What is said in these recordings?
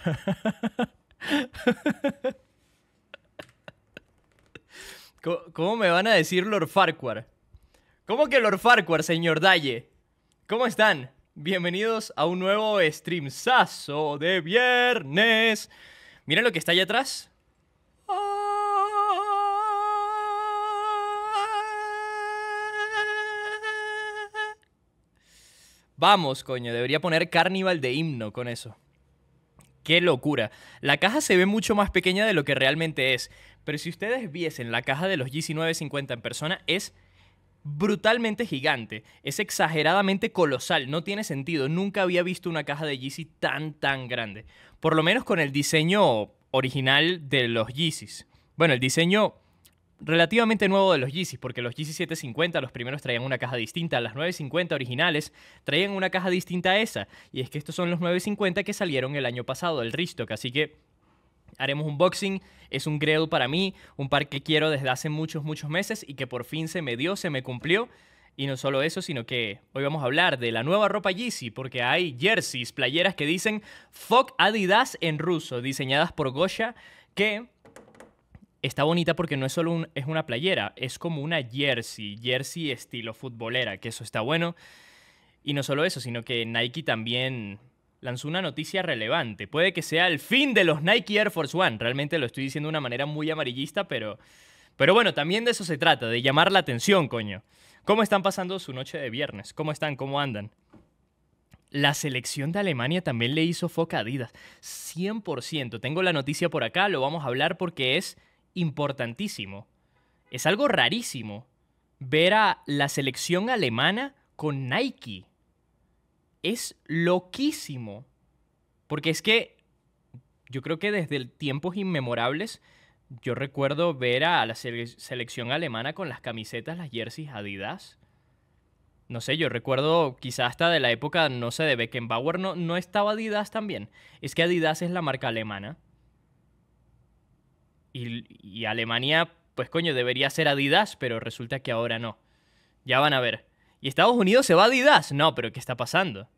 ¿Cómo, me van a decir Lord Farquhar? ¿Cómo que Lord Farquhar, señor Dalle? ¿Cómo están? Bienvenidos a un nuevo streamsazo de viernes. Miren lo que está allá atrás. Vamos, coño, debería poner Carnival de himno con eso. Qué locura. La caja se ve mucho más pequeña de lo que realmente es. Pero si ustedes viesen la caja de los GC950 en persona, es brutalmente gigante. Es exageradamente colosal. No tiene sentido. Nunca había visto una caja de GC tan, tan grande. Por lo menos con el diseño original de los GCs. Bueno, el diseño relativamente nuevo de los Yeezys, porque los Yeezy 750, los primeros traían una caja distinta, las 950 originales traían una caja distinta a esa, y es que estos son los 950 que salieron el año pasado, el Ristock, así que haremos un boxing, es un credo para mí, un par que quiero desde hace muchos, muchos meses y que por fin se me dio, se me cumplió. Y no solo eso, sino que hoy vamos a hablar de la nueva ropa Yeezy, porque hay jerseys, playeras que dicen Fuck Adidas en ruso, diseñadas por Gosha, que está bonita porque no es solo un, es una playera, es como una jersey, jersey estilo futbolera, que eso está bueno. Y no solo eso, sino que Nike también lanzó una noticia relevante. Puede que sea el fin de los Nike Air Force One. Realmente lo estoy diciendo de una manera muy amarillista, pero, pero bueno, también de eso se trata, de llamar la atención, coño. ¿Cómo están pasando su noche de viernes? ¿Cómo están? ¿Cómo andan? La selección de Alemania también le hizo foca a Adidas. 100%. Tengo la noticia por acá, lo vamos a hablar porque es importantísimo. Es algo rarísimo ver a la selección alemana con Nike. Es loquísimo. Porque es que yo creo que desde tiempos inmemorables yo recuerdo ver a la selección alemana con las camisetas, las jerseys Adidas. No sé, yo recuerdo quizás hasta de la época, no sé, de Beckenbauer, no, no estaba Adidas también. Es que Adidas es la marca alemana. Y, Alemania, pues coño, debería ser Adidas, pero resulta que ahora no. Ya van a ver. ¿Y Estados Unidos se va a Adidas? No, pero ¿qué está pasando?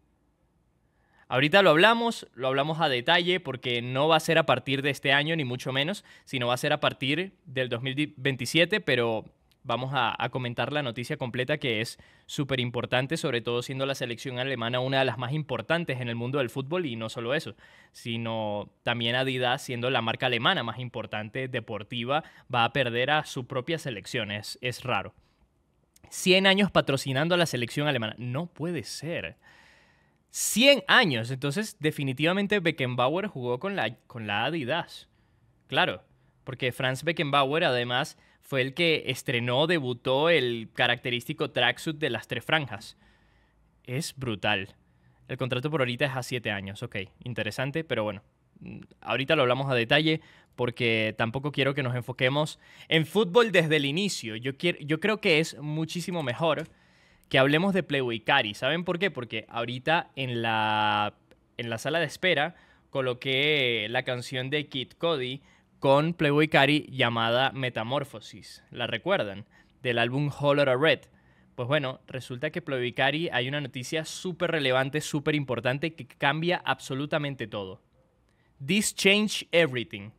Ahorita lo hablamos, lo hablamos a detalle porque no va a ser a partir de este año, ni mucho menos, sino va a ser a partir del 2027, pero vamos a, comentar la noticia completa que es súper importante, sobre todo siendo la selección alemana una de las más importantes en el mundo del fútbol y no solo eso, sino también Adidas siendo la marca alemana más importante deportiva va a perder a su propia selección, es, raro. 100 años patrocinando a la selección alemana, no puede ser. 100 años, entonces definitivamente Beckenbauer jugó con la, con la Adidas. Claro, porque Franz Beckenbauer además fue el que estrenó, debutó el característico tracksuit de las tres franjas. Es brutal. El contrato por ahorita es a siete años, ok, interesante, pero bueno, mm, ahorita lo hablamos a detalle porque tampoco quiero que nos enfoquemos en fútbol desde el inicio. Yo, yo creo que es muchísimo mejor que hablemos de Kari. ¿Saben por qué? Porque ahorita en la, en la sala de espera coloqué la canción de Kid Cody con Playboy llamada Metamorfosis. ¿La recuerdan? Del álbum Holler a Red. Pues bueno, resulta que Playboy Cari hay una noticia súper relevante, súper importante que cambia absolutamente todo. This change everything.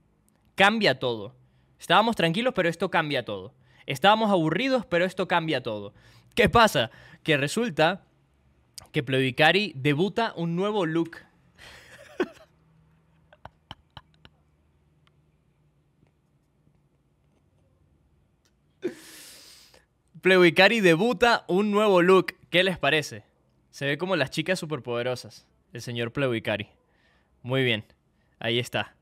Cambia todo. Estábamos tranquilos, pero esto cambia todo. Estábamos aburridos, pero esto cambia todo. ¿Qué pasa? Que resulta que Playboy Cari debuta un nuevo look Pleuicari debuta un nuevo look. ¿Qué les parece? Se ve como las chicas superpoderosas. El señor Pleuicari. Muy bien. Ahí está.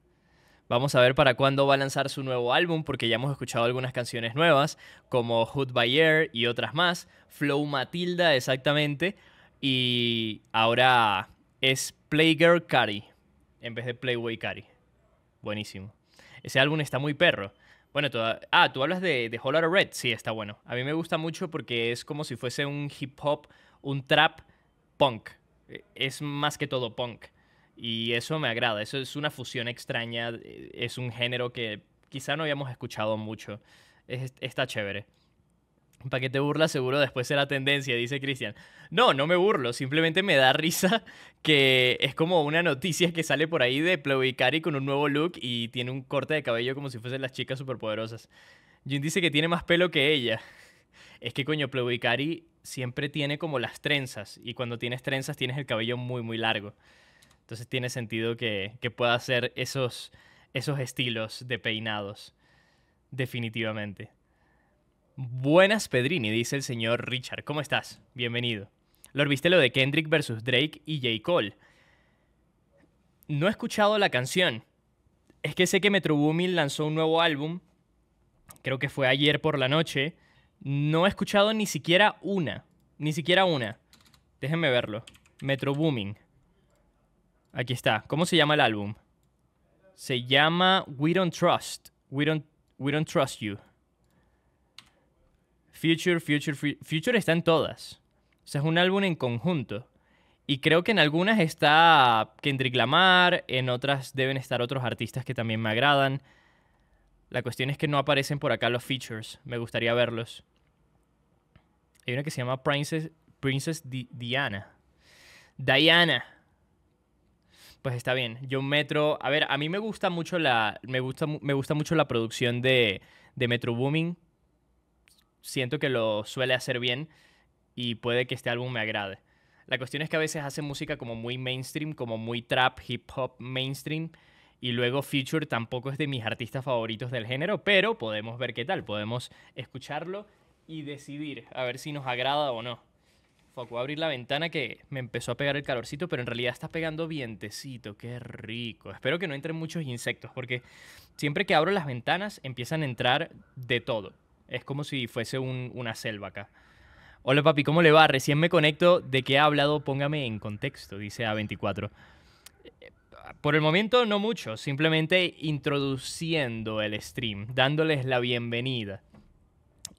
Vamos a ver para cuándo va a lanzar su nuevo álbum, porque ya hemos escuchado algunas canciones nuevas, como Hood by Air y otras más. Flow Matilda, exactamente. Y ahora es Playgirl Cari, en vez de Playboy Cari. Buenísimo. Ese álbum está muy perro. Bueno, toda... ah, tú hablas de, de Whole Red. Sí, está bueno. A mí me gusta mucho porque es como si fuese un hip hop, un trap punk. E, es más que todo punk. Y eso me agrada. Eso es una fusión extraña. E, es un género que quizá no habíamos escuchado mucho. Es, está chévere. ¿Para qué te burlas? Seguro después será tendencia, dice Cristian. No, no me burlo, simplemente me da risa que es como una noticia que sale por ahí de Pleuvicari con un nuevo look y tiene un corte de cabello como si fuesen las chicas superpoderosas. Jin dice que tiene más pelo que ella. Es que coño, Pleuvicari siempre tiene como las trenzas y cuando tienes trenzas tienes el cabello muy muy largo. Entonces tiene sentido que, que pueda hacer esos, esos estilos de peinados, definitivamente. Buenas, Pedrini, dice el señor Richard. ¿Cómo estás? Bienvenido. ¿Lo viste lo de Kendrick versus Drake y J. Cole. No he escuchado la canción. Es que sé que Metro Boomin lanzó un nuevo álbum. Creo que fue ayer por la noche. No he escuchado ni siquiera una. Ni siquiera una. Déjenme verlo. Metro Booming. Aquí está. ¿Cómo se llama el álbum? Se llama We Don't Trust. We Don't, We Don't Trust You. Future, Future, Future está en todas. O sea, es un álbum en conjunto. Y creo que en algunas está Kendrick Lamar, en otras deben estar otros artistas que también me agradan. La cuestión es que no aparecen por acá los features. Me gustaría verlos. Hay una que se llama Princess, Diana. Diana. Pues está bien. Yo Metro. A ver, a mí me gusta mucho la. Me gusta, me gusta mucho la producción de, de Metro Booming siento que lo suele hacer bien y puede que este álbum me agrade. La cuestión es que a veces hace música como muy mainstream, como muy trap, hip hop mainstream. Y luego Future tampoco es de mis artistas favoritos del género, pero podemos ver qué tal. Podemos escucharlo y decidir a ver si nos agrada o no. Foco a abrir la ventana que me empezó a pegar el calorcito, pero en realidad está pegando vientecito. Qué rico. Espero que no entren muchos insectos, porque siempre que abro las ventanas empiezan a entrar de todo. Es como si fuese una selva acá. Hola papi, ¿cómo le va? Recién me conecto. ¿De qué ha hablado? Póngame en contexto, dice A24. Por el momento no mucho, simplemente introduciendo el stream, dándoles la bienvenida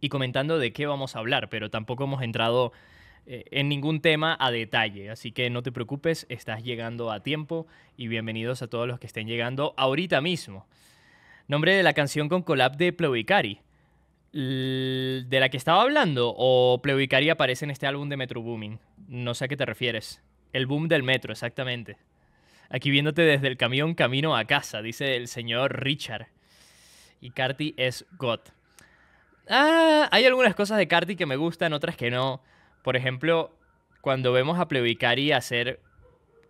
y comentando de qué vamos a hablar, pero tampoco hemos entrado eh, en ningún tema a detalle, así que no te preocupes, estás llegando a tiempo y bienvenidos a todos los que estén llegando ahorita mismo. Nombre de la canción con collab de Plovicari de la que estaba hablando o Pleubicari aparece en este álbum de Metro Booming? No sé a qué te refieres. El boom del metro, exactamente. Aquí viéndote desde el camión camino a casa, dice el señor Richard. Y Carti es God. Ah, hay algunas cosas de Carti que me gustan, otras que no. Por ejemplo, cuando vemos a Pleubicari hacer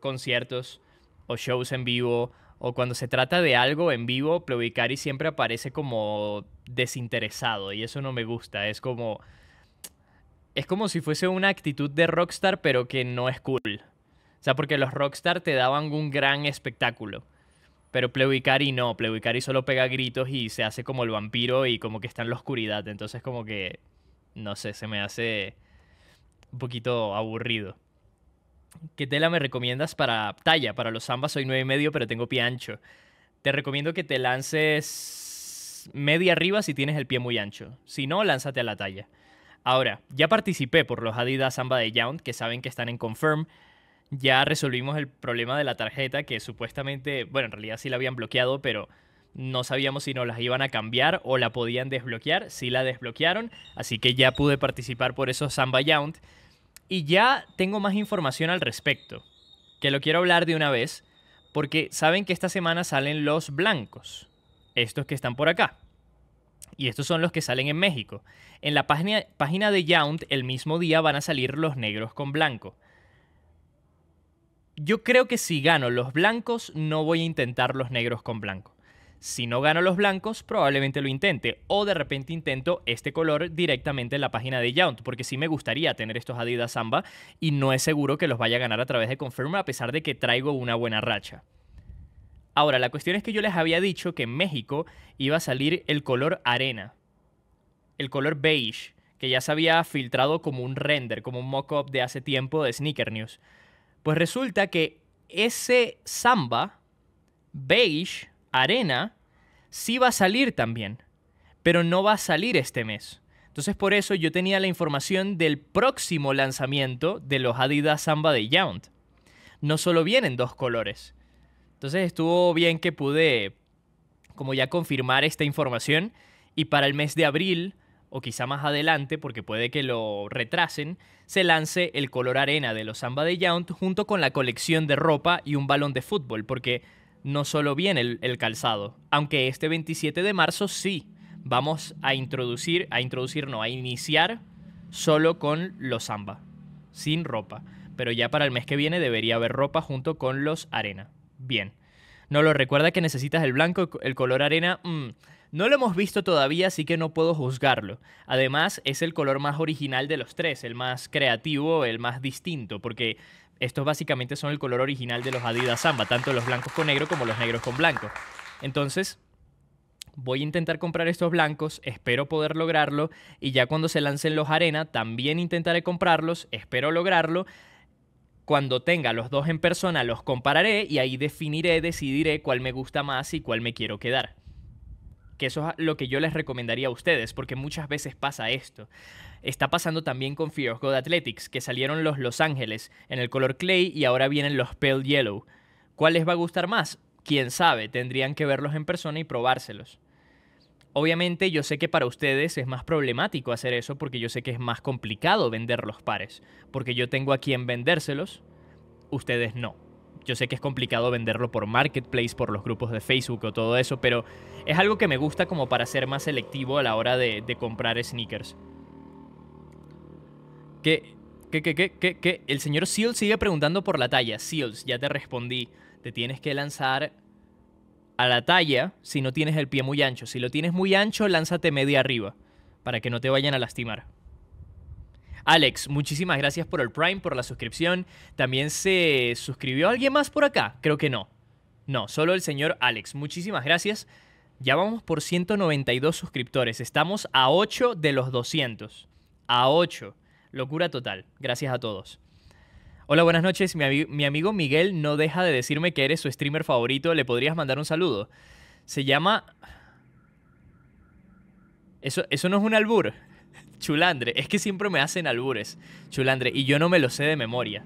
conciertos o shows en vivo o cuando se trata de algo en vivo, y siempre aparece como desinteresado y eso no me gusta. Es como. Es como si fuese una actitud de rockstar, pero que no es cool. O sea, porque los rockstar te daban un gran espectáculo. Pero y no. Pleudicari solo pega gritos y se hace como el vampiro y como que está en la oscuridad. Entonces, como que. No sé, se me hace. Un poquito aburrido. ¿Qué tela me recomiendas para talla? Para los ambas soy 9,5, pero tengo pie ancho. Te recomiendo que te lances media arriba si tienes el pie muy ancho. Si no, lánzate a la talla. Ahora, ya participé por los Adidas Samba de Young, que saben que están en Confirm. Ya resolvimos el problema de la tarjeta que supuestamente, bueno, en realidad sí la habían bloqueado, pero no sabíamos si nos las iban a cambiar o la podían desbloquear. Sí la desbloquearon, así que ya pude participar por esos Samba Yount. Y ya tengo más información al respecto, que lo quiero hablar de una vez, porque saben que esta semana salen los blancos, estos que están por acá. Y estos son los que salen en México. En la página, de Yount el mismo día van a salir los negros con blanco. Yo creo que si gano los blancos, no voy a intentar los negros con blanco. Si no gano los blancos, probablemente lo intente. O de repente intento este color directamente en la página de Yount, porque sí me gustaría tener estos Adidas Samba y no es seguro que los vaya a ganar a través de Confirma a pesar de que traigo una buena racha. Ahora, la cuestión es que yo les había dicho que en México iba a salir el color arena, el color beige, que ya se había filtrado como un render, como un mock-up de hace tiempo de Sneaker News. Pues resulta que ese Samba beige Arena sí va a salir también, pero no va a salir este mes. Entonces por eso yo tenía la información del próximo lanzamiento de los Adidas Samba de Yount. No solo vienen dos colores. Entonces estuvo bien que pude como ya confirmar esta información y para el mes de abril o quizá más adelante, porque puede que lo retrasen, se lance el color arena de los Samba de Yount junto con la colección de ropa y un balón de fútbol, porque no solo bien el, calzado, aunque este 27 de marzo sí vamos a introducir, a introducir, no, a iniciar solo con los samba, sin ropa. Pero ya para el mes que viene debería haber ropa junto con los arena. Bien. No lo recuerda que necesitas el blanco, el color arena. Mm, no lo hemos visto todavía, así que no puedo juzgarlo. Además, es el color más original de los tres, el más creativo, el más distinto, porque estos básicamente son el color original de los Adidas Zamba, tanto los blancos con negro como los negros con blanco. Entonces, voy a intentar comprar estos blancos, espero poder lograrlo y ya cuando se lancen los arena también intentaré comprarlos, espero lograrlo. Cuando tenga los dos en persona los compararé y ahí definiré, decidiré cuál me gusta más y cuál me quiero quedar que eso es lo que yo les recomendaría a ustedes, porque muchas veces pasa esto. Está pasando también con Fear God Athletics, que salieron los Los Ángeles en el color clay y ahora vienen los Pale Yellow. ¿Cuál les va a gustar más? Quién sabe, tendrían que verlos en persona y probárselos. Obviamente yo sé que para ustedes es más problemático hacer eso porque yo sé que es más complicado vender los pares, porque yo tengo a quién vendérselos, ustedes no yo sé que es complicado venderlo por marketplace, por los grupos de Facebook o todo eso, pero es algo que me gusta como para ser más selectivo a la hora de, comprar sneakers. ¿Qué, qué, qué, qué, el señor Seals sigue preguntando por la talla. Seals, ya te respondí. Te tienes que lanzar a la talla si no tienes el pie muy ancho. Si lo tienes muy ancho, lánzate media arriba para que no te vayan a lastimar. Alex, muchísimas gracias por el Prime, por la suscripción. ¿También se suscribió alguien más por acá? Creo que no. No, solo el señor Alex. Muchísimas gracias. Ya vamos por 192 suscriptores. Estamos a 8 de los 200. A 8. Locura total. Gracias a todos. Hola, buenas noches. Mi, amigo Miguel no deja de decirme que eres su streamer favorito. ¿Le podrías mandar un saludo? Se llama... Eso, eso no es un albur. Chulandre, es que siempre me hacen albures, Chulandre, y yo no me lo sé de memoria.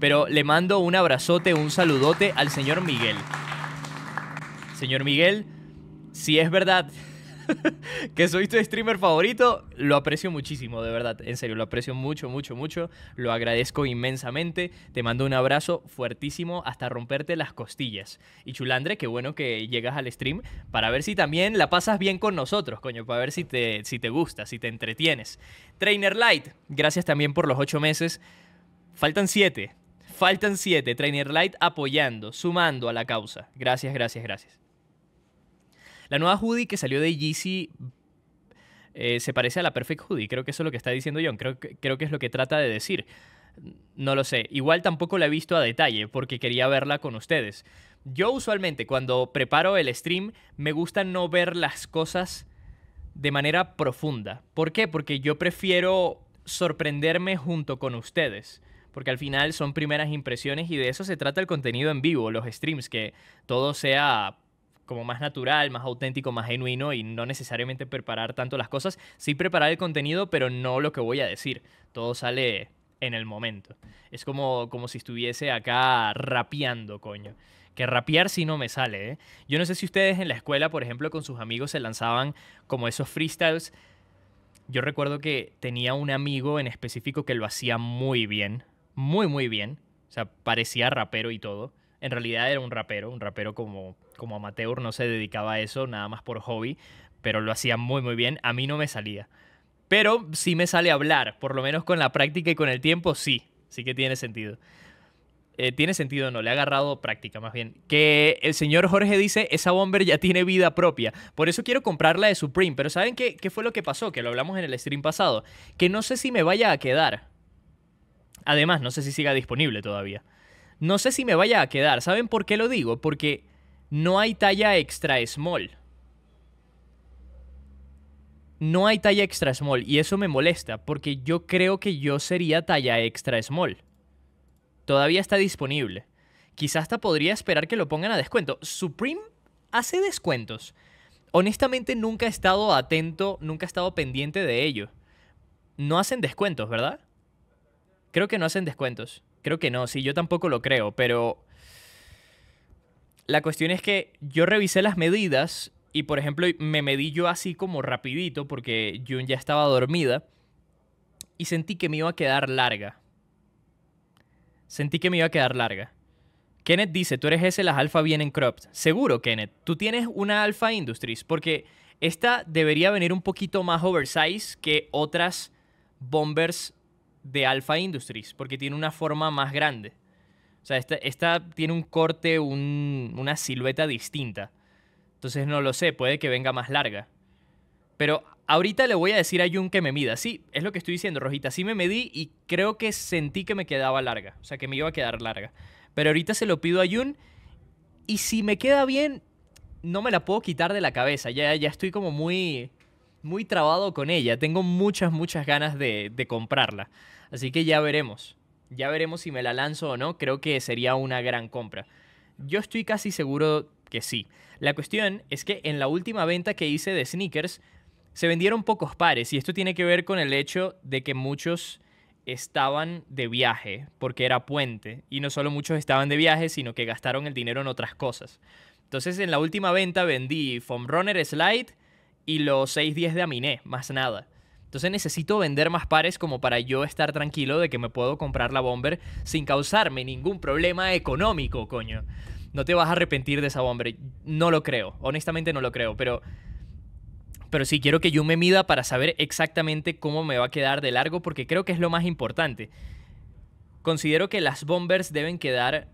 Pero le mando un abrazote, un saludote al señor Miguel. Señor Miguel, si es verdad que soy tu streamer favorito, lo aprecio muchísimo, de verdad, en serio, lo aprecio mucho, mucho, mucho, lo agradezco inmensamente, te mando un abrazo fuertísimo hasta romperte las costillas. Y Chulandre, qué bueno que llegas al stream para ver si también la pasas bien con nosotros, coño, para ver si te, si te gusta, si te entretienes. Trainer Light, gracias también por los ocho meses. Faltan siete. Faltan siete. Trainer Light apoyando, sumando a la causa. Gracias, gracias, gracias. La nueva hoodie que salió de Yeezy eh, se parece a la Perfect Hoodie. Creo que eso es lo que está diciendo John. Creo, creo que es lo que trata de decir. No lo sé. Igual tampoco la he visto a detalle porque quería verla con ustedes. Yo usualmente cuando preparo el stream me gusta no ver las cosas de manera profunda. ¿Por qué? Porque yo prefiero sorprenderme junto con ustedes. Porque al final son primeras impresiones y de eso se trata el contenido en vivo, los streams, que todo sea como más natural, más auténtico, más genuino y no necesariamente preparar tanto las cosas. Sí preparar el contenido, pero no lo que voy a decir. Todo sale en el momento. Es como, como si estuviese acá rapeando, coño. Que rapear si sí no me sale, ¿eh? Yo no sé si ustedes en la escuela, por ejemplo, con sus amigos se lanzaban como esos freestyles. Yo recuerdo que tenía un amigo en específico que lo hacía muy bien. Muy, muy bien. O sea, parecía rapero y todo en realidad era un rapero, un rapero como, como amateur, no se dedicaba a eso, nada más por hobby, pero lo hacía muy muy bien, a mí no me salía. Pero sí me sale hablar, por lo menos con la práctica y con el tiempo sí, sí que tiene sentido. Eh, tiene sentido, no, le ha agarrado práctica más bien. Que el señor Jorge dice, esa bomber ya tiene vida propia, por eso quiero comprarla de Supreme, pero ¿saben qué, qué fue lo que pasó? Que lo hablamos en el stream pasado, que no sé si me vaya a quedar. Además, no sé si siga disponible todavía. No sé si me vaya a quedar. ¿Saben por qué lo digo? Porque no hay talla extra small. No hay talla extra small y eso me molesta porque yo creo que yo sería talla extra small. Todavía está disponible. Quizás hasta podría esperar que lo pongan a descuento. Supreme hace descuentos. Honestamente nunca he estado atento, nunca he estado pendiente de ello. No hacen descuentos, ¿verdad? Creo que no hacen descuentos. Creo que no, sí, yo tampoco lo creo, pero la cuestión es que yo revisé las medidas y, por ejemplo, me medí yo así como rapidito porque Jun ya estaba dormida y sentí que me iba a quedar larga. Sentí que me iba a quedar larga. Kenneth dice, tú eres ese, las alfa vienen cropped. Seguro, Kenneth. Tú tienes una alfa industries porque esta debería venir un poquito más oversize que otras bombers de Alpha Industries, porque tiene una forma más grande. O sea, esta, tiene un corte, un, una silueta distinta. Entonces no lo sé, puede que venga más larga. Pero ahorita le voy a decir a Jun que me mida. Sí, es lo que estoy diciendo, Rojita. Sí me medí y creo que sentí que me quedaba larga. O sea, que me iba a quedar larga. Pero ahorita se lo pido a Jun. Y si me queda bien, no me la puedo quitar de la cabeza. Ya, ya estoy como muy muy trabado con ella. Tengo muchas, muchas ganas de, comprarla. Así que ya veremos. Ya veremos si me la lanzo o no. Creo que sería una gran compra. Yo estoy casi seguro que sí. La cuestión es que en la última venta que hice de sneakers se vendieron pocos pares y esto tiene que ver con el hecho de que muchos estaban de viaje porque era puente y no solo muchos estaban de viaje sino que gastaron el dinero en otras cosas. Entonces en la última venta vendí foam runner slide, y los 6-10 de Aminé, más nada. Entonces necesito vender más pares como para yo estar tranquilo de que me puedo comprar la Bomber sin causarme ningún problema económico, coño. No te vas a arrepentir de esa Bomber. No lo creo. Honestamente no lo creo, pero... Pero sí quiero que yo me mida para saber exactamente cómo me va a quedar de largo porque creo que es lo más importante. Considero que las Bombers deben quedar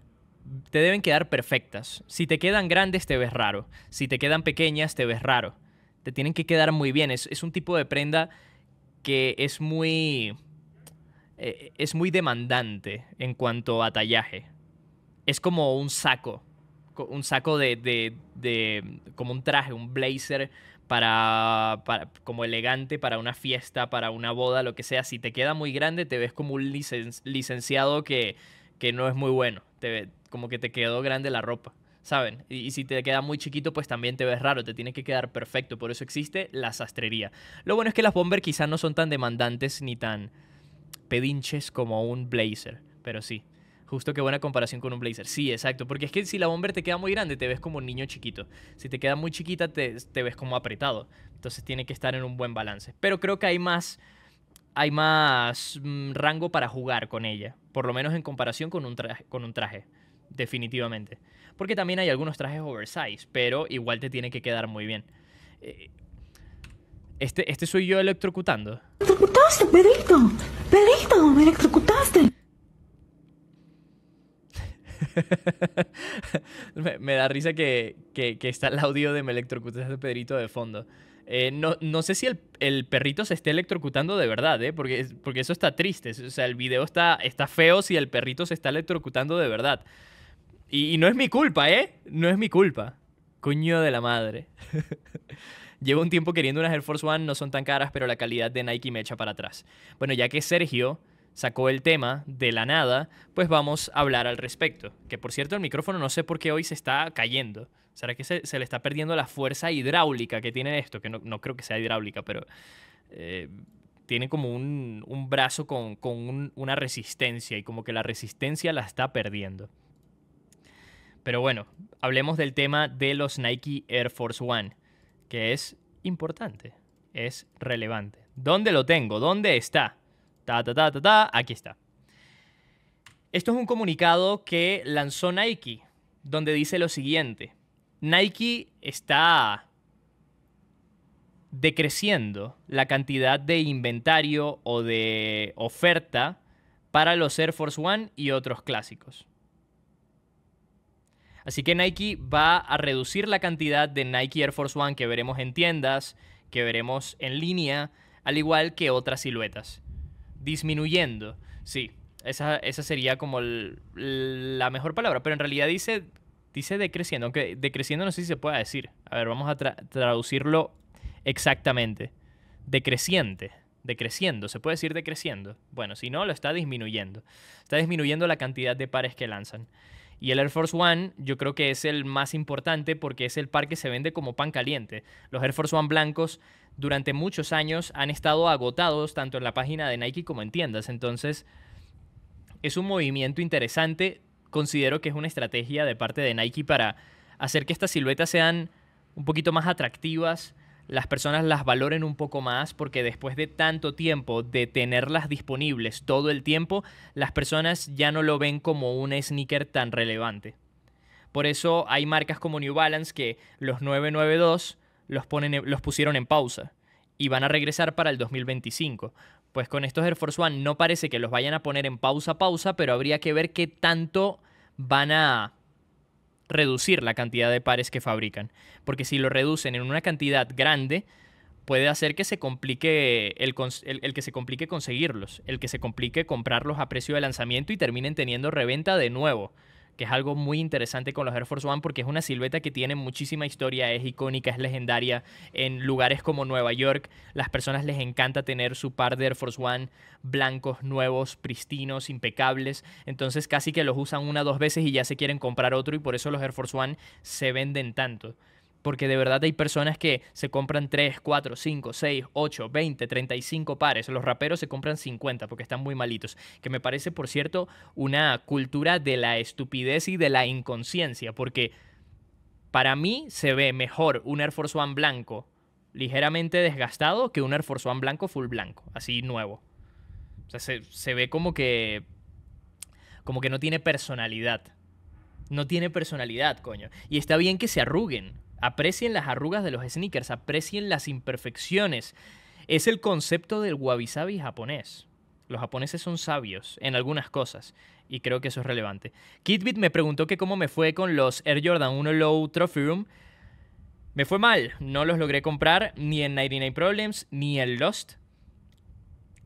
te deben quedar perfectas. Si te quedan grandes te ves raro, si te quedan pequeñas te ves raro te tienen que quedar muy bien. Es, un tipo de prenda que es muy. Eh, es muy demandante en cuanto a tallaje. Es como un saco. Un saco de. como un traje, un blazer. Para, para, como elegante para una fiesta, para una boda, lo que sea. Si te queda muy grande, te ves como un licenciado que, no es muy bueno. Te, como que te quedó grande la ropa. ¿saben? Y, si te queda muy chiquito, pues también te ves raro, te tiene que quedar perfecto, por eso existe la sastrería. Lo bueno es que las bomber quizás no son tan demandantes ni tan pedinches como un blazer, pero sí. Justo qué buena comparación con un blazer. Sí, exacto. Porque es que si la bomber te queda muy grande, te ves como un niño chiquito. Si te queda muy chiquita, te, ves como apretado. Entonces tiene que estar en un buen balance. Pero creo que hay más hay más mm, rango para jugar con ella, por lo menos en comparación con un con un traje definitivamente. Porque también hay algunos trajes oversize, pero igual te tiene que quedar muy bien. Eh, este, este soy yo electrocutando. ¡Electrocutaste, Pedrito! ¡Pedrito, me electrocutaste! me, da risa que, está el audio de me electrocutaste, Pedrito, de fondo. Eh, no, sé si el, el, perrito se esté electrocutando de verdad, ¿eh? porque, porque eso está triste. O sea, el video está, está feo si el perrito se está electrocutando de verdad. Y, no es mi culpa, ¿eh? No es mi culpa. Coño de la madre. Llevo un tiempo queriendo unas Air Force One, no son tan caras, pero la calidad de Nike me echa para atrás. Bueno, ya que Sergio sacó el tema de la nada, pues vamos a hablar al respecto. Que por cierto, el micrófono no sé por qué hoy se está cayendo. ¿Será que se, le está perdiendo la fuerza hidráulica que tiene esto? Que no, creo que sea hidráulica, pero eh, tiene como un, brazo con, una resistencia y como que la resistencia la está perdiendo. Pero bueno, hablemos del tema de los Nike Air Force One, que es importante, es relevante. ¿Dónde lo tengo? ¿Dónde está? ta, ta, ta, ta, aquí está. Esto es un comunicado que lanzó Nike, donde dice lo siguiente. Nike está decreciendo la cantidad de inventario o de oferta para los Air Force One y otros clásicos. Así que Nike va a reducir la cantidad de Nike Air Force One que veremos en tiendas, que veremos en línea, al igual que otras siluetas. Disminuyendo, sí. Esa, sería como la mejor palabra, pero en realidad dice, dice decreciendo, aunque decreciendo no sé si se puede decir. A ver, vamos a traducirlo exactamente. Decreciente decreciendo, se puede decir decreciendo. Bueno, si no, lo está disminuyendo. Está disminuyendo la cantidad de pares que lanzan. Y el Air Force One yo creo que es el más importante porque es el par que se vende como pan caliente. Los Air Force One blancos durante muchos años han estado agotados tanto en la página de Nike como en tiendas. Entonces es un movimiento interesante. Considero que es una estrategia de parte de Nike para hacer que estas siluetas sean un poquito más atractivas las personas las valoren un poco más porque después de tanto tiempo de tenerlas disponibles todo el tiempo, las personas ya no lo ven como un sneaker tan relevante. Por eso hay marcas como New Balance que los 992 los, ponen, los pusieron en pausa y van a regresar para el 2025. Pues con estos Air Force One no parece que los vayan a poner en pausa pausa, pero habría que ver qué tanto van a reducir la cantidad de pares que fabrican, porque si lo reducen en una cantidad grande, puede hacer que se complique el, que se complique conseguirlos, el que se complique comprarlos a precio de lanzamiento y terminen teniendo reventa de nuevo que es algo muy interesante con los Air Force One porque es una silueta que tiene muchísima historia, es icónica, es legendaria. En lugares como Nueva York, las personas les encanta tener su par de Air Force One blancos, nuevos, pristinos, impecables. Entonces casi que los usan una o dos veces y ya se quieren comprar otro y por eso los Air Force One se venden tanto. Porque de verdad hay personas que se compran 3, 4, 5, 6, 8, 20, 35 pares. Los raperos se compran 50 porque están muy malitos. Que me parece, por cierto, una cultura de la estupidez y de la inconsciencia. Porque para mí se ve mejor un Air Force One blanco ligeramente desgastado que un Air Force One blanco full blanco. Así nuevo. O sea, se, se ve como que... Como que no tiene personalidad. No tiene personalidad, coño. Y está bien que se arruguen. Aprecien las arrugas de los sneakers, aprecien las imperfecciones. Es el concepto del wabi sabi japonés. Los japoneses son sabios en algunas cosas y creo que eso es relevante. Kidbit me preguntó que cómo me fue con los Air Jordan 1 Low Trophy Room. Me fue mal, no los logré comprar ni en 99 Problems ni en Lost.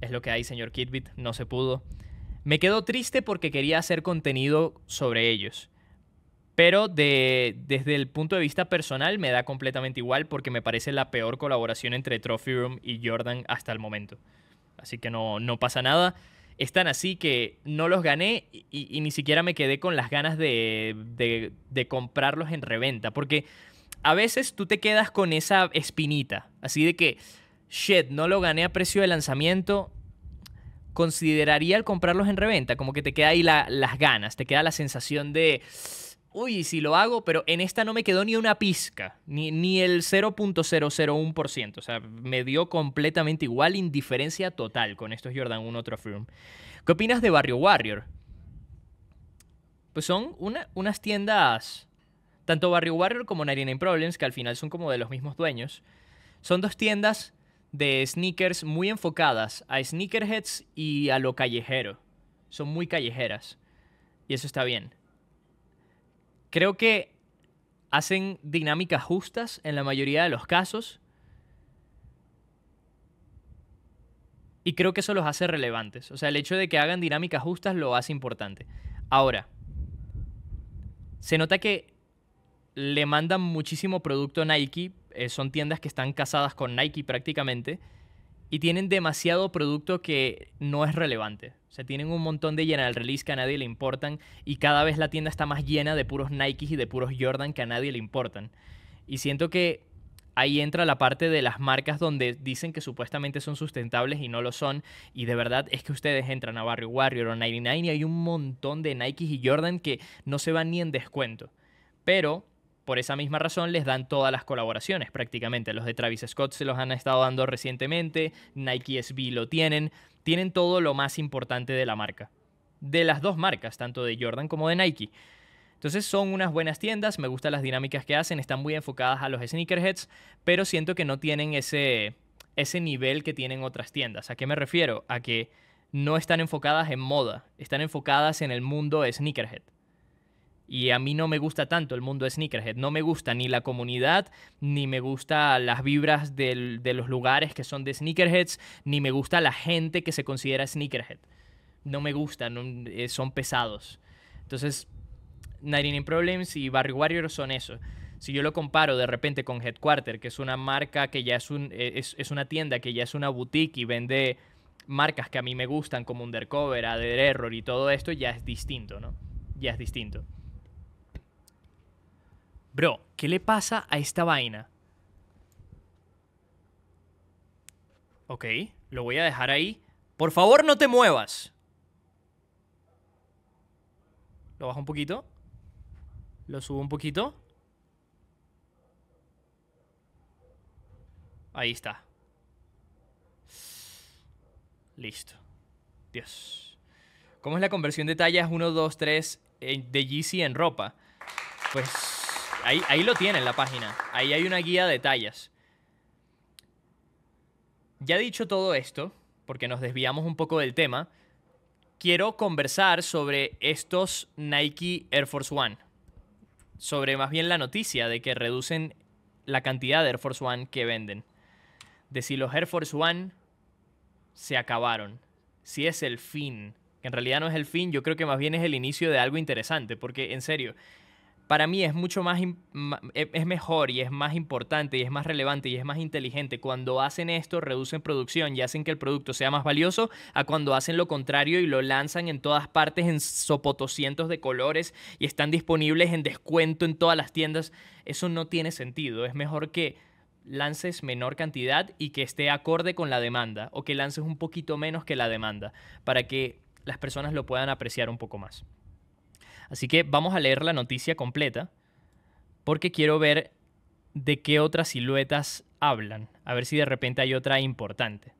Es lo que hay, señor Kidbit, no se pudo. Me quedó triste porque quería hacer contenido sobre ellos. Pero desde el punto de vista personal me da completamente igual porque me parece la peor colaboración entre Trophy Room y Jordan hasta el momento. Así que no, no pasa nada. Están así que no los gané y, ni siquiera me quedé con las ganas de, comprarlos en reventa. Porque a veces tú te quedas con esa espinita. Así de que, shit, no lo gané a precio de lanzamiento consideraría el comprarlos en reventa, como que te queda ahí las ganas, te queda la sensación de, uy, si lo hago, pero en esta no me quedó ni una pizca, ni, ni el 0.001%. O sea, me dio completamente igual, indiferencia total con estos Jordan 1 otro firm. ¿Qué opinas de Barrio Warrior? Pues son unas tiendas, tanto Barrio Warrior como in Problems, que al final son como de los mismos dueños. Son dos tiendas de sneakers muy enfocadas a sneakerheads y a lo callejero. Son muy callejeras. Y eso está bien. Creo que hacen dinámicas justas en la mayoría de los casos. Y creo que eso los hace relevantes. O sea, el hecho de que hagan dinámicas justas lo hace importante. Ahora, se nota que le mandan muchísimo producto a Nike. Eh, son tiendas que están casadas con Nike prácticamente y tienen demasiado producto que no es relevante. O sea, tienen un montón de general release que a nadie le importan y cada vez la tienda está más llena de puros Nikes y de puros Jordan que a nadie le importan. Y siento que ahí entra la parte de las marcas donde dicen que supuestamente son sustentables y no lo son. Y de verdad es que ustedes entran a Barrio Warrior o 99 y hay un montón de Nikes y Jordan que no se van ni en descuento. Pero por esa misma razón les dan todas las colaboraciones prácticamente. Los de Travis Scott se los han estado dando recientemente, Nike SB lo tienen, tienen todo lo más importante de la marca. De las dos marcas, tanto de Jordan como de Nike. Entonces son unas buenas tiendas, me gustan las dinámicas que hacen, están muy enfocadas a los sneakerheads, pero siento que no tienen ese, ese nivel que tienen otras tiendas. ¿A qué me refiero? A que no están enfocadas en moda, están enfocadas en el mundo sneakerhead. Y a mí no me gusta tanto el mundo de sneakerhead. No me gusta ni la comunidad, ni me gusta las vibras de los lugares que son de sneakerheads, ni me gusta la gente que se considera sneakerhead. No me gusta, eh, son pesados. Entonces, Nightingale Problems y Barry Warrior son eso. Si yo lo comparo de repente con Headquarter, que es una marca que ya e, es, una tienda, que ya es una boutique y vende marcas que a mí me gustan como Undercover, Adder Error y todo esto, ya es distinto, ¿no? Ya es distinto bro, ¿qué le pasa a esta vaina? Ok, lo voy a dejar ahí. Por favor, no te muevas. Lo bajo un poquito. Lo subo un poquito. Ahí está. Listo. Dios. ¿Cómo es la conversión de tallas 1, 2, 3 de GC en ropa? Pues Ahí, lo tienen en la página. Ahí hay una guía de tallas. Ya dicho todo esto, porque nos desviamos un poco del tema, quiero conversar sobre estos Nike Air Force One. Sobre más bien la noticia de que reducen la cantidad de Air Force One que venden. De si los Air Force One se acabaron. Si es el fin. Que en realidad no es el fin, yo creo que más bien es el inicio de algo interesante. Porque, en serio, para mí es mucho más, e, es mejor y es más importante y es más relevante y es más inteligente cuando hacen esto, reducen producción y hacen que el producto sea más valioso a cuando hacen lo contrario y lo lanzan en todas partes en sopotocientos de colores y están disponibles en descuento en todas las tiendas. Eso no tiene sentido. Es mejor que lances menor cantidad y que esté acorde con la demanda o que lances un poquito menos que la demanda para que las personas lo puedan apreciar un poco más. Así que vamos a leer la noticia completa porque quiero ver de qué otras siluetas hablan, a ver si de repente hay otra importante.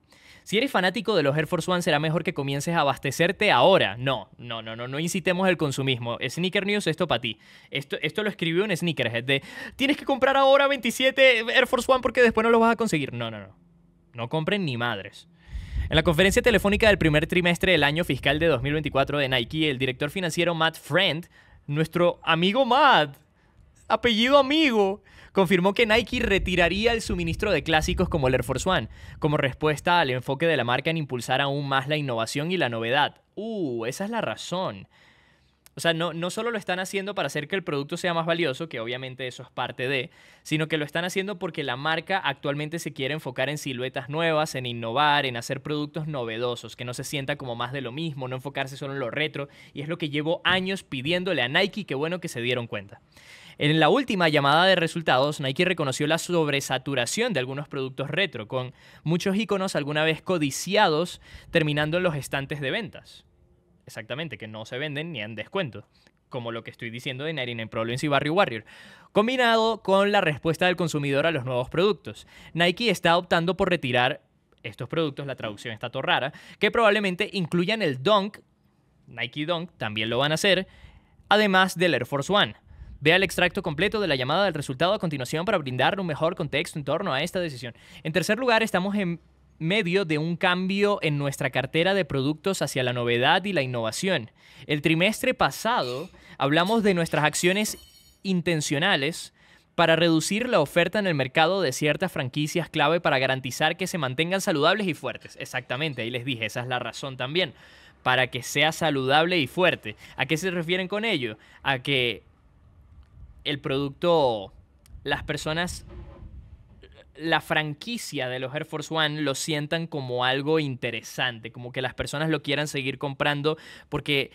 Si eres fanático de los Air Force One, será mejor que comiences a abastecerte ahora. No, no, no, no, no incitemos el consumismo. Sneaker News, esto para ti. Esto, esto lo escribió un Sneakerhead de tienes que comprar ahora 27 Air Force One porque después no lo vas a conseguir. No, no, no. No compren ni madres. En la conferencia telefónica del primer trimestre del año fiscal de 2024 de Nike, el director financiero Matt Friend, nuestro amigo Matt, apellido amigo, confirmó que Nike retiraría el suministro de clásicos como el Air Force One, como respuesta al enfoque de la marca en impulsar aún más la innovación y la novedad. Uh, esa es la razón. O sea, no, no solo lo están haciendo para hacer que el producto sea más valioso, que obviamente eso es parte de, sino que lo están haciendo porque la marca actualmente se quiere enfocar en siluetas nuevas, en innovar, en hacer productos novedosos, que no se sienta como más de lo mismo, no enfocarse solo en lo retro, y es lo que llevo años pidiéndole a Nike, qué bueno que se dieron cuenta. En la última llamada de resultados, Nike reconoció la sobresaturación de algunos productos retro, con muchos iconos alguna vez codiciados terminando en los estantes de ventas exactamente, que no se venden ni en descuento, como lo que estoy diciendo de en Problems y Barrio Warrior, combinado con la respuesta del consumidor a los nuevos productos. Nike está optando por retirar estos productos, la traducción está todo rara, que probablemente incluyan el Dunk, Nike Dunk también lo van a hacer, además del Air Force One. Vea el extracto completo de la llamada del resultado a continuación para brindar un mejor contexto en torno a esta decisión. En tercer lugar, estamos en medio de un cambio en nuestra cartera de productos hacia la novedad y la innovación. El trimestre pasado hablamos de nuestras acciones intencionales para reducir la oferta en el mercado de ciertas franquicias clave para garantizar que se mantengan saludables y fuertes. Exactamente, ahí les dije, esa es la razón también, para que sea saludable y fuerte. ¿A qué se refieren con ello? A que el producto, las personas la franquicia de los Air Force One lo sientan como algo interesante, como que las personas lo quieran seguir comprando, porque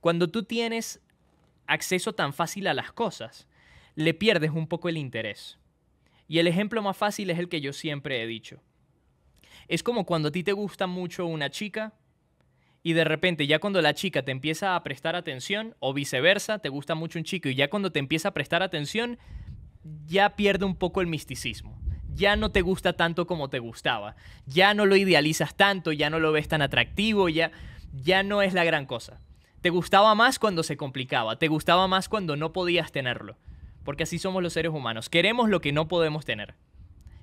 cuando tú tienes acceso tan fácil a las cosas, le pierdes un poco el interés. Y el ejemplo más fácil es el que yo siempre he dicho. Es como cuando a ti te gusta mucho una chica y de repente ya cuando la chica te empieza a prestar atención o viceversa, te gusta mucho un chico y ya cuando te empieza a prestar atención, ya pierde un poco el misticismo ya no te gusta tanto como te gustaba, ya no lo idealizas tanto, ya no lo ves tan atractivo, ya, ya no es la gran cosa. Te gustaba más cuando se complicaba, te gustaba más cuando no podías tenerlo, porque así somos los seres humanos, queremos lo que no podemos tener.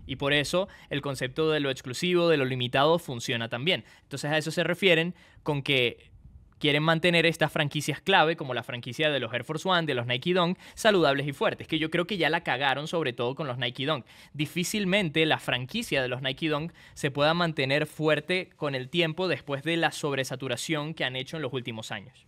Y por eso el concepto de lo exclusivo, de lo limitado, funciona también. Entonces a eso se refieren con que quieren mantener estas franquicias clave, como la franquicia de los Air Force One, de los Nike Dunk, saludables y fuertes, que yo creo que ya la cagaron sobre todo con los Nike Dunk. Difícilmente la franquicia de los Nike Dunk se pueda mantener fuerte con el tiempo después de la sobresaturación que han hecho en los últimos años.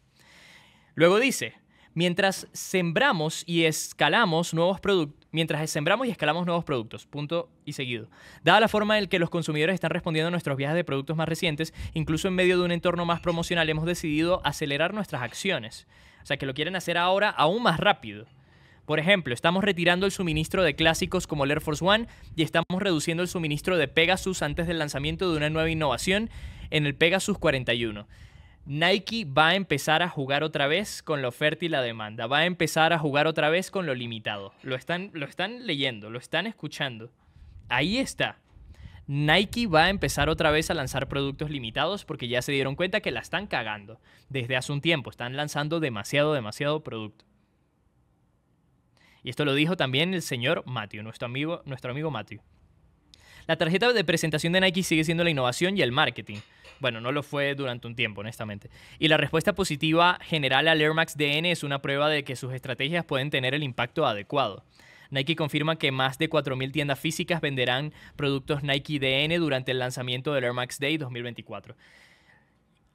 Luego dice, mientras sembramos y escalamos nuevos productos, mientras sembramos y escalamos nuevos productos. Punto y seguido. Dada la forma en que los consumidores están respondiendo a nuestros viajes de productos más recientes, incluso en medio de un entorno más promocional, hemos decidido acelerar nuestras acciones. O sea, que lo quieren hacer ahora aún más rápido. Por ejemplo, estamos retirando el suministro de clásicos como el Air Force One y estamos reduciendo el suministro de Pegasus antes del lanzamiento de una nueva innovación en el Pegasus 41. Nike va a empezar a jugar otra vez con la oferta y la demanda, va a empezar a jugar otra vez con lo limitado. Lo están, lo están leyendo, lo están escuchando. Ahí está. Nike va a empezar otra vez a lanzar productos limitados porque ya se dieron cuenta que la están cagando desde hace un tiempo. Están lanzando demasiado, demasiado producto. Y esto lo dijo también el señor Matthew, nuestro amigo, nuestro amigo La tarjeta de presentación de Nike sigue siendo la innovación y el marketing. Bueno, no lo fue durante un tiempo, honestamente. Y la respuesta positiva general al Air Max DN es una prueba de que sus estrategias pueden tener el impacto adecuado. Nike confirma que más de 4.000 tiendas físicas venderán productos Nike DN durante el lanzamiento del Air Max Day 2024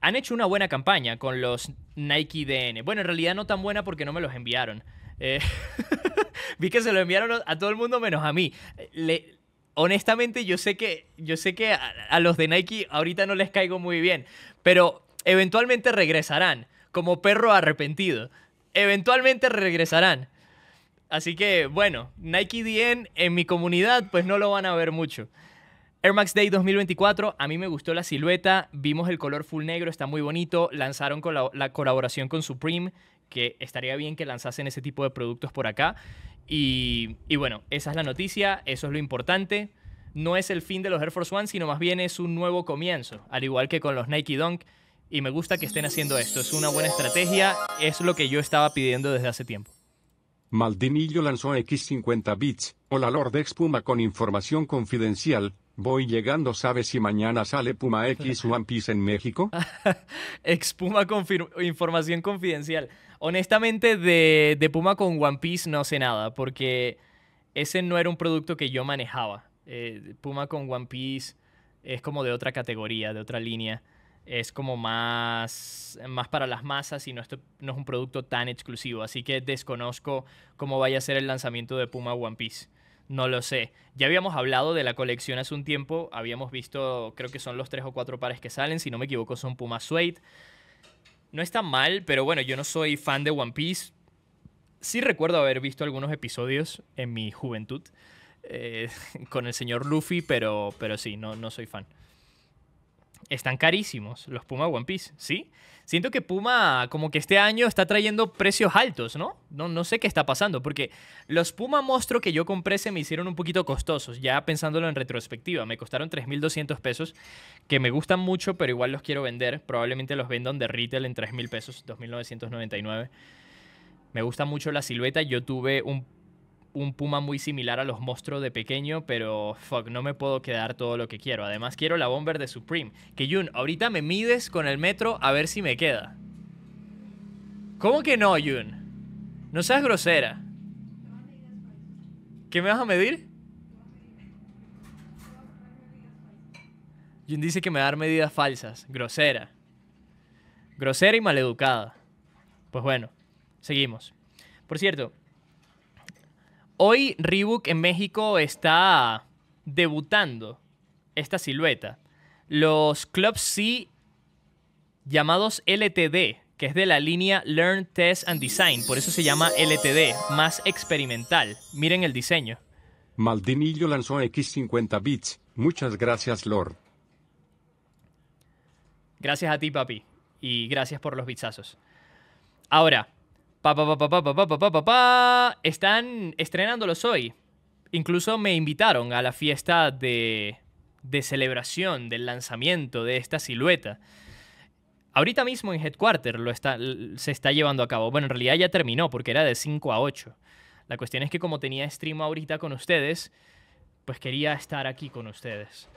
han hecho una buena campaña con los Nike DN. Bueno, en realidad no tan buena porque no me los enviaron. Eh, vi que se lo enviaron a todo el mundo menos a mí. Le, honestamente yo sé que, yo sé que a, los de Nike ahorita no les caigo muy bien, pero eventualmente regresarán, como perro arrepentido. Eventualmente regresarán. Así que bueno, Nike DN en mi comunidad pues no lo van a ver mucho. Air Max Day 2024, a mí me gustó la silueta, vimos el color full negro, está muy bonito, lanzaron la colaboración con Supreme, que estaría bien que lanzasen ese tipo de productos por acá. Y, bueno, esa es la noticia, eso es lo importante. No es el fin de los Air Force One, sino más bien es un nuevo comienzo, al igual que con los Nike Dunk. Y me gusta que estén haciendo esto, es una buena estrategia, es lo que yo estaba pidiendo desde hace tiempo. Maldinillo lanzó X50 bits. Hola Lord Ex con información confidencial. Voy llegando, ¿sabes si mañana sale Puma X One Piece en México? Ex Puma con información confidencial. Honestamente, de, Puma con One Piece no sé nada, porque ese no era un producto que yo manejaba. Eh, Puma con One Piece es como de otra categoría, de otra línea. Es como más, más para las masas y no, no es un producto tan exclusivo. Así que desconozco cómo vaya a ser el lanzamiento de Puma One Piece. No lo sé. Ya habíamos hablado de la colección hace un tiempo. Habíamos visto, creo que son los tres o cuatro pares que salen. Si no me equivoco, son Puma Suede. No está mal, pero bueno, yo no soy fan de One Piece. Sí recuerdo haber visto algunos episodios en mi juventud eh, con el señor Luffy, pero, pero sí, no, no soy fan están carísimos los Puma One Piece, ¿sí? Siento que Puma como que este año está trayendo precios altos, ¿no? No, no sé qué está pasando, porque los Puma Monstruo que yo compré se me hicieron un poquito costosos, ya pensándolo en retrospectiva, me costaron 3.200 pesos, que me gustan mucho, pero igual los quiero vender, probablemente los vendan de retail en 3.000 pesos, 2.999. Me gusta mucho la silueta, yo tuve un un puma muy similar a los monstruos de pequeño, pero fuck, no me puedo quedar todo lo que quiero. Además quiero la bomber de Supreme. Que Jun, ahorita me mides con el metro a ver si me queda. ¿Cómo que no, Jun? No seas grosera. ¿Qué me vas a medir? Jun dice que me va a dar medidas falsas. Grosera. Grosera y maleducada. Pues bueno, seguimos. Por cierto, Hoy Reebok en México está debutando esta silueta. Los Club C llamados LTD, que es de la línea Learn, Test and Design, por eso se llama LTD, más experimental. Miren el diseño. Maldinillo lanzó X50 bits. Muchas gracias, Lord. Gracias a ti, papi. Y gracias por los bitsazos. Ahora, Pa, pa, pa, Están estrenándolos hoy. Incluso me invitaron a la fiesta de, de celebración del lanzamiento de esta silueta. Ahorita mismo en Headquarter lo está, se está llevando a cabo. Bueno, en realidad ya terminó porque era de 5 a 8. La cuestión es que como tenía stream ahorita con ustedes, pues quería estar aquí con ustedes.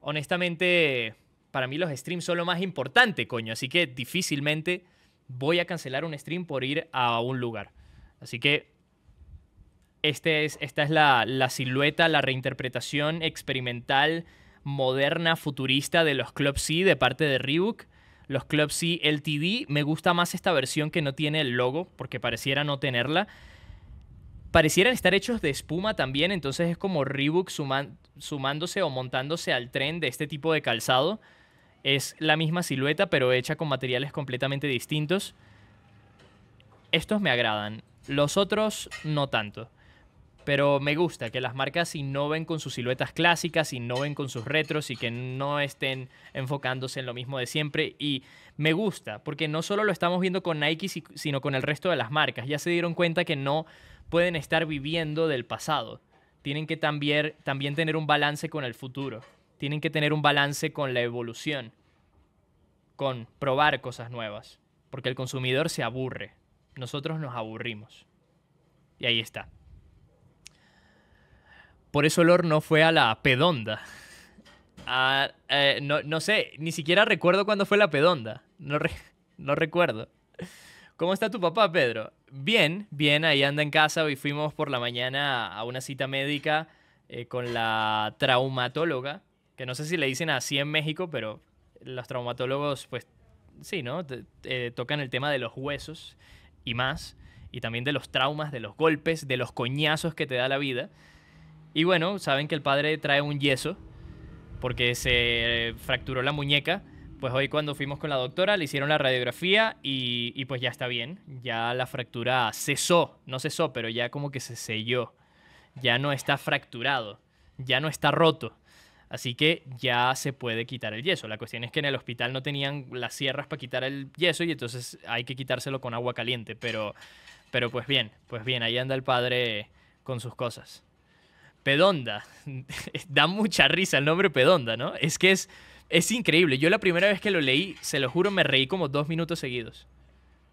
Honestamente, para mí los streams son lo más importante, coño, así que difícilmente voy a cancelar un stream por ir a un lugar. Así que este esta es la, silueta, la reinterpretación experimental, moderna, futurista de los Club C de parte de Reebok. Los Club C LTD, me gusta más esta versión que no tiene el logo, porque pareciera no tenerla. Parecieran estar hechos de espuma también, entonces es como Reebok sumándose o montándose al tren de este tipo de calzado. Es la misma silueta, pero hecha con materiales completamente distintos. Estos me agradan. Los otros no tanto. Pero me gusta que las marcas innoven con sus siluetas clásicas, innoven con sus retros y que no estén enfocándose en lo mismo de siempre. Y me gusta, porque no solo lo estamos viendo con Nike, sino con el resto de las marcas. Ya se dieron cuenta que no pueden estar viviendo del pasado. Tienen que también, también tener un balance con el futuro tienen que tener un balance con la evolución, con probar cosas nuevas, porque el consumidor se aburre, nosotros nos aburrimos. Y ahí está. Por eso Lor no fue a la pedonda. Ah, eh, no, sé, ni siquiera recuerdo cuándo fue la pedonda. No, recuerdo. ¿Cómo está tu papá, Pedro? Bien, bien, ahí anda en casa. Hoy fuimos por la mañana a una cita médica eh, con la traumatóloga que no sé si le dicen así en México, pero los traumatólogos, pues sí, ¿no? Eh, tocan el tema de los huesos y más, y también de los traumas, de los golpes, de los coñazos que te da la vida. Y bueno, saben que el padre trae un yeso porque se fracturó la muñeca. Pues hoy cuando fuimos con la doctora le hicieron la radiografía y, y pues ya está bien. Ya la fractura cesó, no cesó, pero ya como que se selló. Ya no está fracturado, ya no está roto. Así que ya se puede quitar el yeso. La cuestión es que en el hospital no tenían las sierras para quitar el yeso y entonces hay que quitárselo con agua caliente. Pero, pero pues bien, pues bien, ahí anda el padre con sus cosas. Pedonda. da mucha risa el nombre Pedonda, ¿no? Es que es, es increíble. Yo la primera vez que lo leí, se lo juro, me reí como dos minutos seguidos.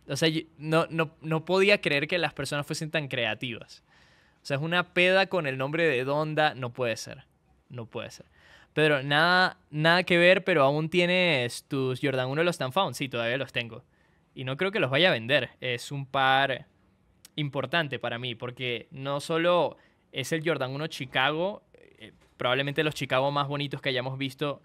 O sea, no, no, podía creer que las personas fuesen tan creativas. O sea, es una peda con el nombre de Donda. No puede ser. No puede ser. Pedro, nada, nada que ver, pero aún tienes tus Jordan 1 de los Tanfound. Sí, todavía los tengo. Y no creo que los vaya a vender. Es un par importante para mí, porque no solo es el Jordan 1 Chicago, eh, probablemente los Chicago más bonitos que hayamos visto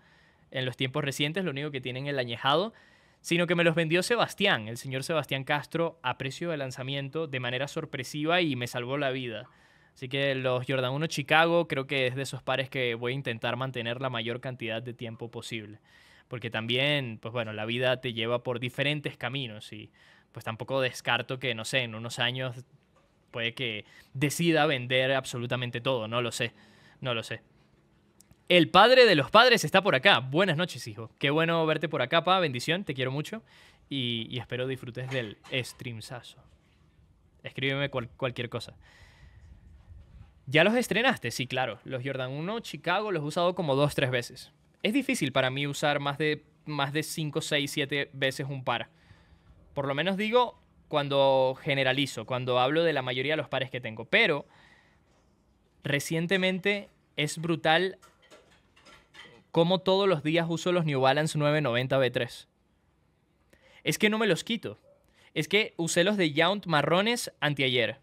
en los tiempos recientes, lo único que tienen el añejado, sino que me los vendió Sebastián, el señor Sebastián Castro, a precio de lanzamiento de manera sorpresiva y me salvó la vida. Así que los Jordan 1 Chicago creo que es de esos pares que voy a intentar mantener la mayor cantidad de tiempo posible. Porque también, pues bueno, la vida te lleva por diferentes caminos y pues tampoco descarto que, no sé, en unos años puede que decida vender absolutamente todo, no lo sé, no lo sé. El padre de los padres está por acá. Buenas noches, hijo. Qué bueno verte por acá, pa. Bendición, te quiero mucho. Y, espero disfrutes del streamsazo. Escríbeme cualquier cosa. ¿Ya los estrenaste? Sí, claro. Los Jordan 1 Chicago los he usado como dos, tres veces. Es difícil para mí usar más de, más de 5, 6, 7 veces un par. Por lo menos digo cuando generalizo, cuando hablo de la mayoría de los pares que tengo. Pero recientemente es brutal cómo todos los días uso los New Balance 990 B3. Es que no me los quito. Es que usé los de Yount marrones anteayer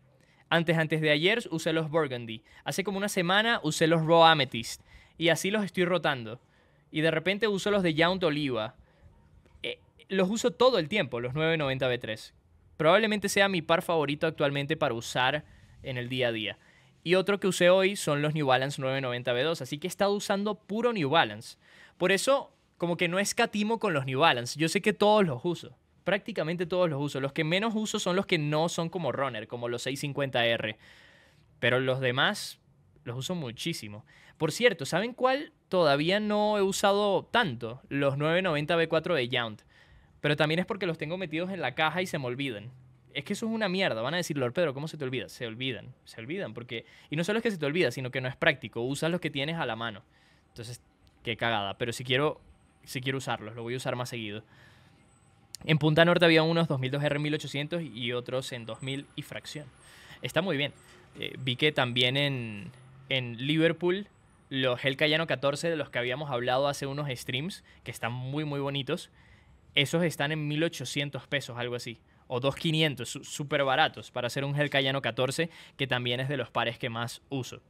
antes, antes de ayer usé los Burgundy. Hace como una semana usé los Raw Amethyst. Y así los estoy rotando. Y de repente uso los de Yount Oliva. Eh, los uso todo el tiempo, los 990B3. Probablemente sea mi par favorito actualmente para usar en el día a día. Y otro que usé hoy son los New Balance 990B2. Así que he estado usando puro New Balance. Por eso, como que no escatimo con los New Balance. Yo sé que todos los uso prácticamente todos los uso. Los que menos uso son los que no son como runner, como los 650R. Pero los demás los uso muchísimo. Por cierto, ¿saben cuál todavía no he usado tanto? Los 990B4 de Yount. Pero también es porque los tengo metidos en la caja y se me olvidan. Es que eso es una mierda. Van a decirlo Lord Pedro, ¿cómo se te olvida? Se olvidan. Se olvidan porque... Y no solo es que se te olvida, sino que no es práctico. Usas los que tienes a la mano. Entonces, qué cagada. Pero si quiero, si quiero usarlos, lo voy a usar más seguido. En Punta Norte había unos 2200 R1800 y otros en 2000 y fracción. Está muy bien. Eh, vi que también en, Liverpool los Hellcayano 14 de los que habíamos hablado hace unos streams, que están muy muy bonitos, esos están en 1800 pesos, algo así. O 2500, súper baratos para hacer un Hellcayano 14, que también es de los pares que más uso.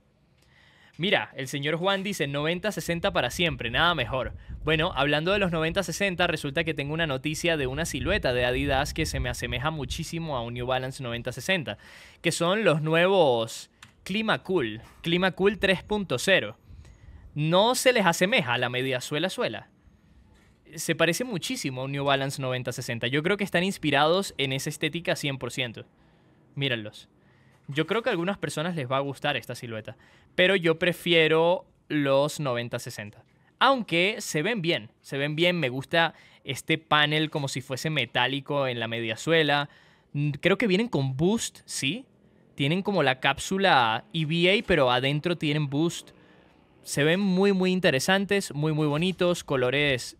Mira, el señor Juan dice 90-60 para siempre, nada mejor. Bueno, hablando de los 90-60, resulta que tengo una noticia de una silueta de Adidas que se me asemeja muchísimo a un New Balance 90-60, que son los nuevos Clima Cool, Clima Cool 3.0. No se les asemeja a la media suela suela. Se parece muchísimo a un New Balance 90-60. Yo creo que están inspirados en esa estética 100%. Míralos. Yo creo que a algunas personas les va a gustar esta silueta, pero yo prefiero los 90-60. Aunque se ven bien, se ven bien, me gusta este panel como si fuese metálico en la suela. Mm, creo que vienen con boost, sí. Tienen como la cápsula EVA, pero adentro tienen boost. Se ven muy, muy interesantes, muy, muy bonitos, colores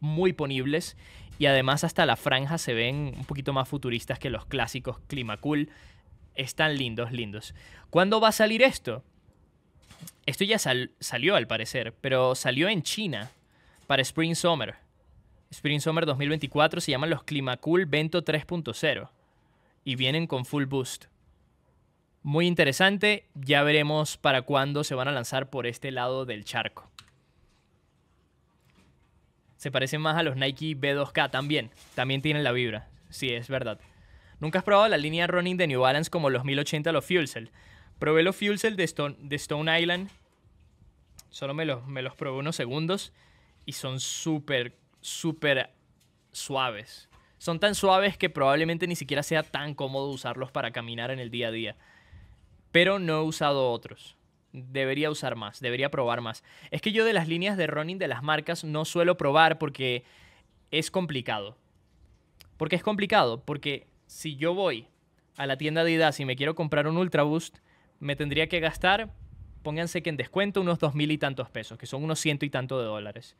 muy ponibles y además hasta la franja se ven un poquito más futuristas que los clásicos Climacool. Están lindos, lindos. ¿Cuándo va a salir esto? Esto ya salió al parecer, pero salió en China para Spring Summer. Spring Summer 2024 se llaman los Climacool Vento 3.0 y vienen con full boost. Muy interesante, ya veremos para cuándo se van a lanzar por este lado del charco. Se parecen más a los Nike B2K también, también tienen la vibra, sí, es verdad. Nunca has probado la línea running de New Balance como los 1080 los Fuel Cell. Probé los Fuel de Stone, Island. Solo me los, probé unos segundos. Y son súper, súper suaves. Son tan suaves que probablemente ni siquiera sea tan cómodo usarlos para caminar en el día a día. Pero no he usado otros. Debería usar más, debería probar más. Es que yo de las líneas de running de las marcas no suelo probar porque es complicado. Porque es complicado, porque si yo voy a la tienda de Adidas y me quiero comprar un Ultra Boost, me tendría que gastar, pónganse que en descuento, unos dos mil y tantos pesos, que son unos ciento y tanto de dólares.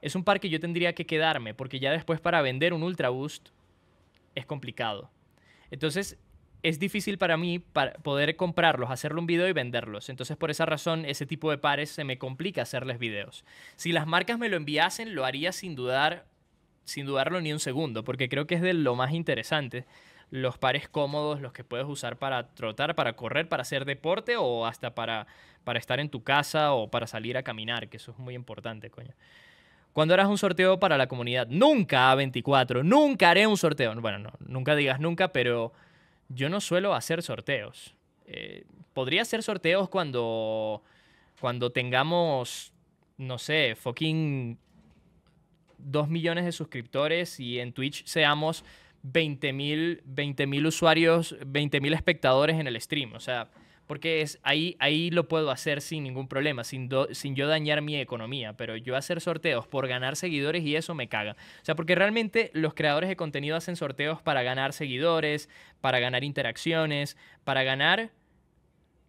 Es un par que yo tendría que quedarme, porque ya después para vender un Ultra Boost es complicado. Entonces, es difícil para mí poder comprarlos, hacerle un video y venderlos. Entonces, por esa razón, ese tipo de pares se me complica hacerles videos. Si las marcas me lo enviasen, lo haría sin dudar sin dudarlo ni un segundo, porque creo que es de lo más interesante. Los pares cómodos, los que puedes usar para trotar, para correr, para hacer deporte o hasta para, para estar en tu casa o para salir a caminar, que eso es muy importante, coño. Cuando harás un sorteo para la comunidad, nunca A24, nunca haré un sorteo. Bueno, no, nunca digas nunca, pero yo no suelo hacer sorteos. Eh, podría hacer sorteos cuando, cuando tengamos, no sé, fucking 2 millones de suscriptores y en Twitch seamos 20 mil usuarios, 20 mil espectadores en el stream. O sea, porque es, ahí, ahí lo puedo hacer sin ningún problema, sin, sin yo dañar mi economía, pero yo hacer sorteos por ganar seguidores y eso me caga. O sea, porque realmente los creadores de contenido hacen sorteos para ganar seguidores, para ganar interacciones, para ganar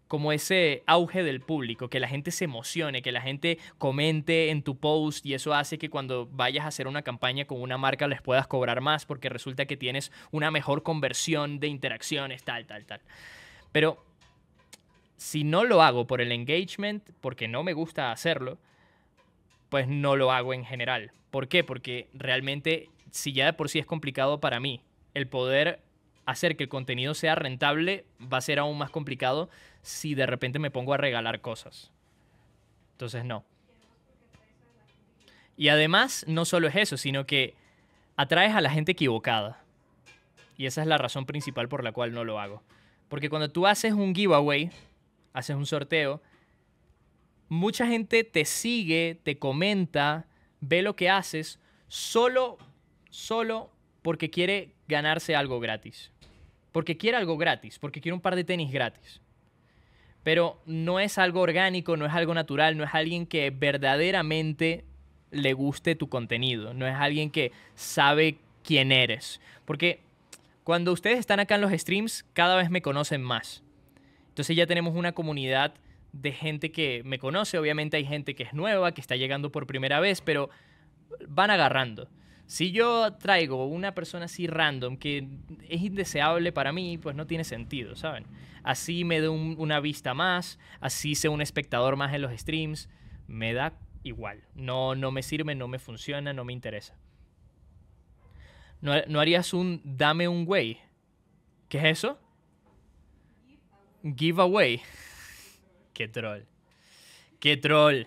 como ese auge del público, que la gente se emocione, que la gente comente en tu post y eso hace que cuando vayas a hacer una campaña con una marca les puedas cobrar más porque resulta que tienes una mejor conversión de interacciones, tal, tal, tal. Pero si no lo hago por el engagement, porque no me gusta hacerlo, pues no lo hago en general. ¿Por qué? Porque realmente si ya de por sí es complicado para mí el poder hacer que el contenido sea rentable va a ser aún más complicado si de repente me pongo a regalar cosas. Entonces no. Y además, no solo es eso, sino que atraes a la gente equivocada. Y esa es la razón principal por la cual no lo hago. Porque cuando tú haces un giveaway, haces un sorteo, mucha gente te sigue, te comenta, ve lo que haces, solo, solo porque quiere ganarse algo gratis. Porque quiere algo gratis, porque quiere un par de tenis gratis pero no es algo orgánico, no es algo natural, no es alguien que verdaderamente le guste tu contenido, no es alguien que sabe quién eres. Porque cuando ustedes están acá en los streams, cada vez me conocen más. Entonces ya tenemos una comunidad de gente que me conoce, obviamente hay gente que es nueva, que está llegando por primera vez, pero van agarrando. Si yo traigo una persona así random que es indeseable para mí, pues no tiene sentido, ¿saben? Así me da una vista más, así sea un espectador más en los streams, me da igual. No, no me sirve, no me funciona, no me interesa. ¿No, harías un dame un güey? ¿Qué es eso? Giveaway. Qué troll. Qué troll.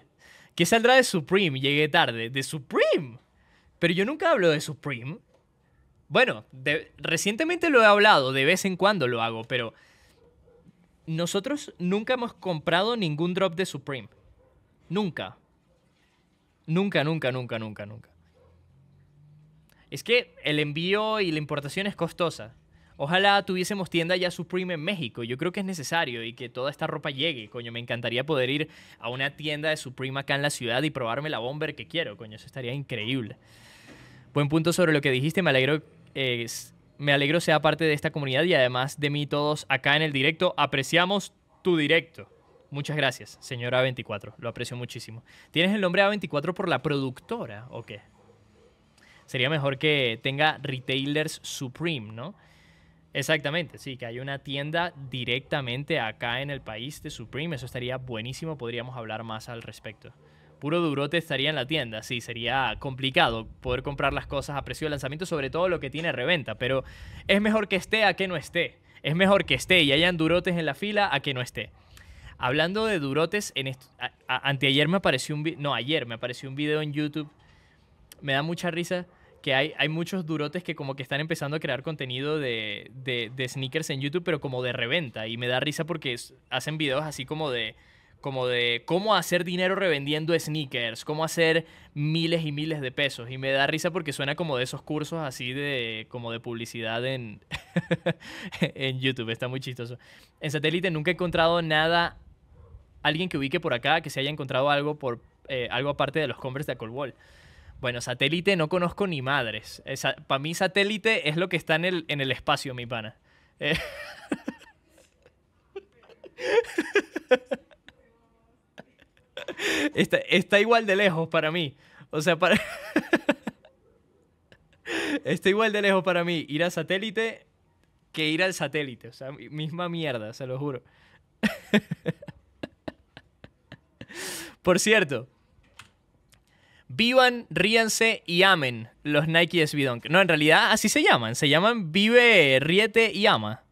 ¿Qué saldrá de Supreme? Llegué tarde. ¿De Supreme? Pero yo nunca hablo de Supreme. Bueno, recientemente lo he hablado, de vez en cuando lo hago, pero nosotros nunca hemos comprado ningún drop de Supreme. Nunca. Nunca, nunca, nunca, nunca, nunca. Es que el envío y la importación es costosa. Ojalá tuviésemos tienda ya Supreme en México. Yo creo que es necesario y que toda esta ropa llegue. Coño, me encantaría poder ir a una tienda de Supreme acá en la ciudad y probarme la bomber que quiero. Coño, eso estaría increíble. Buen punto sobre lo que dijiste, me alegro, eh, me alegro sea parte de esta comunidad y además de mí todos acá en el directo. Apreciamos tu directo. Muchas gracias, señora A24, lo aprecio muchísimo. ¿Tienes el nombre A24 por la productora o qué? Sería mejor que tenga Retailers Supreme, ¿no? Exactamente, sí, que haya una tienda directamente acá en el país de Supreme, eso estaría buenísimo, podríamos hablar más al respecto puro durote estaría en la tienda. Sí, sería complicado poder comprar las cosas a precio de lanzamiento, sobre todo lo que tiene reventa. Pero es mejor que esté a que no esté. Es mejor que esté y hayan durotes en la fila a que no esté. Hablando de durotes, en anteayer me apareció un no ayer me apareció un video en YouTube. Me da mucha risa que hay, hay muchos durotes que como que están empezando a crear contenido de, de, de sneakers en YouTube, pero como de reventa. Y me da risa porque hacen videos así como de como de cómo hacer dinero revendiendo sneakers, cómo hacer miles y miles de pesos. Y me da risa porque suena como de esos cursos así de como de publicidad en, en YouTube. Está muy chistoso. En satélite nunca he encontrado nada, alguien que ubique por acá, que se haya encontrado algo, por, eh, algo aparte de los Converse de Colwall. Bueno, satélite no conozco ni madres. Eh, Para mí satélite es lo que está en el, en el espacio, mi pana. Eh. Está, está igual de lejos para mí. O sea, para... está igual de lejos para mí ir al satélite que ir al satélite. O sea, misma mierda, se lo juro. Por cierto, vivan, ríanse y amen los Nike SB No, en realidad así se llaman. Se llaman Vive, Ríete y Ama.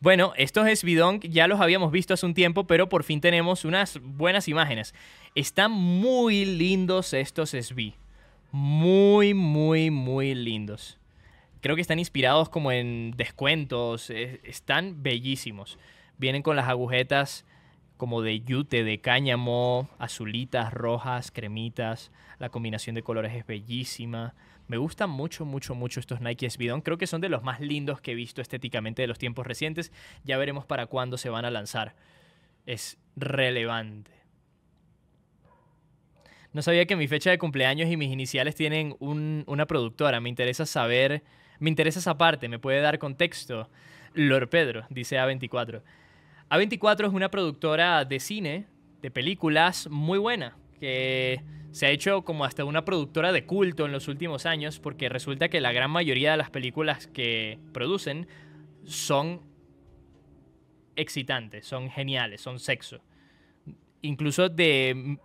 Bueno, estos bidong ya los habíamos visto hace un tiempo, pero por fin tenemos unas buenas imágenes. Están muy lindos estos SB. Muy, muy, muy lindos. Creo que están inspirados como en descuentos. Eh, están bellísimos. Vienen con las agujetas como de yute, de cáñamo, azulitas, rojas, cremitas. La combinación de colores es bellísima. Me gustan mucho, mucho, mucho estos Nike Speedon. Creo que son de los más lindos que he visto estéticamente de los tiempos recientes. Ya veremos para cuándo se van a lanzar. Es relevante. No sabía que mi fecha de cumpleaños y mis iniciales tienen un, una productora. Me interesa saber, me interesa esa parte, me puede dar contexto. Lord Pedro, dice A24. A24 es una productora de cine, de películas muy buena que se ha hecho como hasta una productora de culto en los últimos años, porque resulta que la gran mayoría de las películas que producen son excitantes, son geniales, son sexo. Incluso de,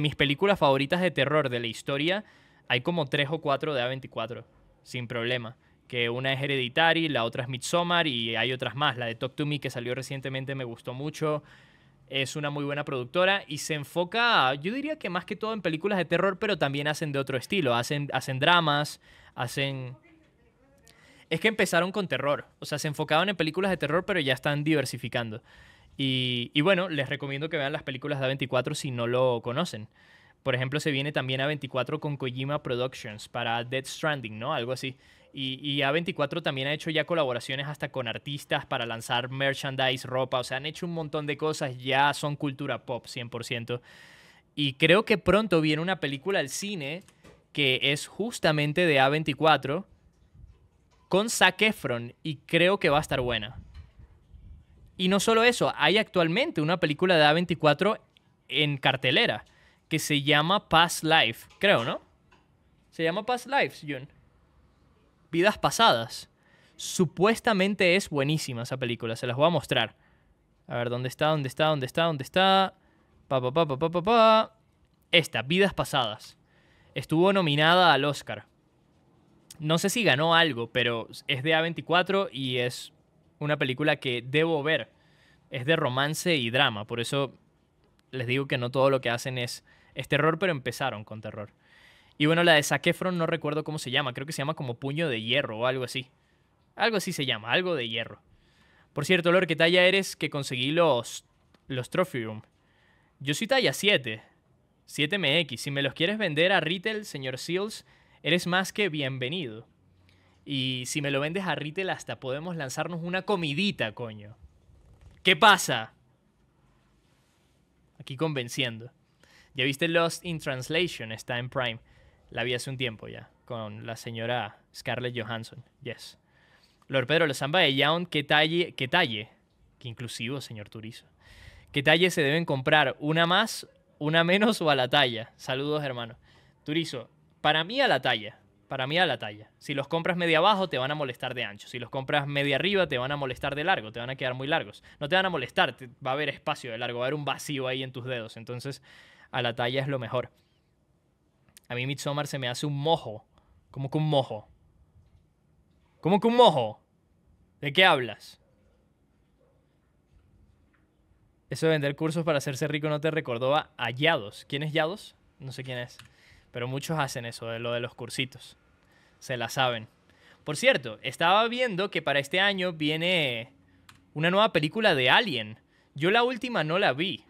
mis películas favoritas de terror de la historia, hay como tres o cuatro de A24, sin problema. Que una es Hereditary, la otra es Midsommar y hay otras más. La de Talk to Me que salió recientemente me gustó mucho es una muy buena productora y se enfoca, yo diría que más que todo en películas de terror, pero también hacen de otro estilo, hacen, hacen dramas, hacen... Es que empezaron con terror, o sea, se enfocaban en películas de terror, pero ya están diversificando. Y, y bueno, les recomiendo que vean las películas de A24 si no lo conocen. Por ejemplo, se viene también A24 con Kojima Productions para Dead Stranding, ¿no? Algo así. Y, A24 también ha hecho ya colaboraciones hasta con artistas para lanzar merchandise, ropa, o sea, han hecho un montón de cosas, ya son cultura pop 100%. Y creo que pronto viene una película al cine que es justamente de A24 con Zac Efron y creo que va a estar buena. Y no solo eso, hay actualmente una película de A24 en cartelera que se llama Past Life, creo, ¿no? Se llama Past Life, Jun vidas pasadas. Supuestamente es buenísima esa película, se las voy a mostrar. A ver, ¿dónde está? ¿Dónde está? ¿Dónde está? ¿Dónde está? Pa, pa, pa, pa, pa, pa, Esta, Vidas Pasadas. Estuvo nominada al Oscar. No sé si ganó algo, pero es de A24 y es una película que debo ver. Es de romance y drama, por eso les digo que no todo lo que hacen es, es terror, pero empezaron con terror. Y bueno, la de Zac no recuerdo cómo se llama, creo que se llama como Puño de Hierro o algo así. Algo así se llama, algo de hierro. Por cierto, Lord, ¿qué talla eres que conseguí los, los Trophy Room? Yo soy talla 7, 7MX. Si me los quieres vender a retail, señor Seals, eres más que bienvenido. Y si me lo vendes a retail, hasta podemos lanzarnos una comidita, coño. ¿Qué pasa? Aquí convenciendo. Ya viste Lost in Translation, está en Prime. La vi hace un tiempo ya, con la señora Scarlett Johansson. Yes. Lord Pedro los Samba de Young, ¿qué talle, qué inclusivo, señor Turizo. ¿Qué talle se deben comprar? ¿Una más, una menos o a la talla? Saludos, hermano. Turizo, para mí a la talla. Para mí a la talla. Si los compras media abajo, te van a molestar de ancho. Si los compras media arriba, te van a molestar de largo. Te van a quedar muy largos. No te van a molestar, va a haber espacio de largo, va a haber un vacío ahí en tus dedos. Entonces, a la talla es lo mejor. A mí Midsommar se me hace un mojo. como que un mojo? ¿Cómo que un mojo? ¿De qué hablas? Eso de vender cursos para hacerse rico no te recordó a, a Yados. ¿Quién es Yados? No sé quién es. Pero muchos hacen eso, de lo de los cursitos. Se la saben. Por cierto, estaba viendo que para este año viene una nueva película de Alien. Yo la última no la vi.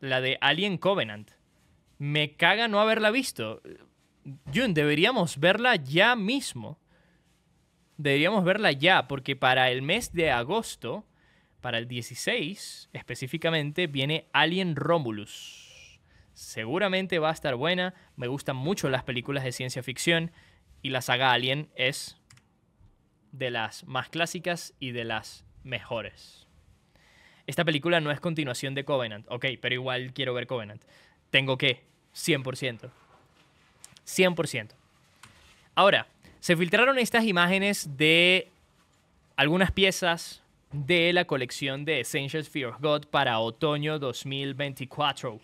La de Alien Covenant me caga no haberla visto. Jun, deberíamos verla ya mismo. Deberíamos verla ya, porque para el mes de agosto, para el 16 específicamente, viene Alien Romulus. Seguramente va a estar buena. Me gustan mucho las películas de ciencia ficción y la saga Alien es de las más clásicas y de las mejores. Esta película no es continuación de Covenant. Ok, pero igual quiero ver Covenant. Tengo que. 100%. 100%. Ahora, se filtraron estas imágenes de algunas piezas de la colección de Essentials Fear of God para otoño 2024.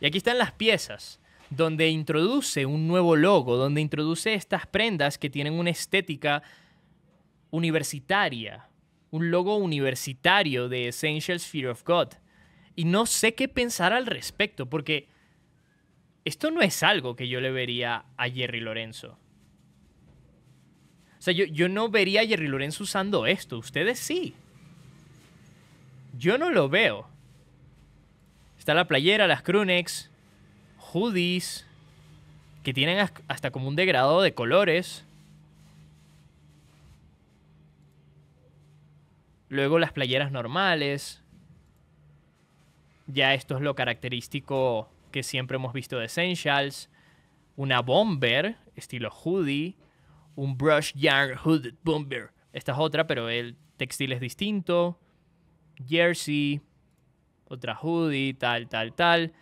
Y aquí están las piezas, donde introduce un nuevo logo, donde introduce estas prendas que tienen una estética universitaria, un logo universitario de Essentials Fear of God. Y no sé qué pensar al respecto, porque esto no es algo que yo le vería a Jerry Lorenzo. O sea, yo, no vería a Jerry Lorenzo usando esto. Ustedes sí. Yo no lo veo. Está la playera, las Crunex, hoodies, que tienen hasta como un degradado de colores. Luego las playeras normales. Ya esto es lo característico que siempre hemos visto de Essentials, una bomber estilo hoodie, un brush yarn hooded bomber. Esta es otra, pero el textil es distinto. Jersey, otra hoodie, tal, tal, tal.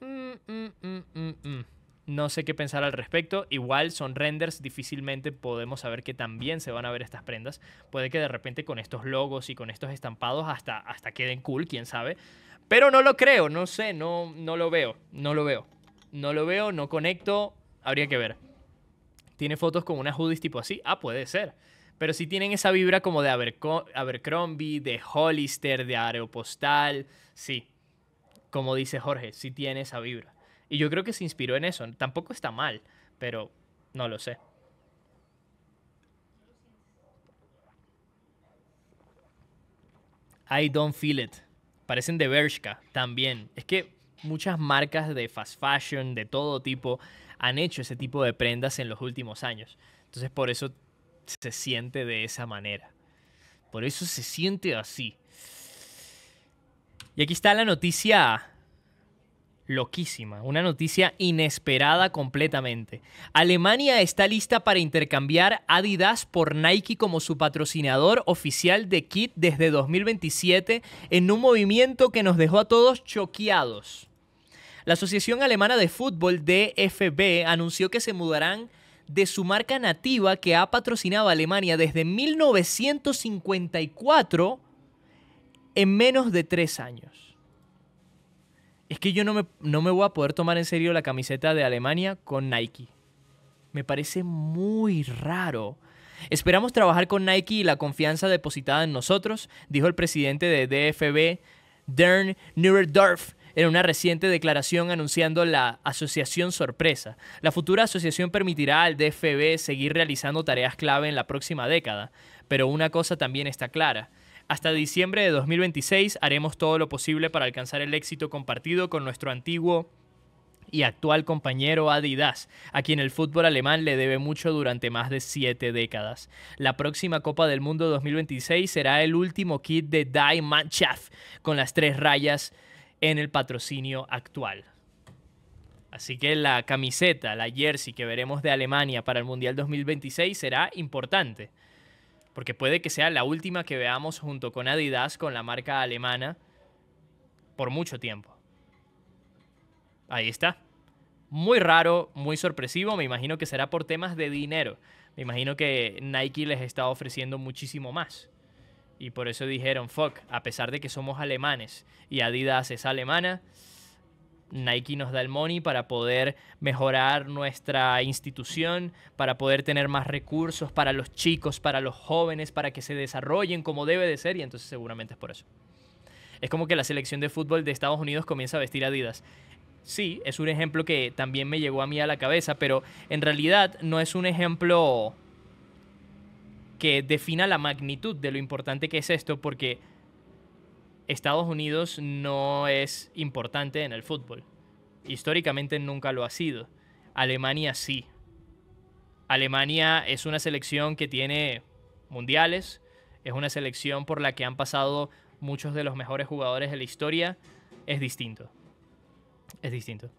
Mm, mm, mm, no sé qué pensar al respecto. Igual son renders, difícilmente podemos saber que también se van a ver estas prendas. Puede que de repente con estos logos y con estos estampados hasta, hasta queden cool, quién sabe. Pero no lo creo, no sé, no, no lo veo, no lo veo. No lo veo, no conecto, habría que ver. Tiene fotos con una hoodies tipo así, ah, puede ser. Pero si tienen esa vibra como de Abercrombie, de Hollister, de Aeropostal, sí. Como dice Jorge, sí tiene esa vibra. Y yo creo que se inspiró en eso. Tampoco está mal, pero no lo sé. I don't feel it parecen de Bershka también. Es que muchas marcas de fast fashion, de todo tipo, han hecho ese tipo de prendas en los últimos años. Entonces por eso se siente de esa manera. Por eso se siente así. Y aquí está la noticia loquísima, una noticia inesperada completamente. Alemania está lista para intercambiar Adidas por Nike como su patrocinador oficial de kit desde 2027 en un movimiento que nos dejó a todos choqueados. La Asociación Alemana de Fútbol DFB anunció que se mudarán de su marca nativa que ha patrocinado a Alemania desde 1954 en menos de tres años es que yo no me, no me voy a poder tomar en serio la camiseta de Alemania con Nike. Me parece muy raro. Esperamos trabajar con Nike y la confianza depositada en nosotros, dijo el presidente de DFB, Dern Neuerdorf, en una reciente declaración anunciando la asociación sorpresa. La futura asociación permitirá al DFB seguir realizando tareas clave en la próxima década, pero una cosa también está clara. Hasta diciembre de 2026 haremos todo lo posible para alcanzar el éxito compartido con nuestro antiguo y actual compañero Adidas, a quien el fútbol alemán le debe mucho durante más de siete décadas. La próxima Copa del Mundo 2026 será el último kit de Die Mannschaft, con las tres rayas en el patrocinio actual. Así que la camiseta, la jersey que veremos de Alemania para el Mundial 2026 será importante porque puede que sea la última que veamos junto con Adidas, con la marca alemana, por mucho tiempo. Ahí está. Muy raro, muy sorpresivo, me imagino que será por temas de dinero. Me imagino que Nike les está ofreciendo muchísimo más. Y por eso dijeron, fuck, a pesar de que somos alemanes y Adidas es alemana, Nike nos da el money para poder mejorar nuestra institución, para poder tener más recursos para los chicos, para los jóvenes, para que se desarrollen como debe de ser y entonces seguramente es por eso. Es como que la selección de fútbol de Estados Unidos comienza a vestir Adidas. Sí, es un ejemplo que también me llegó a mí a la cabeza, pero en realidad no es un ejemplo que defina la magnitud de lo importante que es esto porque Estados Unidos no es importante en el fútbol. Históricamente nunca lo ha sido. Alemania sí. Alemania es una selección que tiene mundiales, es una selección por la que han pasado muchos de los mejores jugadores de la historia. Es distinto. Es distinto.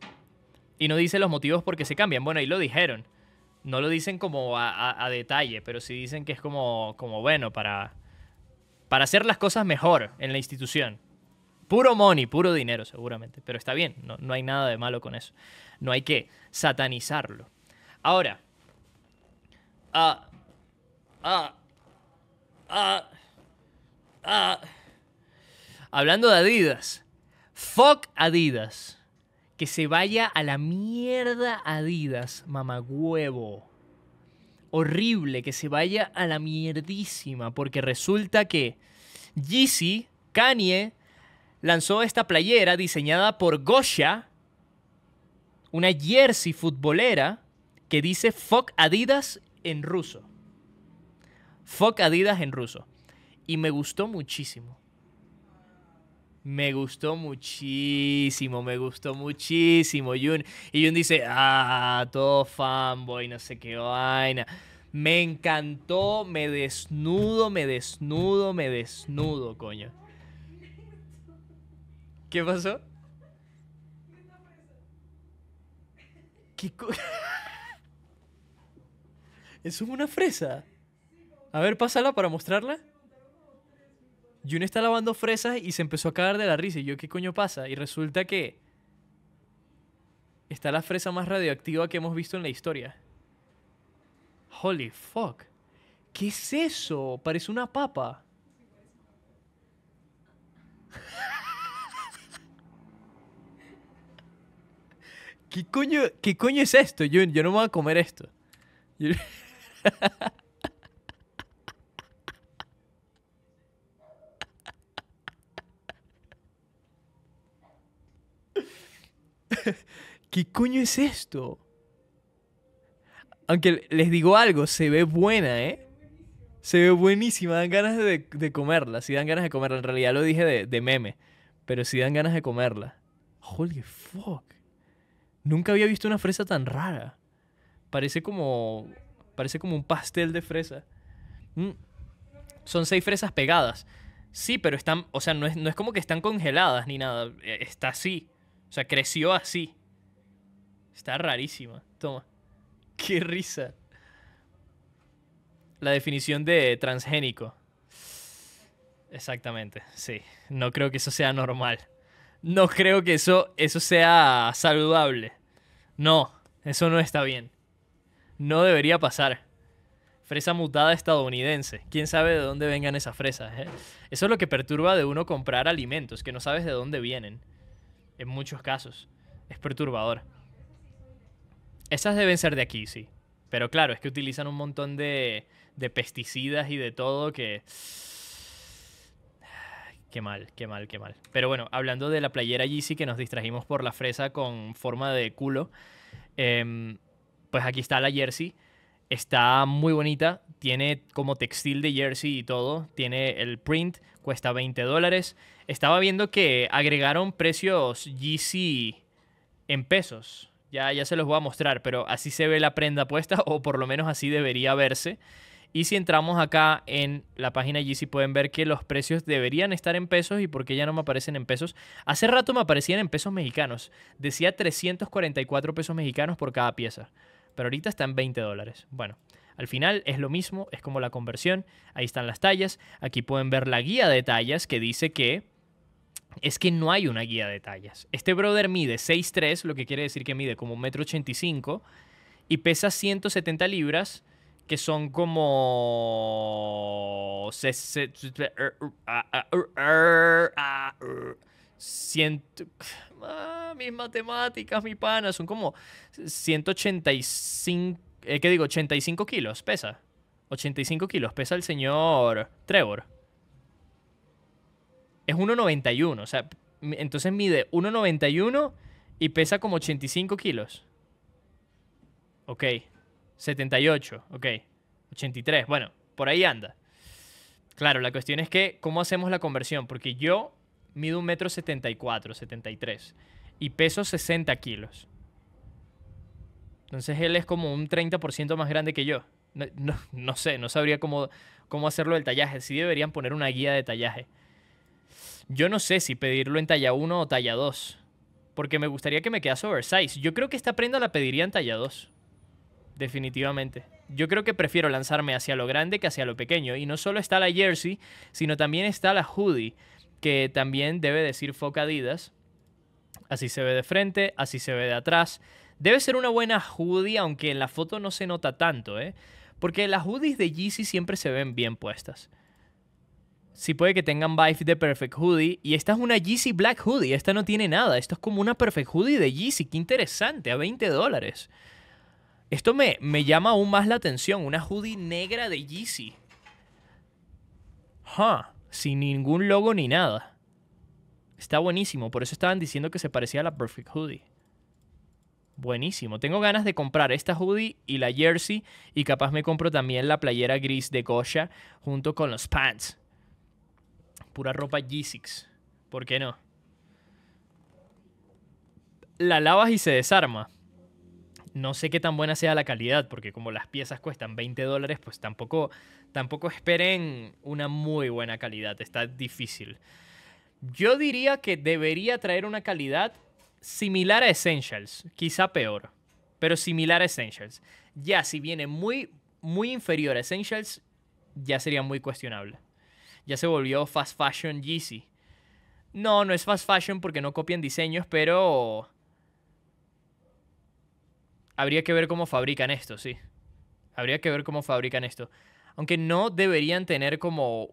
Y no dice los motivos porque se cambian. Bueno, ahí lo dijeron. No lo dicen como a, detalle, pero sí dicen que es como bueno para, para hacer las cosas mejor en la institución. Puro money, puro dinero seguramente, pero está bien, no, hay nada de malo con eso. No hay que satanizarlo. Ahora, ah, ah, ah, ah. hablando de Adidas, fuck Adidas. Que se vaya a la mierda Adidas, mamagüevo horrible, que se vaya a la mierdísima, porque resulta que Yeezy, Kanye, lanzó esta playera diseñada por Gosha, una jersey futbolera que dice Fuck Adidas en ruso. Fuck Adidas en ruso. Y me gustó muchísimo. Me gustó muchísimo, me gustó muchísimo. Jun. Y Jun dice, ah, todo fanboy, no sé qué vaina. Me encantó, me desnudo, me desnudo, me desnudo, coño. ¿Qué pasó? ¿Qué co es una fresa? A ver, pásala para mostrarla. Jun está lavando fresas y se empezó a cagar de la risa. Y yo, ¿qué coño pasa? Y resulta que está la fresa más radioactiva que hemos visto en la historia. Holy fuck. ¿Qué es eso? Parece una papa. ¿Qué coño, ¿Qué es esto, Jun? Yo no me voy a comer esto. ¿qué coño es esto? Aunque les digo algo, se ve buena, ¿eh? Se ve buenísima, dan ganas de, comerla, Si dan ganas de comerla. En realidad lo dije de, meme, pero si dan ganas de comerla. Holy fuck. Nunca había visto una fresa tan rara. Parece como. Parece como un pastel de fresa. Mm. Son seis fresas pegadas. Sí, pero están. O sea, no es como que están congeladas ni nada. E, está así. O sea, creció así. Está rarísima. Toma. Qué risa. La definición de transgénico. Exactamente, sí. No creo que eso sea normal. No creo que eso, eso sea saludable. No, eso no está bien. No debería pasar. Fresa mutada estadounidense. ¿Quién sabe de dónde vengan esas fresas? Eh? Eso es lo que perturba de uno comprar alimentos, que no sabes de dónde vienen en muchos casos. Es perturbador. Esas deben ser de aquí, sí. Pero claro, es que utilizan un montón de, de pesticidas y de todo que... Qué mal, qué mal, qué mal. Pero bueno, hablando de la playera Yeezy que nos distrajimos por la fresa con forma de culo, em, pues aquí está la jersey Está muy bonita, tiene como textil de jersey y todo, tiene el print, cuesta 20 dólares. Estaba viendo que agregaron precios GC en pesos. Ya, ya se los voy a mostrar, pero así se ve la prenda puesta, o por lo menos así debería verse. Y si entramos acá en la página GC, pueden ver que los precios deberían estar en pesos y porque ya no me aparecen en pesos. Hace rato me aparecían en pesos mexicanos. Decía 344 pesos mexicanos por cada pieza pero ahorita está en 20 dólares. Bueno, al final es lo mismo, es como la conversión, ahí están las tallas, aquí pueden ver la guía de tallas que dice que es que no hay una guía de tallas. Este brother mide 6'3, lo que quiere decir que mide como 1,85 m y pesa 170 libras, que son como... Ciento, ah, mis matemáticas, mi pana, son como 185, eh, ¿qué digo? 85 kilos, pesa. 85 kilos, pesa el señor Trevor. Es 1,91, o sea, entonces mide 1,91 y pesa como 85 kilos. Ok, 78, ok, 83, bueno, por ahí anda. Claro, la cuestión es que, ¿cómo hacemos la conversión? Porque yo mido un metro 74, 73 y peso 60 kilos. Entonces él es como un 30% más grande que yo. No, sé, no sabría cómo, cómo hacerlo del tallaje. Sí deberían poner una guía de tallaje. Yo no sé si pedirlo en talla 1 o talla 2. Porque me gustaría que me quedase oversize. Yo creo que esta prenda la pediría en talla 2. Definitivamente. Yo creo que prefiero lanzarme hacia lo grande que hacia lo pequeño. Y no solo está la jersey, sino también está la hoodie que también debe decir Focadidas. Así se ve de frente, así se ve de atrás. Debe ser una buena hoodie, aunque en la foto no se nota tanto, ¿eh? Porque las hoodies de Yeezy siempre se ven bien puestas. Sí puede que tengan vibe de Perfect Hoodie. Y esta es una Yeezy Black Hoodie. Esta no tiene nada. Esto es como una Perfect Hoodie de Yeezy. Qué interesante, a 20 dólares. Esto me, me llama aún más la atención. Una hoodie negra de Yeezy. Huh sin ningún logo ni nada. Está buenísimo, por eso estaban diciendo que se parecía a la Perfect Hoodie. Buenísimo. Tengo ganas de comprar esta hoodie y la jersey y capaz me compro también la playera gris de Gosha junto con los pants. Pura ropa G6. ¿Por qué no? La lavas y se desarma. No sé qué tan buena sea la calidad, porque como las piezas cuestan 20 dólares, pues tampoco tampoco esperen una muy buena calidad, está difícil. Yo diría que debería traer una calidad similar a Essentials, quizá peor, pero similar a Essentials. Ya si viene muy, muy inferior a Essentials, ya sería muy cuestionable. Ya se volvió fast fashion Yeezy. No, no es fast fashion porque no copian diseños, pero habría que ver cómo fabrican esto, sí. Habría que ver cómo fabrican esto aunque no deberían tener como...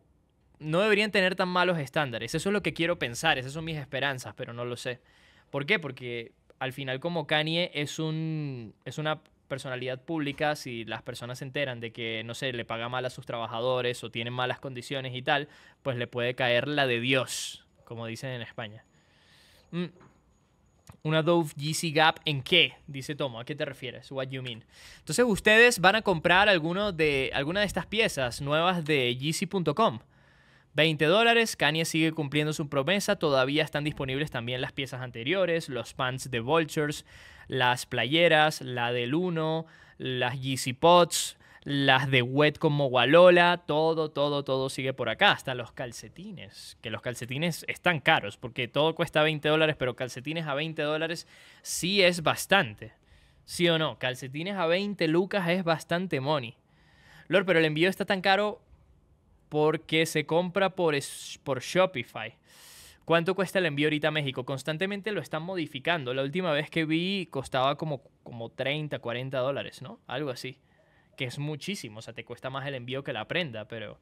No deberían tener tan malos estándares. Eso es lo que quiero pensar, esas son mis esperanzas, pero no lo sé. ¿Por qué? Porque al final como Kanye es, un, es una personalidad pública, si las personas se enteran de que, no sé, le paga mal a sus trabajadores o tienen malas condiciones y tal, pues le puede caer la de Dios, como dicen en España. Mm una Dove GC Gap en qué, dice Tomo, ¿a qué te refieres? What you mean. Entonces, ustedes van a comprar alguno de, alguna de estas piezas nuevas de GC.com. 20 dólares, Kanye sigue cumpliendo su promesa, todavía están disponibles también las piezas anteriores, los pants de Vultures, las playeras, la del 1, las GC Pots las de wet como Walola, todo, todo, todo sigue por acá, hasta los calcetines, que los calcetines están caros, porque todo cuesta 20 dólares, pero calcetines a 20 dólares sí es bastante. ¿Sí o no? Calcetines a 20 lucas es bastante money. Lord, pero el envío está tan caro porque se compra por, por Shopify. ¿Cuánto cuesta el envío ahorita a México? Constantemente lo están modificando. La última vez que vi costaba como, como 30, 40 dólares, ¿no? Algo así que es muchísimo, o sea, te cuesta más el envío que la prenda, pero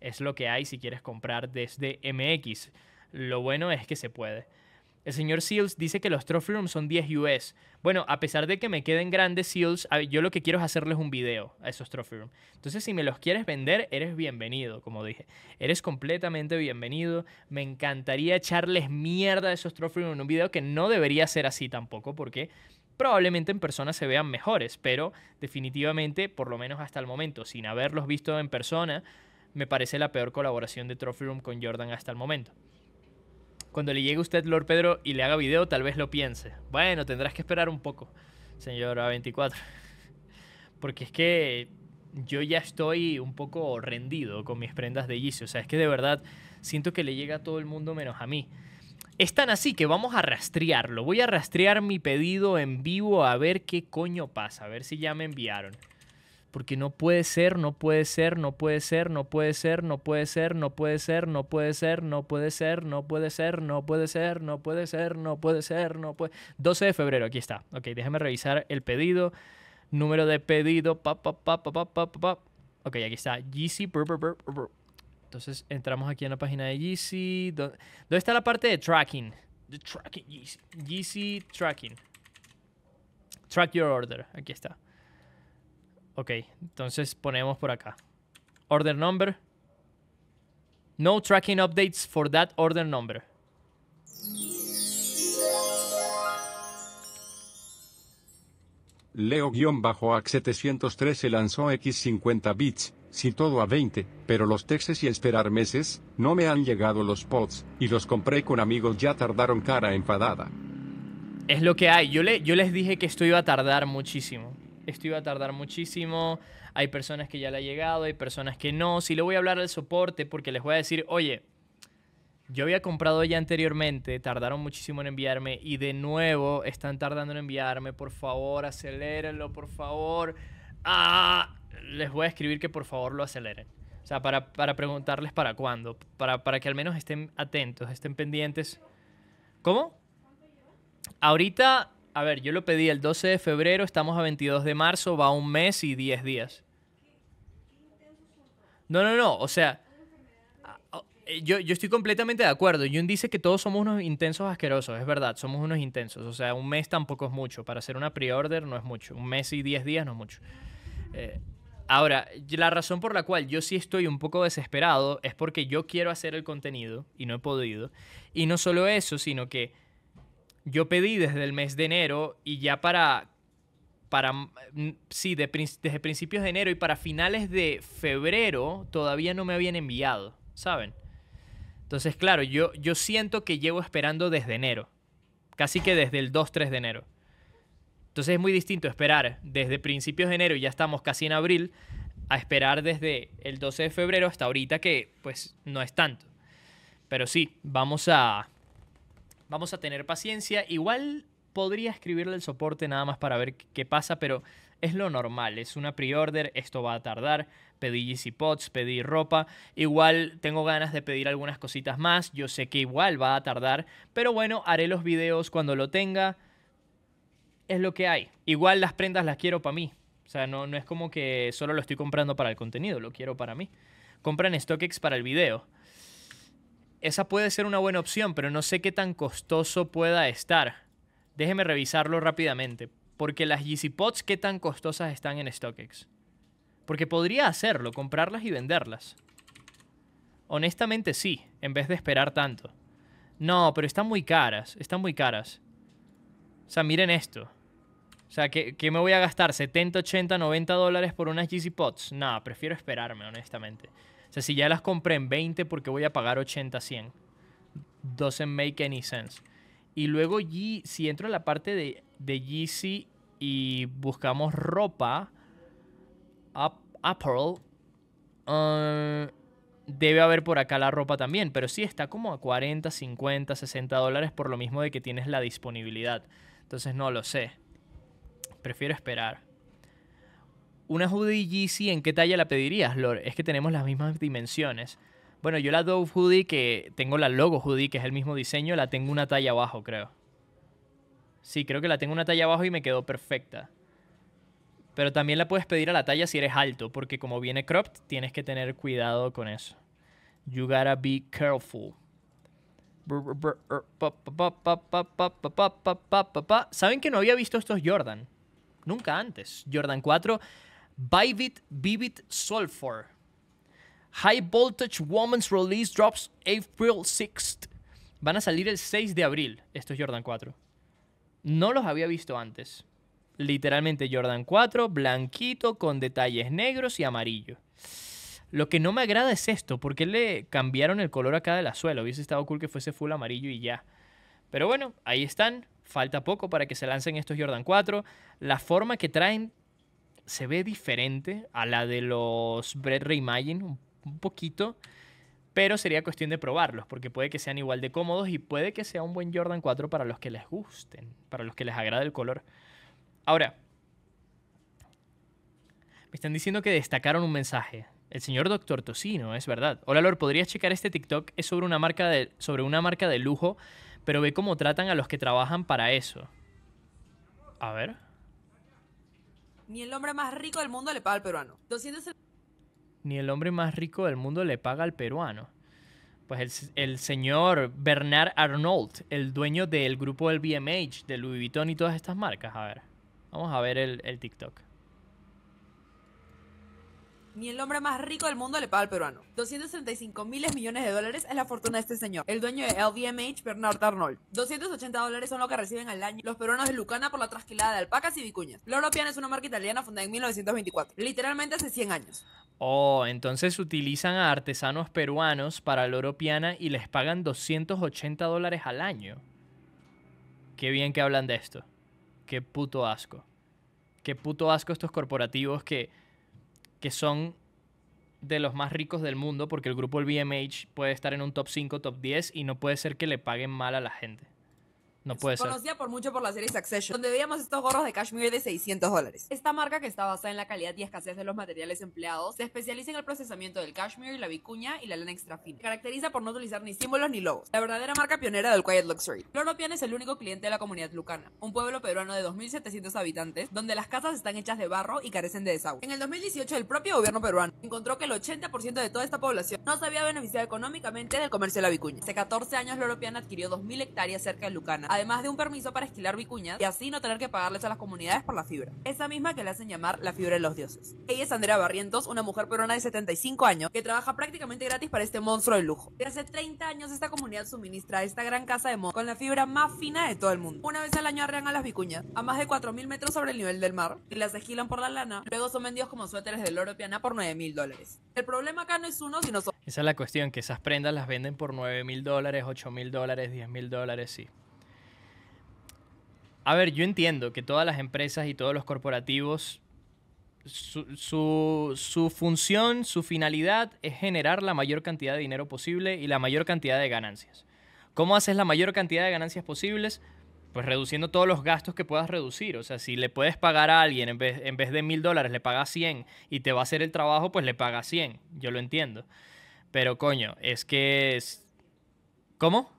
es lo que hay si quieres comprar desde MX. Lo bueno es que se puede. El señor Seals dice que los Trophy rooms son 10 US. Bueno, a pesar de que me queden grandes Seals, yo lo que quiero es hacerles un video a esos Trophy rooms. Entonces, si me los quieres vender, eres bienvenido, como dije. Eres completamente bienvenido. Me encantaría echarles mierda a esos Trophy rooms en un video que no debería ser así tampoco, porque probablemente en persona se vean mejores, pero definitivamente, por lo menos hasta el momento, sin haberlos visto en persona, me parece la peor colaboración de Trophy Room con Jordan hasta el momento. Cuando le llegue a usted, Lord Pedro, y le haga video, tal vez lo piense. Bueno, tendrás que esperar un poco, señora 24. Porque es que yo ya estoy un poco rendido con mis prendas de Yeezy. O sea, es que de verdad siento que le llega a todo el mundo menos a mí. Es tan así que vamos a rastrearlo. Voy a rastrear mi pedido en vivo a ver qué coño pasa, a ver si ya me enviaron. Porque no puede ser, no puede ser, no puede ser, no puede ser, no puede ser, no puede ser, no puede ser, no puede ser, no puede ser, no puede ser, no puede ser, no puede ser, no puede... ser. 12 de febrero, aquí está. Ok, déjame revisar el pedido. Número de pedido, pa, pa, Ok, aquí está. GC, entonces entramos aquí en la página de Yeezy. ¿Dónde, está la parte de tracking? The tracking Yeezy. tracking. Track your order. Aquí está. Ok, entonces ponemos por acá. Order number. No tracking updates for that order number. Leo-Axe 703 se lanzó X50 bits si todo a 20, pero los textos y esperar meses, no me han llegado los pods, y los compré con amigos ya tardaron cara enfadada. Es lo que hay, yo, les dije que esto iba a tardar muchísimo. Esto iba a tardar muchísimo, hay personas que ya le ha llegado, hay personas que no. Si le voy a hablar al soporte porque les voy a decir, oye, yo había comprado ya anteriormente, tardaron muchísimo en enviarme y de nuevo están tardando en enviarme. Por favor, acelérenlo, por favor. Ah, les voy a escribir que por favor lo aceleren. O sea, para, preguntarles para cuándo, para, que al menos estén atentos, estén pendientes. ¿Cómo? Ahorita, a ver, yo lo pedí el 12 de febrero, estamos a 22 de marzo, va un mes y 10 días. No, no, no, o sea, eh, yo, yo, estoy completamente de acuerdo. Jun dice que todos somos unos intensos asquerosos, es verdad, somos unos intensos. O sea, un mes tampoco es mucho, para hacer una pre-order no es mucho, un mes y 10 días no es mucho. Eh, Ahora, la razón por la cual yo sí estoy un poco desesperado es porque yo quiero hacer el contenido y no he podido. Y no solo eso, sino que yo pedí desde el mes de enero y ya para, para mm, sí, desde principios de enero y para finales de febrero todavía no me habían enviado, ¿saben? Entonces, claro, yo, yo siento que llevo esperando desde enero, casi que desde el 2-3 de enero. Entonces es muy distinto esperar desde principios de enero, y ya estamos casi en abril, a esperar desde el 12 de febrero hasta ahorita, que pues no es tanto. Pero sí, vamos a, vamos a tener paciencia. Igual podría escribirle el soporte nada más para ver qué pasa, pero es lo normal, es una pre-order, esto va a tardar. Pedí y Pods, pedí ropa. Igual tengo ganas de pedir algunas cositas más. Yo sé que igual va a tardar, pero bueno, haré los videos cuando lo tenga es lo que hay. Igual las prendas las quiero para mí. O sea, no, no es como que solo lo estoy comprando para el contenido, lo quiero para mí. Compran StockX para el video. Esa puede ser una buena opción, pero no sé qué tan costoso pueda estar. Déjeme revisarlo rápidamente. Porque las Yeezy Pods, ¿qué tan costosas están en StockX? Porque podría hacerlo, comprarlas y venderlas. Honestamente sí, en vez de esperar tanto. No, pero están muy caras, están muy caras. O sea, miren esto. O sea, ¿qué, me voy a gastar? ¿70, 80, 90 dólares por unas Yeezy Pots? Nada, prefiero esperarme, honestamente. O sea, si ya las compré en 20, ¿por qué voy a pagar 80, 100? Doesn't make any sense. Y luego, si entro en la parte de, de Yeezy y buscamos ropa, Apple, uh, debe haber por acá la ropa también, pero sí está como a 40, 50, 60 dólares por lo mismo de que tienes la disponibilidad. Entonces no lo sé prefiero esperar. Una hoodie Yeezy, ¿en qué talla la pedirías, Lord? Es que tenemos las mismas dimensiones. Bueno, yo la Dove Hoodie, que tengo la Logo Hoodie, que es el mismo diseño, la tengo una talla abajo, creo. Sí, creo que la tengo una talla abajo y me quedó perfecta. Pero también la puedes pedir a la talla si eres alto, porque como viene cropped, tienes que tener cuidado con eso. You gotta be careful. ¿Saben que no había visto estos Jordan? Nunca antes. Jordan 4, Vivid Vivid Sulfur. High Voltage Woman's Release Drops April 6th. Van a salir el 6 de abril Esto es Jordan 4. No los había visto antes. Literalmente Jordan 4, blanquito, con detalles negros y amarillo. Lo que no me agrada es esto, porque le cambiaron el color acá de la suela. Hubiese estado cool que fuese full amarillo y ya. Pero bueno, ahí están falta poco para que se lancen estos Jordan 4. La forma que traen se ve diferente a la de los Bread Reimagine, un poquito, pero sería cuestión de probarlos, porque puede que sean igual de cómodos y puede que sea un buen Jordan 4 para los que les gusten, para los que les agrade el color. Ahora, me están diciendo que destacaron un mensaje. El señor Doctor Tocino, es verdad. Hola Lord, ¿podrías checar este TikTok? Es sobre una marca de, sobre una marca de lujo pero ve cómo tratan a los que trabajan para eso. A ver. Ni el hombre más rico del mundo le paga al peruano. Ni el hombre más rico del mundo le paga al peruano. Pues el, señor Bernard Arnold, el dueño del grupo del BMH, de Louis Vuitton y todas estas marcas. A ver. Vamos a ver el, el TikTok. Ni el hombre más rico del mundo le paga al peruano. 235 miles millones de dólares es la fortuna de este señor, el dueño de LVMH, Bernard Arnold. 280 dólares son lo que reciben al año los peruanos de Lucana por la trasquilada de alpacas y vicuñas. Loro Piana es una marca italiana fundada en 1924, literalmente hace 100 años. Oh, entonces utilizan a artesanos peruanos para Loro Piana y les pagan 280 dólares al año. Qué bien que hablan de esto. Qué puto asco. Qué puto asco estos corporativos que que son de los más ricos del mundo, porque el grupo el BMH puede estar en un top 5, top 10 y no puede ser que le paguen mal a la gente. No Conocida por mucho por la serie Succession, donde veíamos estos gorros de cashmere de 600 dólares. Esta marca, que está basada en la calidad y escasez de los materiales empleados, se especializa en el procesamiento del cashmere, la vicuña y la lana extra fina. Caracteriza por no utilizar ni símbolos ni logos. La verdadera marca pionera del Quiet Luxury. Loro es el único cliente de la comunidad lucana, un pueblo peruano de 2.700 habitantes, donde las casas están hechas de barro y carecen de desagüe. En el 2018, el propio gobierno peruano encontró que el 80% de toda esta población no se había beneficiado económicamente del comercio de la vicuña. Hace 14 años, Loro adquirió 2.000 hectáreas cerca de Lucana además de un permiso para esquilar vicuñas y así no tener que pagarles a las comunidades por la fibra. Esa misma que le hacen llamar la fibra de los dioses. Ella es Andrea Barrientos, una mujer peruana de 75 años que trabaja prácticamente gratis para este monstruo de lujo. Desde hace 30 años esta comunidad suministra esta gran casa de moda con la fibra más fina de todo el mundo. Una vez al año arrean a las vicuñas a más de 4.000 metros sobre el nivel del mar y las esquilan por la lana, luego son vendidos como suéteres de loro piana por 9.000 dólares. El problema acá no es uno, sino Esa es la cuestión, que esas prendas las venden por 9.000 dólares, 8.000 dólares, 10.000 dólares, sí. A ver, yo entiendo que todas las empresas y todos los corporativos, su, función, su finalidad es generar la mayor cantidad de dinero posible y la mayor cantidad de ganancias. ¿Cómo haces la mayor cantidad de ganancias posibles? Pues reduciendo todos los gastos que puedas reducir. O sea, si le puedes pagar a alguien en vez, de mil dólares, le pagas 100 y te va a hacer el trabajo, pues le pagas 100. Yo lo entiendo. Pero coño, es que... Es... ¿Cómo?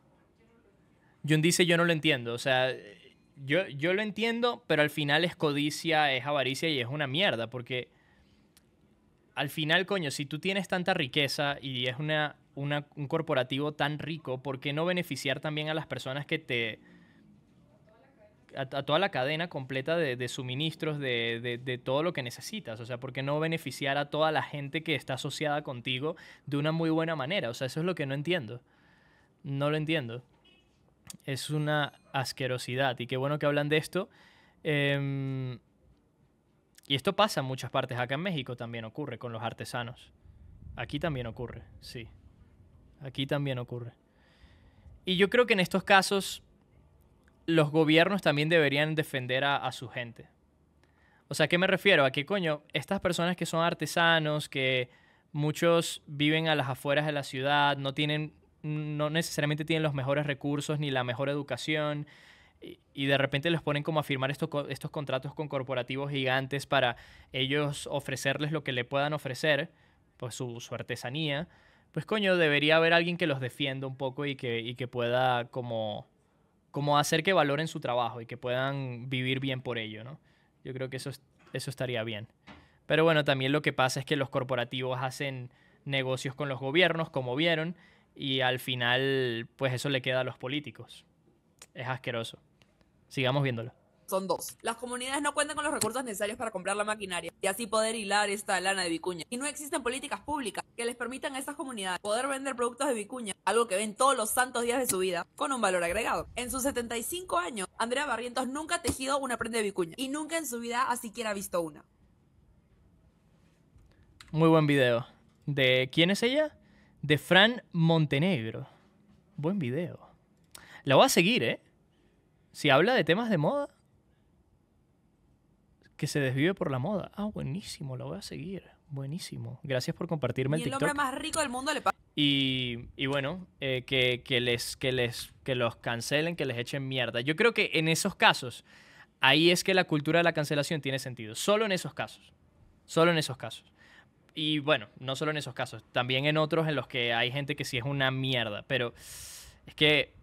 Jun dice yo no lo entiendo. O sea, yo, yo lo entiendo, pero al final es codicia, es avaricia y es una mierda, porque al final, coño, si tú tienes tanta riqueza y es una, un corporativo tan rico, ¿por qué no beneficiar también a las personas que te... A, toda la cadena completa de, suministros, de, de, todo lo que necesitas. O sea, ¿por qué no beneficiar a toda la gente que está asociada contigo de una muy buena manera? O sea, eso es lo que no entiendo. No lo entiendo es una asquerosidad. Y qué bueno que hablan de esto. Em, y esto pasa en muchas partes. Acá en México también ocurre con los artesanos. Aquí también ocurre, sí. Aquí también ocurre. Y yo creo que en estos casos los gobiernos también deberían defender a, a su gente. O sea, qué me refiero? A que, coño, estas personas que son artesanos, que muchos viven a las afueras de la ciudad, no tienen no necesariamente tienen los mejores recursos ni la mejor educación y de repente los ponen como a firmar estos, contratos con corporativos gigantes para ellos ofrecerles lo que le puedan ofrecer, pues su, artesanía, pues coño, debería haber alguien que los defienda un poco y que, que pueda como, hacer que valoren su trabajo y que puedan vivir bien por ello, ¿no? Yo creo que eso, eso estaría bien. Pero bueno, también lo que pasa es que los corporativos hacen negocios con los gobiernos, como vieron, y al final, pues eso le queda a los políticos. Es asqueroso. Sigamos viéndolo. Son dos. Las comunidades no cuentan con los recursos necesarios para comprar la maquinaria y así poder hilar esta lana de vicuña. Y no existen políticas públicas que les permitan a estas comunidades poder vender productos de vicuña, algo que ven todos los santos días de su vida, con un valor agregado. En sus 75 años, Andrea Barrientos nunca ha tejido una prenda de vicuña y nunca en su vida ha siquiera visto una. Muy buen video. ¿De quién es ella? de Fran Montenegro. Buen video. La voy a seguir, ¿eh? Si habla de temas de moda, que se desvive por la moda. Ah, buenísimo, la voy a seguir. Buenísimo. Gracias por compartirme el, video. hombre más rico del mundo le y, y bueno, eh, que, les, que, les, que los cancelen, que les echen mierda. Yo creo que en esos casos, ahí es que la cultura de la cancelación tiene sentido. Solo en esos casos. Solo en esos casos. Y bueno, no solo en esos casos, también en otros en los que hay gente que sí es una mierda, pero es que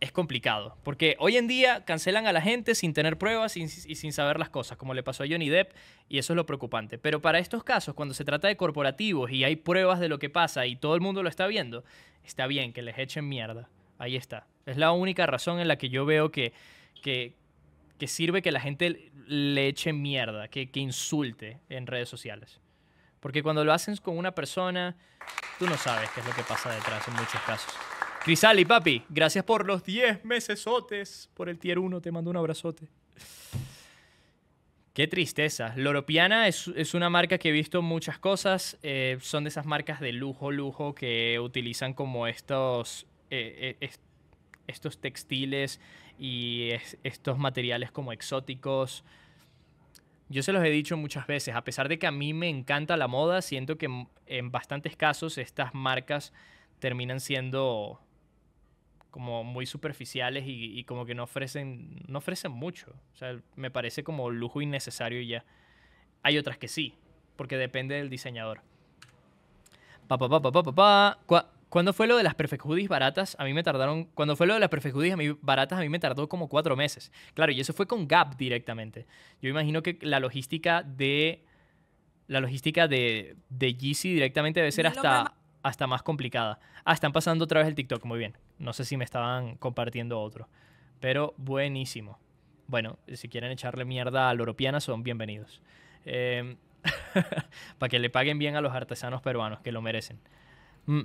es complicado, porque hoy en día cancelan a la gente sin tener pruebas y, sin saber las cosas, como le pasó a Johnny Depp, y eso es lo preocupante. Pero para estos casos, cuando se trata de corporativos y hay pruebas de lo que pasa y todo el mundo lo está viendo, está bien que les echen mierda. Ahí está. Es la única razón en la que yo veo que, que, sirve que la gente le eche mierda, que insulte en redes sociales. Porque cuando lo haces con una persona, tú no sabes qué es lo que pasa detrás en muchos casos. Crisali, papi, gracias por los 10 mesesotes, por el tier 1, te mando un abrazote. Qué tristeza. Loropiana es, es, una marca que he visto muchas cosas. Eh, son de esas marcas de lujo, lujo, que utilizan como estos, eh, eh, estos textiles y estos materiales como exóticos. Yo se los he dicho muchas veces, a pesar de que a mí me encanta la moda, siento que en bastantes casos estas marcas terminan siendo como muy superficiales y, como que no ofrecen, no ofrecen mucho. O sea, me parece como lujo innecesario y ya. Hay otras que sí, porque depende del diseñador. Pa, pa, pa, pa, pa, pa, pa. Cuando fue lo de las Perfect Hoodies baratas, a mí me tardaron. Cuando fue lo de las Perfect Hoodies a mí, baratas, a mí me tardó como cuatro meses. Claro, y eso fue con Gap directamente. Yo imagino que la logística de. La logística de, de Yeezy directamente debe ser hasta, hasta más complicada. Ah, están pasando otra vez el TikTok, muy bien. No sé si me estaban compartiendo otro. Pero buenísimo. Bueno, si quieren echarle mierda a Loropiana, son bienvenidos. Em, para que le paguen bien a los artesanos peruanos, que lo merecen. Mm.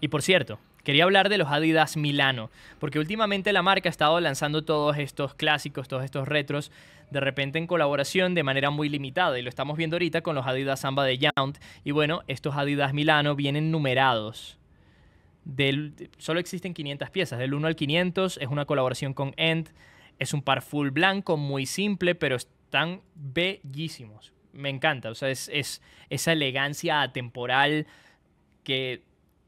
Y por cierto, quería hablar de los Adidas Milano, porque últimamente la marca ha estado lanzando todos estos clásicos, todos estos retros, de repente en colaboración de manera muy limitada, y lo estamos viendo ahorita con los Adidas Samba de Yount, y bueno, estos Adidas Milano vienen numerados. solo existen 500 piezas, del 1 al 500, es una colaboración con End, es un par full blanco, muy simple, pero están bellísimos. Me encanta, o sea, es, es esa elegancia atemporal que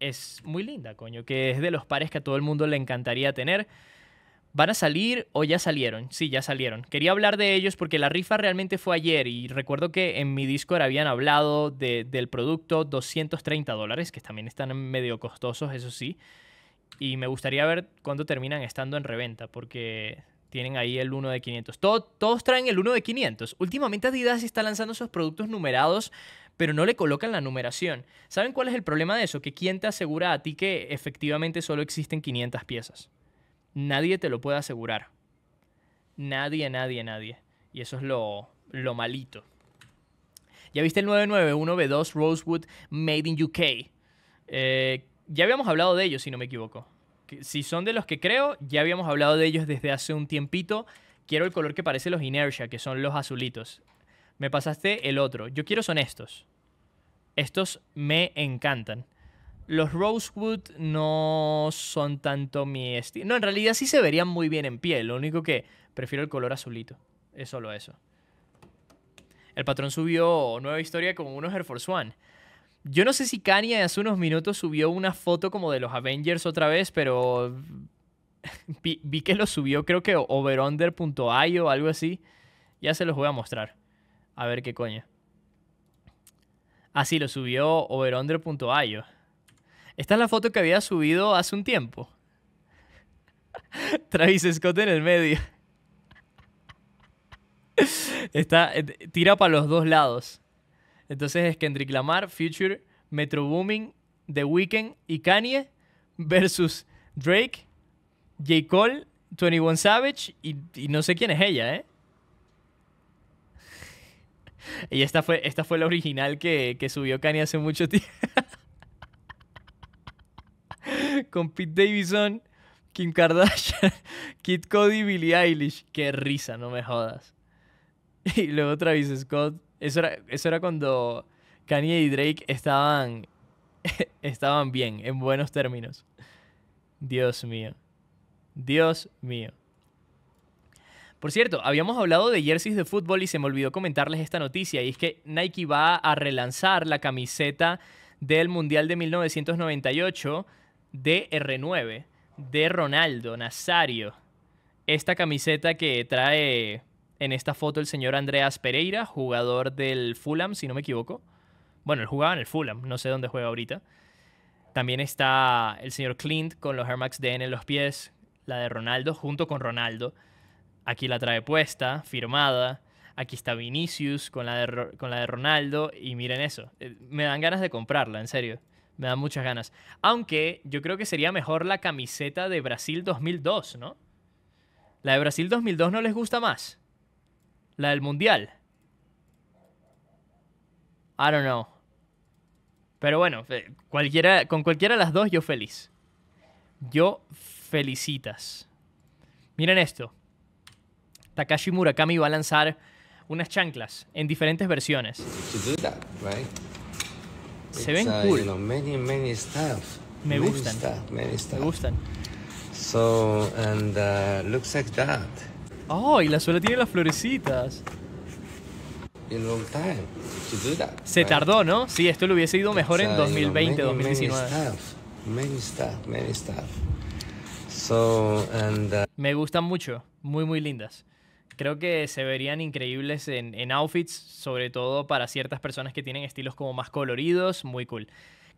es muy linda, coño, que es de los pares que a todo el mundo le encantaría tener. ¿Van a salir o ya salieron? Sí, ya salieron. Quería hablar de ellos porque la rifa realmente fue ayer y recuerdo que en mi Discord habían hablado del producto 230 dólares, que también están medio costosos, eso sí. Y me gustaría ver cuándo terminan estando en reventa porque tienen ahí el 1 de 500. todos traen el 1 de 500. Últimamente Adidas está lanzando esos productos numerados pero no le colocan la numeración. ¿Saben cuál es el problema de eso? Que quién te asegura a ti que efectivamente solo existen 500 piezas. Nadie te lo puede asegurar. Nadie, nadie, nadie. Y eso es lo, malito. Ya viste el 991B2 Rosewood Made in UK. Eh, ya habíamos hablado de ellos, si no me equivoco. Si son de los que creo, ya habíamos hablado de ellos desde hace un tiempito. Quiero el color que parece los Inertia, que son los azulitos me pasaste el otro. Yo quiero son estos. Estos me encantan. Los Rosewood no son tanto mi estilo. No, en realidad sí se verían muy bien en piel. Lo único que prefiero el color azulito. Es solo eso. El patrón subió nueva historia con unos Air Force One. Yo no sé si Kanye hace unos minutos subió una foto como de los Avengers otra vez, pero vi, que lo subió creo que overunder.io o algo así. Ya se los voy a mostrar. A ver qué coño. Ah, sí, lo subió overonder.io. Esta es la foto que había subido hace un tiempo. Travis Scott en el medio. Está, eh, tira para los dos lados. Entonces es Kendrick Lamar, Future, Metro Booming, The Weeknd y Kanye versus Drake, J. Cole, 21 Savage y no sé quién es ella, ¿eh? Y esta fue, esta fue la original que, subió Kanye hace mucho tiempo. Con Pete Davidson, Kim Kardashian, Kid Cody, Billie Eilish. Qué risa, no me jodas. Y luego Travis Scott. Eso era, eso era cuando Kanye y Drake estaban, estaban bien, en buenos términos. Dios mío. Dios mío. Por cierto, habíamos hablado de jerseys de fútbol y se me olvidó comentarles esta noticia, y es que Nike va a relanzar la camiseta del Mundial de 1998 de R9, de Ronaldo Nazario. Esta camiseta que trae en esta foto el señor Andreas Pereira, jugador del Fulham, si no me equivoco. Bueno, él jugaba en el Fulham, no sé dónde juega ahorita. También está el señor Clint con los Air Max DN en los pies, la de Ronaldo, junto con Ronaldo. Aquí la trae puesta, firmada. Aquí está Vinicius con la de, con la de Ronaldo. Y miren eso. Eh, me dan ganas de comprarla, en serio. Me dan muchas ganas. Aunque yo creo que sería mejor la camiseta de Brasil 2002, ¿no? ¿La de Brasil 2002 no les gusta más? ¿La del Mundial? I don't know. Pero bueno, cualquiera, con cualquiera de las dos yo feliz. Yo felicitas. Miren esto. Takashi Murakami va a lanzar unas chanclas en diferentes versiones. Se ven uh, cool. Me gustan. Me gustan. So, and uh, looks like that. Oh, y la suela tiene las florecitas. Se tardó, ¿no? Sí, esto lo hubiese ido mejor en 2020, uh, 2019. So, and, Me gustan mucho, muy muy lindas creo que se verían increíbles en, en, outfits, sobre todo para ciertas personas que tienen estilos como más coloridos, muy cool.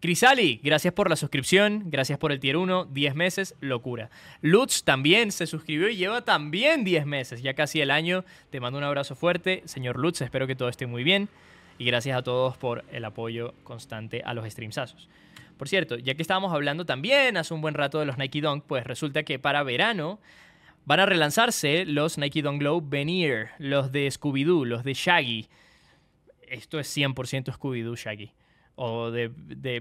Crisali, gracias por la suscripción, gracias por el tier 1, 10 meses, locura. Lutz también se suscribió y lleva también 10 meses, ya casi el año. Te mando un abrazo fuerte, señor Lutz, espero que todo esté muy bien y gracias a todos por el apoyo constante a los streamsazos. Por cierto, ya que estábamos hablando también hace un buen rato de los Nike Dunk, pues resulta que para verano Van a relanzarse los Nike Don Glow Veneer, los de Scooby-Doo, los de Shaggy. Esto es 100% Scooby-Doo Shaggy. O de,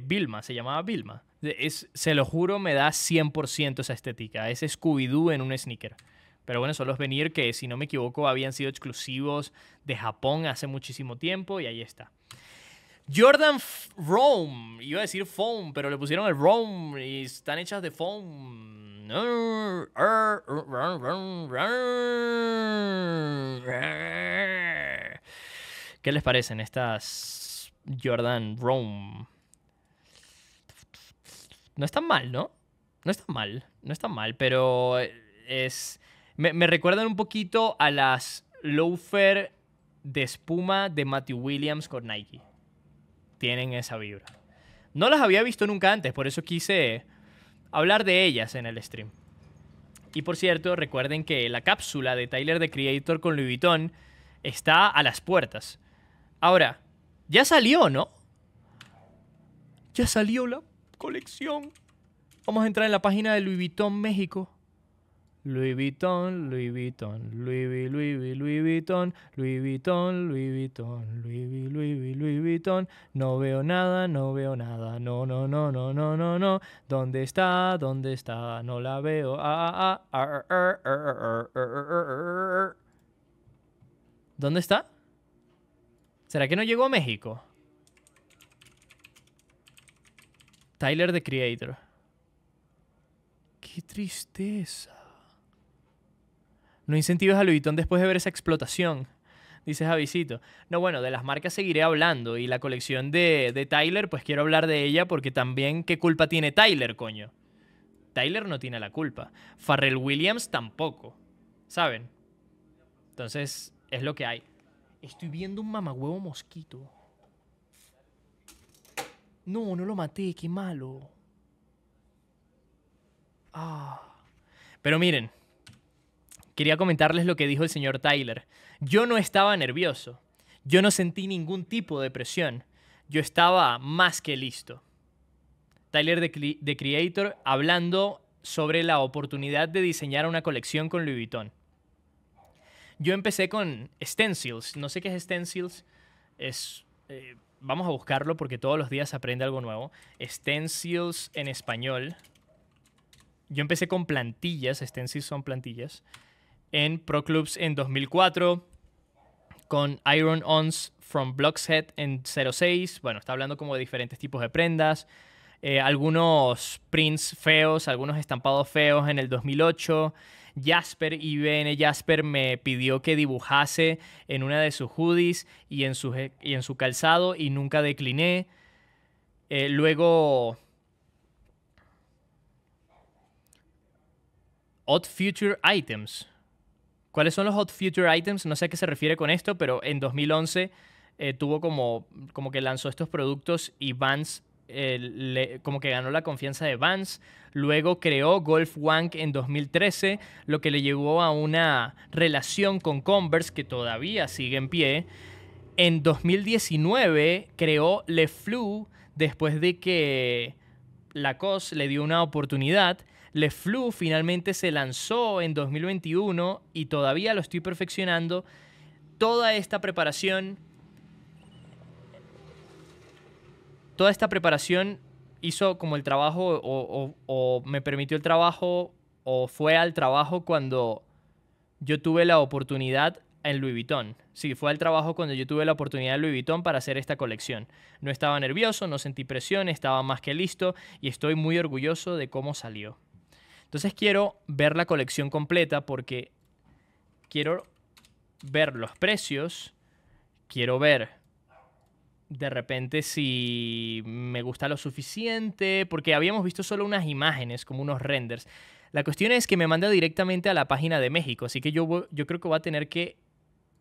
Vilma, se llamaba Vilma. Es, se lo juro, me da 100% esa estética. Es Scooby-Doo en un sneaker. Pero bueno, son los Veneer que, si no me equivoco, habían sido exclusivos de Japón hace muchísimo tiempo y ahí está. Jordan Rome, iba a decir foam, pero le pusieron el Rome y están hechas de foam. ¿Qué les parecen estas Jordan Rome? No están mal, ¿no? No están mal, no están mal, pero es... Me, me recuerdan un poquito a las loafer de espuma de Matthew Williams con Nike tienen esa vibra. No las había visto nunca antes, por eso quise hablar de ellas en el stream. Y por cierto, recuerden que la cápsula de Tyler the Creator con Louis Vuitton está a las puertas. Ahora, ya salió, ¿no? Ya salió la colección. Vamos a entrar en la página de Louis Vuitton México. Louis Vuitton, Louis Vuitton, Louis Louis Louis Vuitton, Louis Vuitton, Louis Vuitton, Louis Louis Louis Vuitton. No veo nada, no veo nada, no, no, no, no, no, no, no. ¿Dónde está? ¿Dónde está? No la veo. ¿Dónde está? ¿Será que no llegó a México? Tyler the Creator. ¡Qué tristeza! No incentives a Louis después de ver esa explotación. Dices Visito. No, bueno, de las marcas seguiré hablando. Y la colección de, de Tyler, pues quiero hablar de ella porque también, ¿qué culpa tiene Tyler, coño? Tyler no tiene la culpa. Farrell Williams tampoco. ¿Saben? Entonces, es lo que hay. Estoy viendo un mamagüevo mosquito. No, no lo maté, qué malo. Ah. Pero miren, quería comentarles lo que dijo el señor Tyler. Yo no estaba nervioso. Yo no sentí ningún tipo de presión. Yo estaba más que listo. Tyler de, Creator hablando sobre la oportunidad de diseñar una colección con Louis Vuitton. Yo empecé con stencils. No sé qué es stencils. Es, eh, vamos a buscarlo porque todos los días aprende algo nuevo. Stencils en español. Yo empecé con plantillas. Stencils son plantillas en Pro Clubs en 2004, con Iron Ons from Blockshead en 06. Bueno, está hablando como de diferentes tipos de prendas. Eh, algunos prints feos, algunos estampados feos en el 2008. Jasper, IBN Jasper, me pidió que dibujase en una de sus hoodies y en su, y en su calzado y nunca decliné. Eh, luego, Odd Future Items. ¿Cuáles son los Hot Future Items? No sé a qué se refiere con esto, pero en 2011 eh, tuvo como, como que lanzó estos productos y Vans eh, como que ganó la confianza de Vans. Luego creó Golf Wank en 2013, lo que le llevó a una relación con Converse que todavía sigue en pie. En 2019 creó Le Flu después de que Lacoste le dio una oportunidad le Flu finalmente se lanzó en 2021 y todavía lo estoy perfeccionando. Toda esta preparación, toda esta preparación hizo como el trabajo o, o me permitió el trabajo o fue al trabajo cuando yo tuve la oportunidad en Louis Vuitton. Sí, fue al trabajo cuando yo tuve la oportunidad en Louis Vuitton para hacer esta colección. No estaba nervioso, no sentí presión, estaba más que listo y estoy muy orgulloso de cómo salió. Entonces quiero ver la colección completa porque quiero ver los precios, quiero ver de repente si me gusta lo suficiente, porque habíamos visto solo unas imágenes, como unos renders. La cuestión es que me manda directamente a la página de México, así que yo, yo creo que va a tener que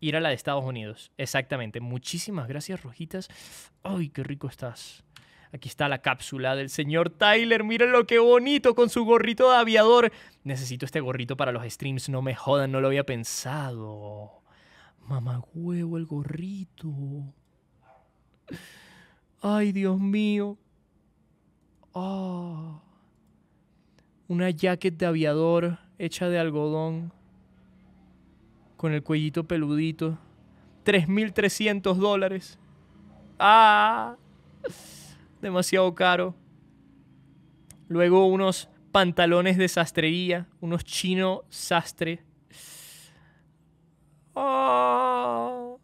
ir a la de Estados Unidos. Exactamente. Muchísimas gracias, Rojitas. Ay, qué rico estás. Aquí está la cápsula del señor Tyler. Miren lo que bonito con su gorrito de aviador. Necesito este gorrito para los streams. No me jodan, no lo había pensado. Mamá huevo el gorrito. Ay, Dios mío. Ah. Una jacket de aviador hecha de algodón. Con el cuellito peludito. 3.300 dólares. Ah demasiado caro. Luego unos pantalones de sastrería, unos chino sastre. Ah.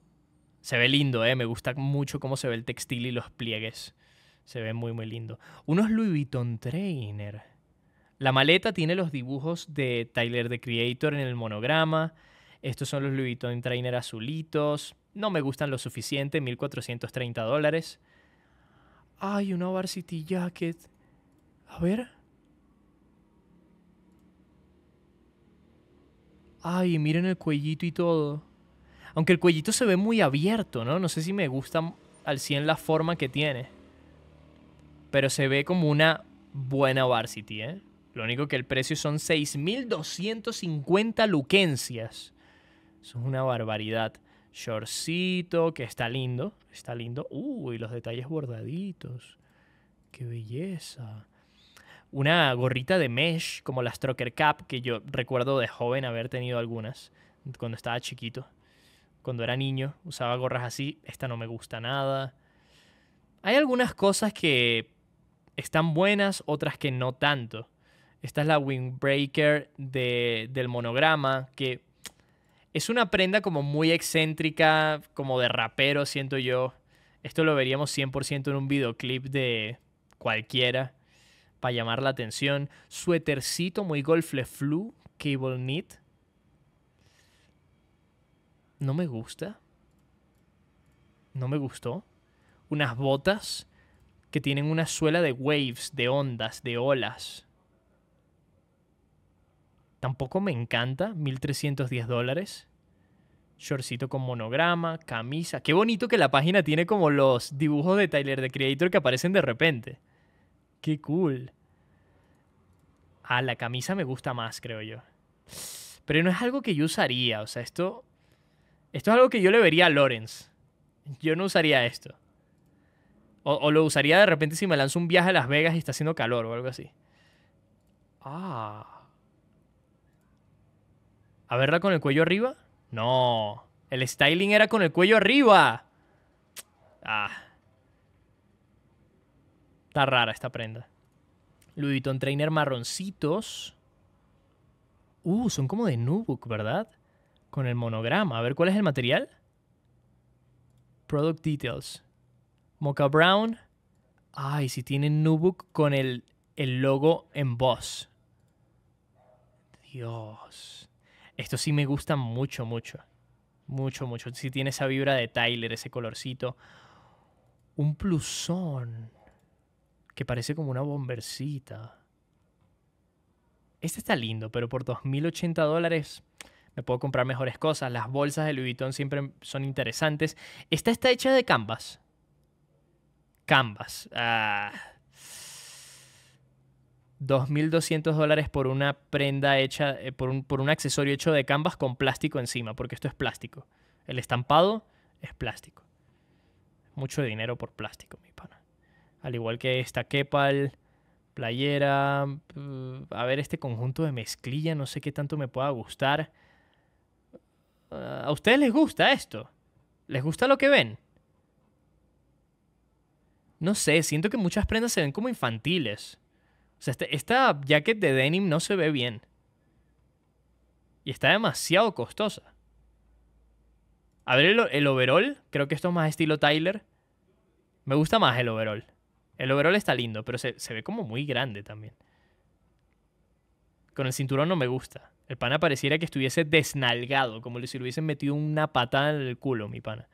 Se ve lindo, ¿eh? me gusta mucho cómo se ve el textil y los pliegues. Se ve muy, muy lindo. Unos Louis Vuitton Trainer. La maleta tiene los dibujos de Tyler the Creator en el monograma. Estos son los Louis Vuitton Trainer azulitos. No me gustan lo suficiente, 1430 dólares. Ay, una varsity jacket. A ver. Ay, miren el cuellito y todo. Aunque el cuellito se ve muy abierto, ¿no? No sé si me gusta al 100 la forma que tiene. Pero se ve como una buena varsity, ¿eh? Lo único que el precio son 6.250 luquencias. Eso es una barbaridad shortcito, que está lindo, está lindo. Uy, los detalles bordaditos. Qué belleza. Una gorrita de mesh, como las Trucker Cap, que yo recuerdo de joven haber tenido algunas, cuando estaba chiquito. Cuando era niño, usaba gorras así. Esta no me gusta nada. Hay algunas cosas que están buenas, otras que no tanto. Esta es la Windbreaker de, del monograma, que es una prenda como muy excéntrica, como de rapero, siento yo. Esto lo veríamos 100% en un videoclip de cualquiera para llamar la atención. Suétercito muy golfle flu, cable knit. No me gusta. No me gustó. Unas botas que tienen una suela de waves, de ondas, de olas. Tampoco me encanta, 1310 dólares. Shortcito con monograma, camisa. Qué bonito que la página tiene como los dibujos de Tyler de Creator que aparecen de repente. Qué cool. Ah, la camisa me gusta más, creo yo. Pero no es algo que yo usaría. O sea, esto. Esto es algo que yo le vería a Lorenz. Yo no usaría esto. O, o lo usaría de repente si me lanzo un viaje a Las Vegas y está haciendo calor o algo así. Ah. ¿A verla con el cuello arriba? No. El styling era con el cuello arriba. Ah. Está rara esta prenda. Louis Vuitton Trainer marroncitos. Uh, son como de Nubuck, ¿verdad? Con el monograma. A ver, ¿cuál es el material? Product Details. Mocha Brown. Ay, si tienen Nubuck con el, el logo en voz. Dios. Esto sí me gusta mucho, mucho. Mucho, mucho. Sí tiene esa vibra de Tyler, ese colorcito. Un plusón. Que parece como una bombercita. Este está lindo, pero por 2.080 dólares me puedo comprar mejores cosas. Las bolsas de Louis Vuitton siempre son interesantes. Esta está hecha de canvas. Canvas. Ah 2.200 dólares por una prenda hecha, eh, por, un, por un accesorio hecho de canvas con plástico encima, porque esto es plástico. El estampado es plástico. Mucho dinero por plástico, mi pana. Al igual que esta Kepal, playera, a ver este conjunto de mezclilla, no sé qué tanto me pueda gustar. ¿A ustedes les gusta esto? ¿Les gusta lo que ven? No sé, siento que muchas prendas se ven como infantiles. O sea, este, esta jacket de denim no se ve bien. Y está demasiado costosa. A ver el, overall. Creo que esto es más estilo Tyler. Me gusta más el overall. El overall está lindo, pero se, ve como muy grande también. Con el cinturón no me gusta. El pana pareciera que estuviese desnalgado, como si le hubiesen metido una patada en el culo, mi pana.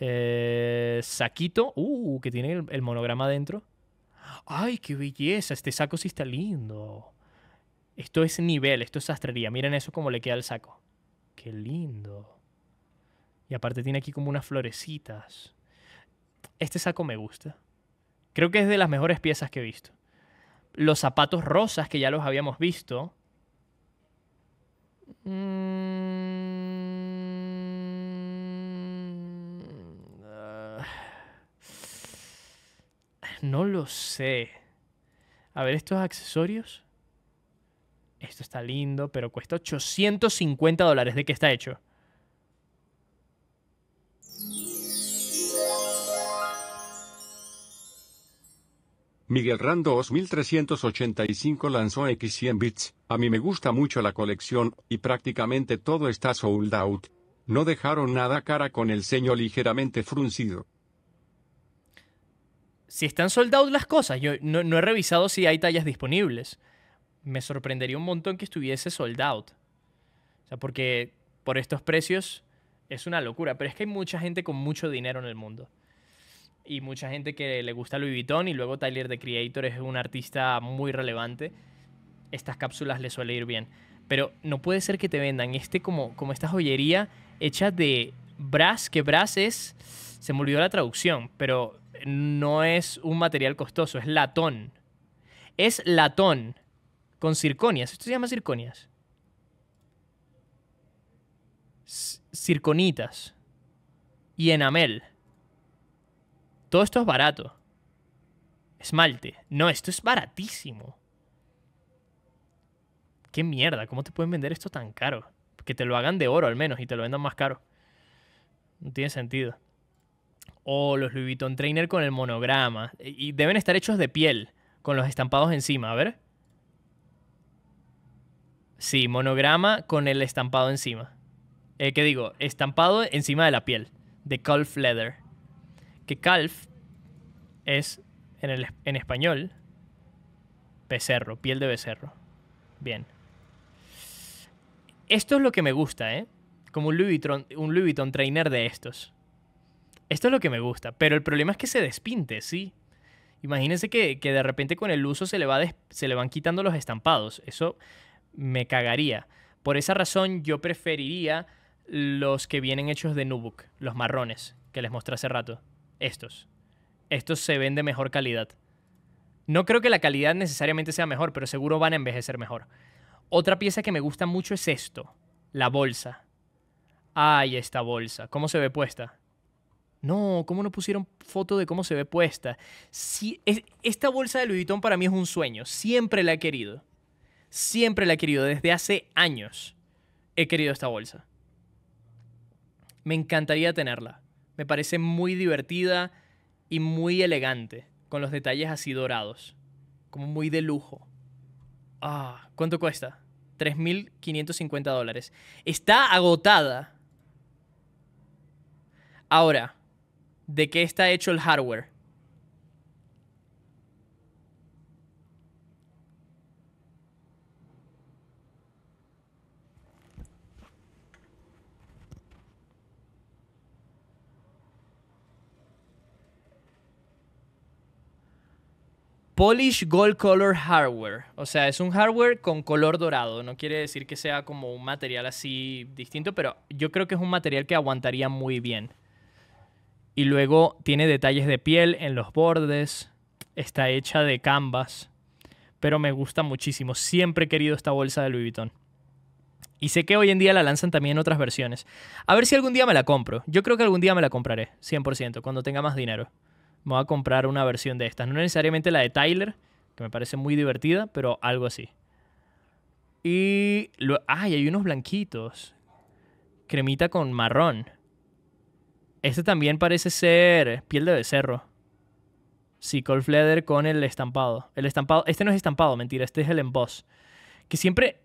Eh, saquito, uh, que tiene el, el monograma dentro. ¡Ay, qué belleza! Este saco sí está lindo. Esto es nivel, esto es sastrería. Miren eso como le queda el saco. ¡Qué lindo! Y aparte tiene aquí como unas florecitas. Este saco me gusta. Creo que es de las mejores piezas que he visto. Los zapatos rosas que ya los habíamos visto. Mmm no lo sé. A ver, estos accesorios. Esto está lindo, pero cuesta 850 dólares. ¿De qué está hecho? Miguel Rando 2385 lanzó X100 bits. A mí me gusta mucho la colección, y prácticamente todo está sold out. No dejaron nada cara con el ceño ligeramente fruncido si están soldados las cosas. Yo no, he revisado si hay tallas disponibles. Me sorprendería un montón que estuviese soldado, out. O sea, porque por estos precios es una locura. Pero es que hay mucha gente con mucho dinero en el mundo. Y mucha gente que le gusta Louis Vuitton. Y luego Tyler, the Creator, es un artista muy relevante. Estas cápsulas le suele ir bien. Pero no puede ser que te vendan este como, como esta joyería hecha de brass, que brass es se me olvidó la traducción, pero no es un material costoso, es latón. Es latón con circonias. Esto se llama circonias. Circonitas y enamel. Todo esto es barato. Esmalte. No, esto es baratísimo. ¿Qué mierda? ¿Cómo te pueden vender esto tan caro? Que te lo hagan de oro al menos y te lo vendan más caro. No tiene sentido. O los Louis Vuitton Trainer con el monograma. E, y deben estar hechos de piel, con los estampados encima. A ver. Sí, monograma con el estampado encima. Eh, ¿Qué digo? Estampado encima de la piel. De calf leather. Que calf es, en, en español, becerro, piel de becerro. Bien. Esto es lo que me gusta, ¿eh? Como un Louis Vuitton, un Louis Vuitton trainer de estos. Esto es lo que me gusta, pero el problema es que se despinte, ¿sí? Imagínense que, de repente con el uso se le, va se le van quitando los estampados. Eso me cagaría. Por esa razón yo preferiría los que vienen hechos de Nubuk, los marrones, que les mostré hace rato. Estos. Estos se ven de mejor calidad. No creo que la calidad necesariamente sea mejor, pero seguro van a envejecer mejor. Otra pieza que me gusta mucho es esto, la bolsa. Ay, esta bolsa, ¿cómo se ve puesta? No, ¿cómo no pusieron foto de cómo se ve puesta? Si, esta bolsa de Louis Vuitton para mí es un sueño. Siempre la he querido. Siempre la he querido. Desde hace años he querido esta bolsa. Me encantaría tenerla. Me parece muy divertida y muy elegante. Con los detalles así dorados. Como muy de lujo. Ah, ¿cuánto cuesta? 3.550 dólares. Está agotada. Ahora, de qué está hecho el hardware. Polish Gold Color Hardware. O sea, es un hardware con color dorado. No quiere decir que sea como un material así distinto, pero yo creo que es un material que aguantaría muy bien. Y luego tiene detalles de piel en los bordes. Está hecha de canvas. Pero me gusta muchísimo. Siempre he querido esta bolsa de Louis Vuitton. Y sé que hoy en día la lanzan también en otras versiones. A ver si algún día me la compro. Yo creo que algún día me la compraré, 100%, cuando tenga más dinero. Me voy a comprar una versión de estas. No necesariamente la de Tyler, que me parece muy divertida, pero algo así. Y... Lo, ¡Ay! Hay unos blanquitos. Cremita con marrón. Este también parece ser piel de becerro. Sí, Colf Leather con el estampado. El estampado, este no es estampado, mentira, este es el emboss. Que siempre,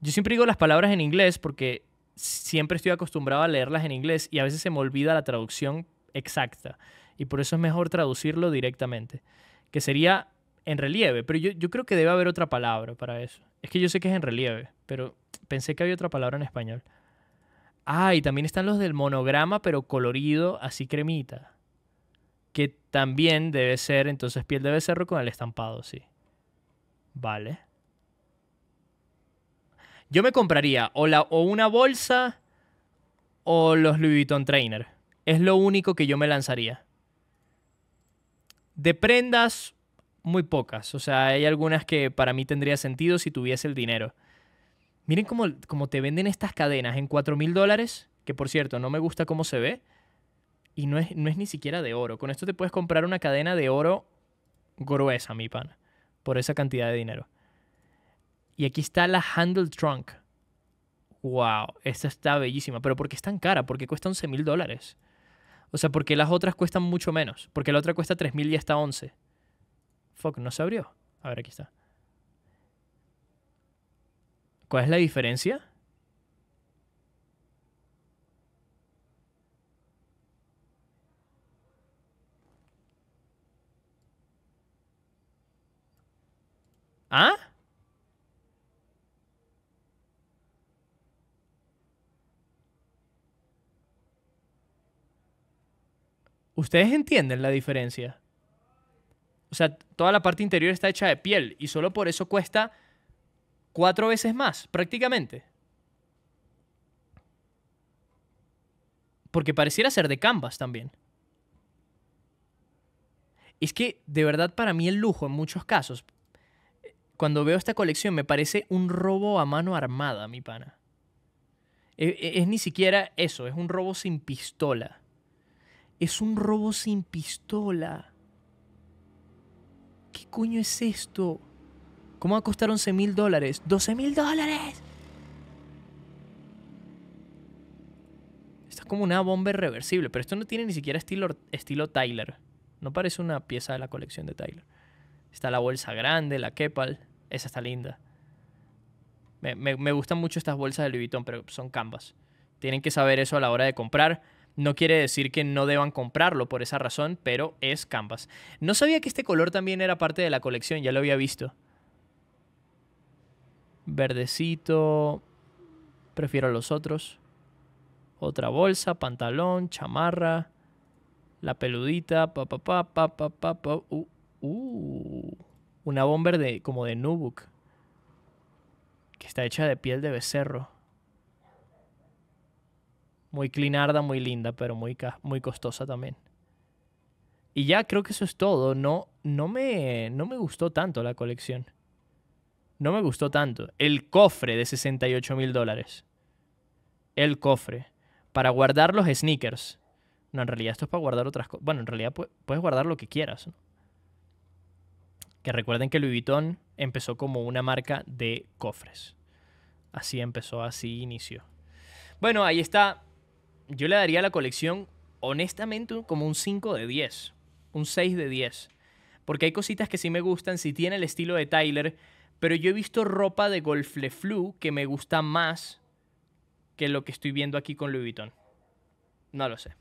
yo siempre digo las palabras en inglés porque siempre estoy acostumbrado a leerlas en inglés y a veces se me olvida la traducción exacta. Y por eso es mejor traducirlo directamente. Que sería en relieve, pero yo, yo creo que debe haber otra palabra para eso. Es que yo sé que es en relieve, pero pensé que había otra palabra en español. Ah, y también están los del monograma, pero colorido, así cremita. Que también debe ser, entonces, piel de becerro con el estampado, sí. Vale. Yo me compraría o, la, o una bolsa o los Louis Vuitton Trainer. Es lo único que yo me lanzaría. De prendas, muy pocas. O sea, hay algunas que para mí tendría sentido si tuviese el dinero. Miren cómo, te venden estas cadenas en 4.000 mil dólares, que por cierto, no me gusta cómo se ve, y no es, no es ni siquiera de oro. Con esto te puedes comprar una cadena de oro gruesa, mi pana, por esa cantidad de dinero. Y aquí está la Handle Trunk. ¡Wow! Esta está bellísima. ¿Pero por qué es tan cara? Porque cuesta 11.000 mil dólares. O sea, porque las otras cuestan mucho menos? Porque la otra cuesta 3.000 mil y está 11. Fuck, no se abrió. A ver, aquí está. ¿Cuál es la diferencia? ¿Ah? ¿Ustedes entienden la diferencia? O sea, toda la parte interior está hecha de piel y solo por eso cuesta cuatro veces más, prácticamente. Porque pareciera ser de Canvas también. Es que, de verdad, para mí el lujo, en muchos casos, cuando veo esta colección, me parece un robo a mano armada, mi pana. E, e, es, ni siquiera eso, es un robo sin pistola. Es un robo sin pistola. ¿Qué coño es esto? ¿Cómo va a costar 11 mil dólares? ¡12 mil dólares! Esta es como una bomba irreversible, pero esto no tiene ni siquiera estilo, estilo Tyler. No parece una pieza de la colección de Tyler. Está la bolsa grande, la Kepal. Esa está linda. Me, me, me, gustan mucho estas bolsas de Louis Vuitton, pero son canvas. Tienen que saber eso a la hora de comprar. No quiere decir que no deban comprarlo por esa razón, pero es canvas. No sabía que este color también era parte de la colección, ya lo había visto verdecito, prefiero los otros. Otra bolsa, pantalón, chamarra, la peludita, pa pa uh, uh. una bomber de como de Nubuk que está hecha de piel de becerro. Muy clinarda, muy linda, pero muy, muy costosa también. Y ya creo que eso es todo. No, no, me, no me gustó tanto la colección no me gustó tanto. El cofre de 68 mil dólares. El cofre. Para guardar los sneakers. No, en realidad esto es para guardar otras cosas. Bueno, en realidad puedes guardar lo que quieras. Que recuerden que Louis Vuitton empezó como una marca de cofres. Así empezó, así inició. Bueno, ahí está. Yo le daría a la colección, honestamente, como un 5 de 10. Un 6 de 10. Porque hay cositas que sí me gustan. Si tiene el estilo de Tyler pero yo he visto ropa de le Flu que me gusta más que lo que estoy viendo aquí con Louis Vuitton. No lo sé.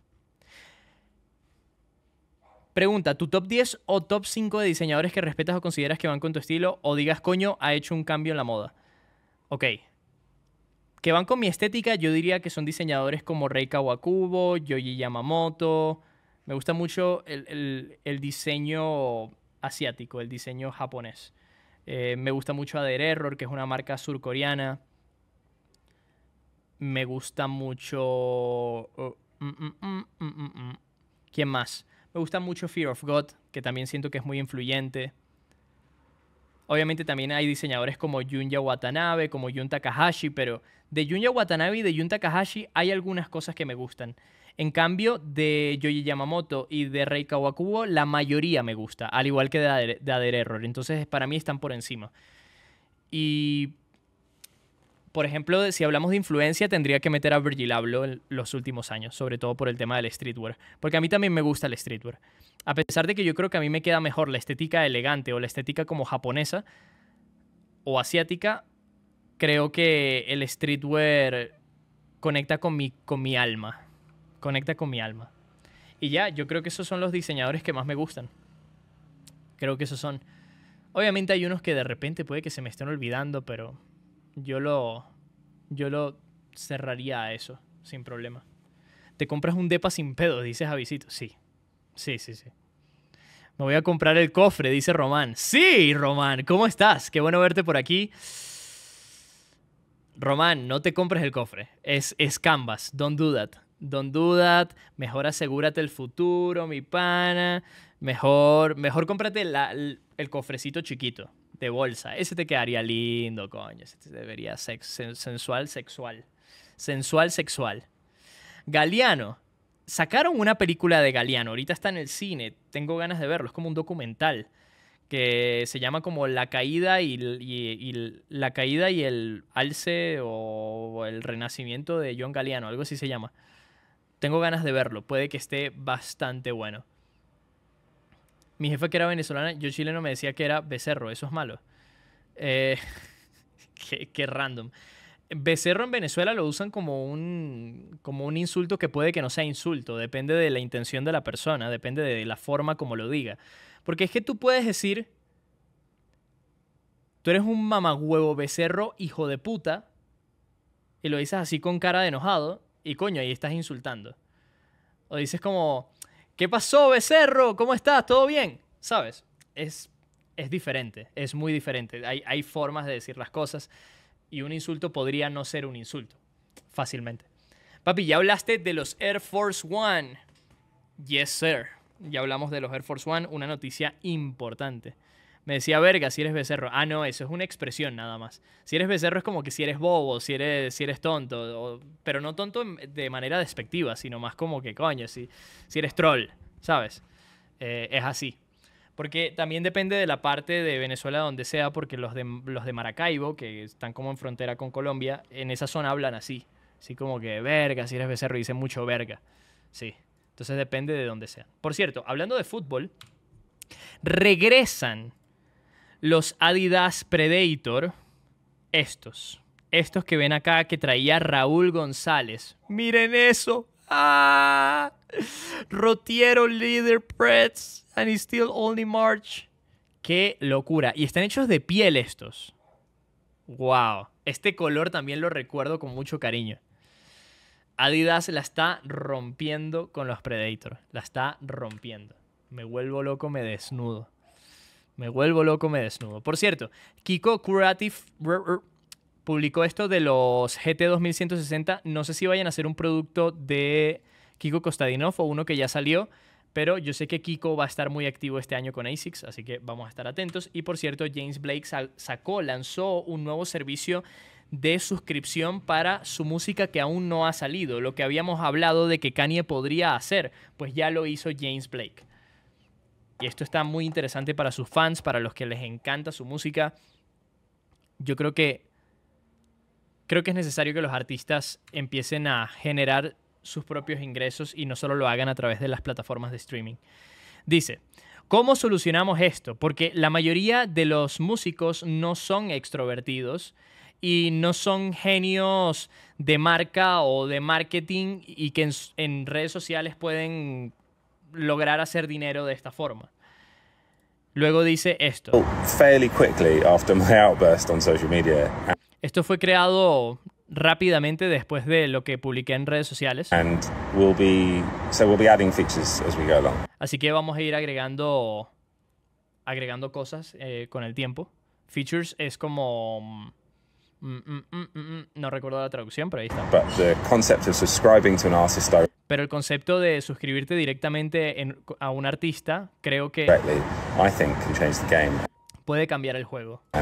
Pregunta, ¿tu top 10 o top 5 de diseñadores que respetas o consideras que van con tu estilo o digas, coño, ha hecho un cambio en la moda? Ok. Que van con mi estética, yo diría que son diseñadores como Rei Kawakubo, Yoji Yamamoto. Me gusta mucho el diseño asiático, el diseño japonés. Eh, me gusta mucho Ader Error, que es una marca surcoreana. Me gusta mucho... Oh, mm, mm, mm, ¿Quién más? Me gusta mucho Fear of God, que también siento que es muy influyente. Obviamente también hay diseñadores como Junya Watanabe, como Jun Takahashi, pero de Junya Watanabe y de Jun Takahashi hay algunas cosas que me gustan. En cambio, de Yoji Yamamoto y de Rei Kawakubo, la mayoría me gusta, al igual que de Adere, Error. Entonces, para mí están por encima. Y por ejemplo, si hablamos de influencia, tendría que meter a Virgil Abloh los últimos años, sobre todo por el tema del streetwear, porque a mí también me gusta el streetwear. A pesar de que yo creo que a mí me queda mejor la estética elegante o la estética como japonesa o asiática, creo que el streetwear conecta con mi, con mi alma conecta con mi alma. Y ya, yo creo que esos son los diseñadores que más me gustan. Creo que esos son... Obviamente hay unos que de repente puede que se me estén olvidando, pero yo lo, yo lo cerraría a eso, sin problema. Te compras un depa sin pedo, dice Javisito. Sí, sí, sí, sí. Me voy a comprar el cofre, dice Román. Sí, Román, ¿cómo estás? Qué bueno verte por aquí. Román, no te compres el cofre. Es, es canvas, don't do that. Don do Mejor asegúrate el futuro, mi pana. Mejor, mejor cómprate el cofrecito chiquito de bolsa. Ese te quedaría lindo, coño. Ese te debería ser sensual, sexual. Sensual, sexual. Galeano. Sacaron una película de Galeano. Ahorita está en el cine. Tengo ganas de verlo. Es como un documental que se llama como La caída y, la caída y el alce o, o el renacimiento de John Galeano. Algo así se llama. Tengo ganas de verlo, puede que esté bastante bueno. Mi jefa que era venezolana, yo chileno me decía que era becerro, eso es malo. Eh, qué, random. Becerro en Venezuela lo usan como un, como un insulto que puede que no sea insulto, depende de la intención de la persona, depende de la forma como lo diga. Porque es que tú puedes decir, tú eres un mamagüevo becerro hijo de puta, y lo dices así con cara de enojado, y coño, ahí estás insultando. O dices como, ¿qué pasó, becerro? ¿Cómo estás? ¿Todo bien? ¿Sabes? Es, es diferente, es muy diferente. Hay, hay formas de decir las cosas y un insulto podría no ser un insulto, fácilmente. Papi, ya hablaste de los Air Force One. Yes, sir. Ya hablamos de los Air Force One, una noticia importante. Me decía, verga, si eres becerro. Ah, no, eso es una expresión nada más. Si eres becerro es como que si eres bobo, si eres, si eres tonto, pero no tonto de manera despectiva, sino más como que, coño, si, eres troll, ¿sabes? Eh, es así. Porque también depende de la parte de Venezuela donde sea, porque los de, los de Maracaibo, que están como en frontera con Colombia, en esa zona hablan así. Así como que, verga, si eres becerro, dicen mucho verga. Sí. Entonces depende de donde sea. Por cierto, hablando de fútbol, regresan los Adidas Predator, estos, estos que ven acá que traía Raúl González. Miren eso. Ah, Rotiero Leader Preds and it's still only March. Qué locura. Y están hechos de piel estos. Wow. Este color también lo recuerdo con mucho cariño. Adidas la está rompiendo con los Predator. La está rompiendo. Me vuelvo loco, me desnudo. Me vuelvo loco, me desnudo. Por cierto, Kiko Curative publicó esto de los GT 2160. No sé si vayan a hacer un producto de Kiko Kostadinov o uno que ya salió, pero yo sé que Kiko va a estar muy activo este año con ASICS, así que vamos a estar atentos. Y por cierto, James Blake sacó, lanzó un nuevo servicio de suscripción para su música que aún no ha salido, lo que habíamos hablado de que Kanye podría hacer, pues ya lo hizo James Blake. Y esto está muy interesante para sus fans, para los que les encanta su música. Yo creo que creo que es necesario que los artistas empiecen a generar sus propios ingresos y no solo lo hagan a través de las plataformas de streaming. Dice, ¿cómo solucionamos esto? Porque la mayoría de los músicos no son extrovertidos y no son genios de marca o de marketing y que en, en redes sociales pueden lograr hacer dinero de esta forma. Luego dice esto. Esto fue creado rápidamente después de lo que publiqué en redes sociales. Así que vamos a ir agregando, agregando cosas eh, con el tiempo. Features es como mm, Mm, mm, mm, no recuerdo la traducción, pero ahí está. Pero el concepto de suscribirte directamente a un artista, creo que puede cambiar el juego. Uh,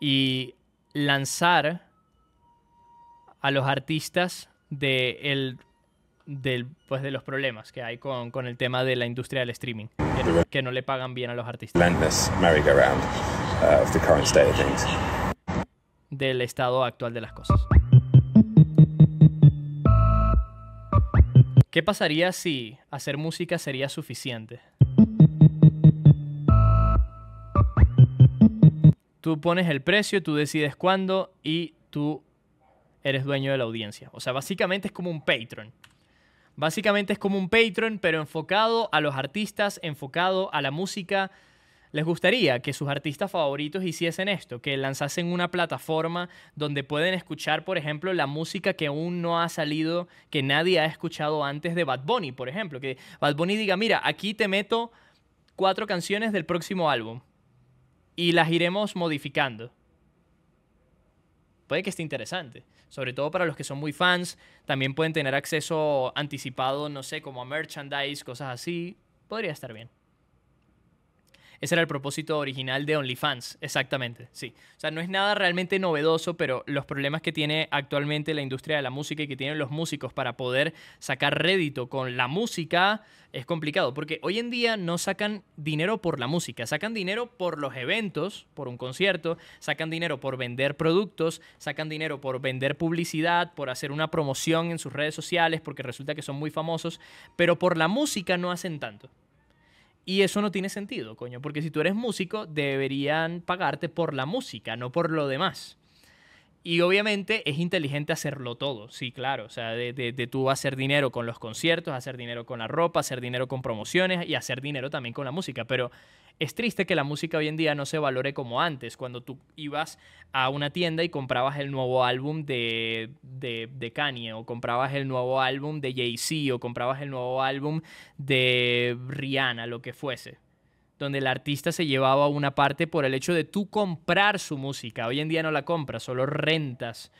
y lanzar a los artistas de pues, de los problemas que hay con el tema de la industria del streaming, que no le pagan bien a los artistas. Uh, Del estado actual de las cosas. ¿Qué pasaría si hacer música sería suficiente? Tú pones el precio, tú decides cuándo y tú eres dueño de la audiencia. O sea, básicamente es como un Patreon. Básicamente es como un Patreon, pero enfocado a los artistas, enfocado a la música, ¿Les gustaría que sus artistas favoritos hiciesen esto? Que lanzasen una plataforma donde pueden escuchar, por ejemplo, la música que aún no ha salido, que nadie ha escuchado antes de Bad Bunny, por ejemplo. Que Bad Bunny diga, mira, aquí te meto cuatro canciones del próximo álbum y las iremos modificando. Puede que esté interesante, sobre todo para los que son muy fans. También pueden tener acceso anticipado, no sé, como a merchandise, cosas así. Podría estar bien. Ese era el propósito original de OnlyFans, exactamente, sí. O sea, no es nada realmente novedoso, pero los problemas que tiene actualmente la industria de la música y que tienen los músicos para poder sacar rédito con la música es complicado, porque hoy en día no sacan dinero por la música, sacan dinero por los eventos, por un concierto, sacan dinero por vender productos, sacan dinero por vender publicidad, por hacer una promoción en sus redes sociales, porque resulta que son muy famosos, pero por la música no hacen tanto. Y eso no tiene sentido, coño, porque si tú eres músico, deberían pagarte por la música, no por lo demás. Y obviamente es inteligente hacerlo todo, sí, claro. O sea, de, de, tú hacer dinero con los conciertos, hacer dinero con la ropa, hacer dinero con promociones y hacer dinero también con la música. Pero es triste que la música hoy en día no se valore como antes, cuando tú ibas a una tienda y comprabas el nuevo álbum de, de, de Kanye, o comprabas el nuevo álbum de Jay-Z, o comprabas el nuevo álbum de Rihanna, lo que fuese donde el artista se llevaba una parte por el hecho de tú comprar su música. Hoy en día no la compras, solo rentas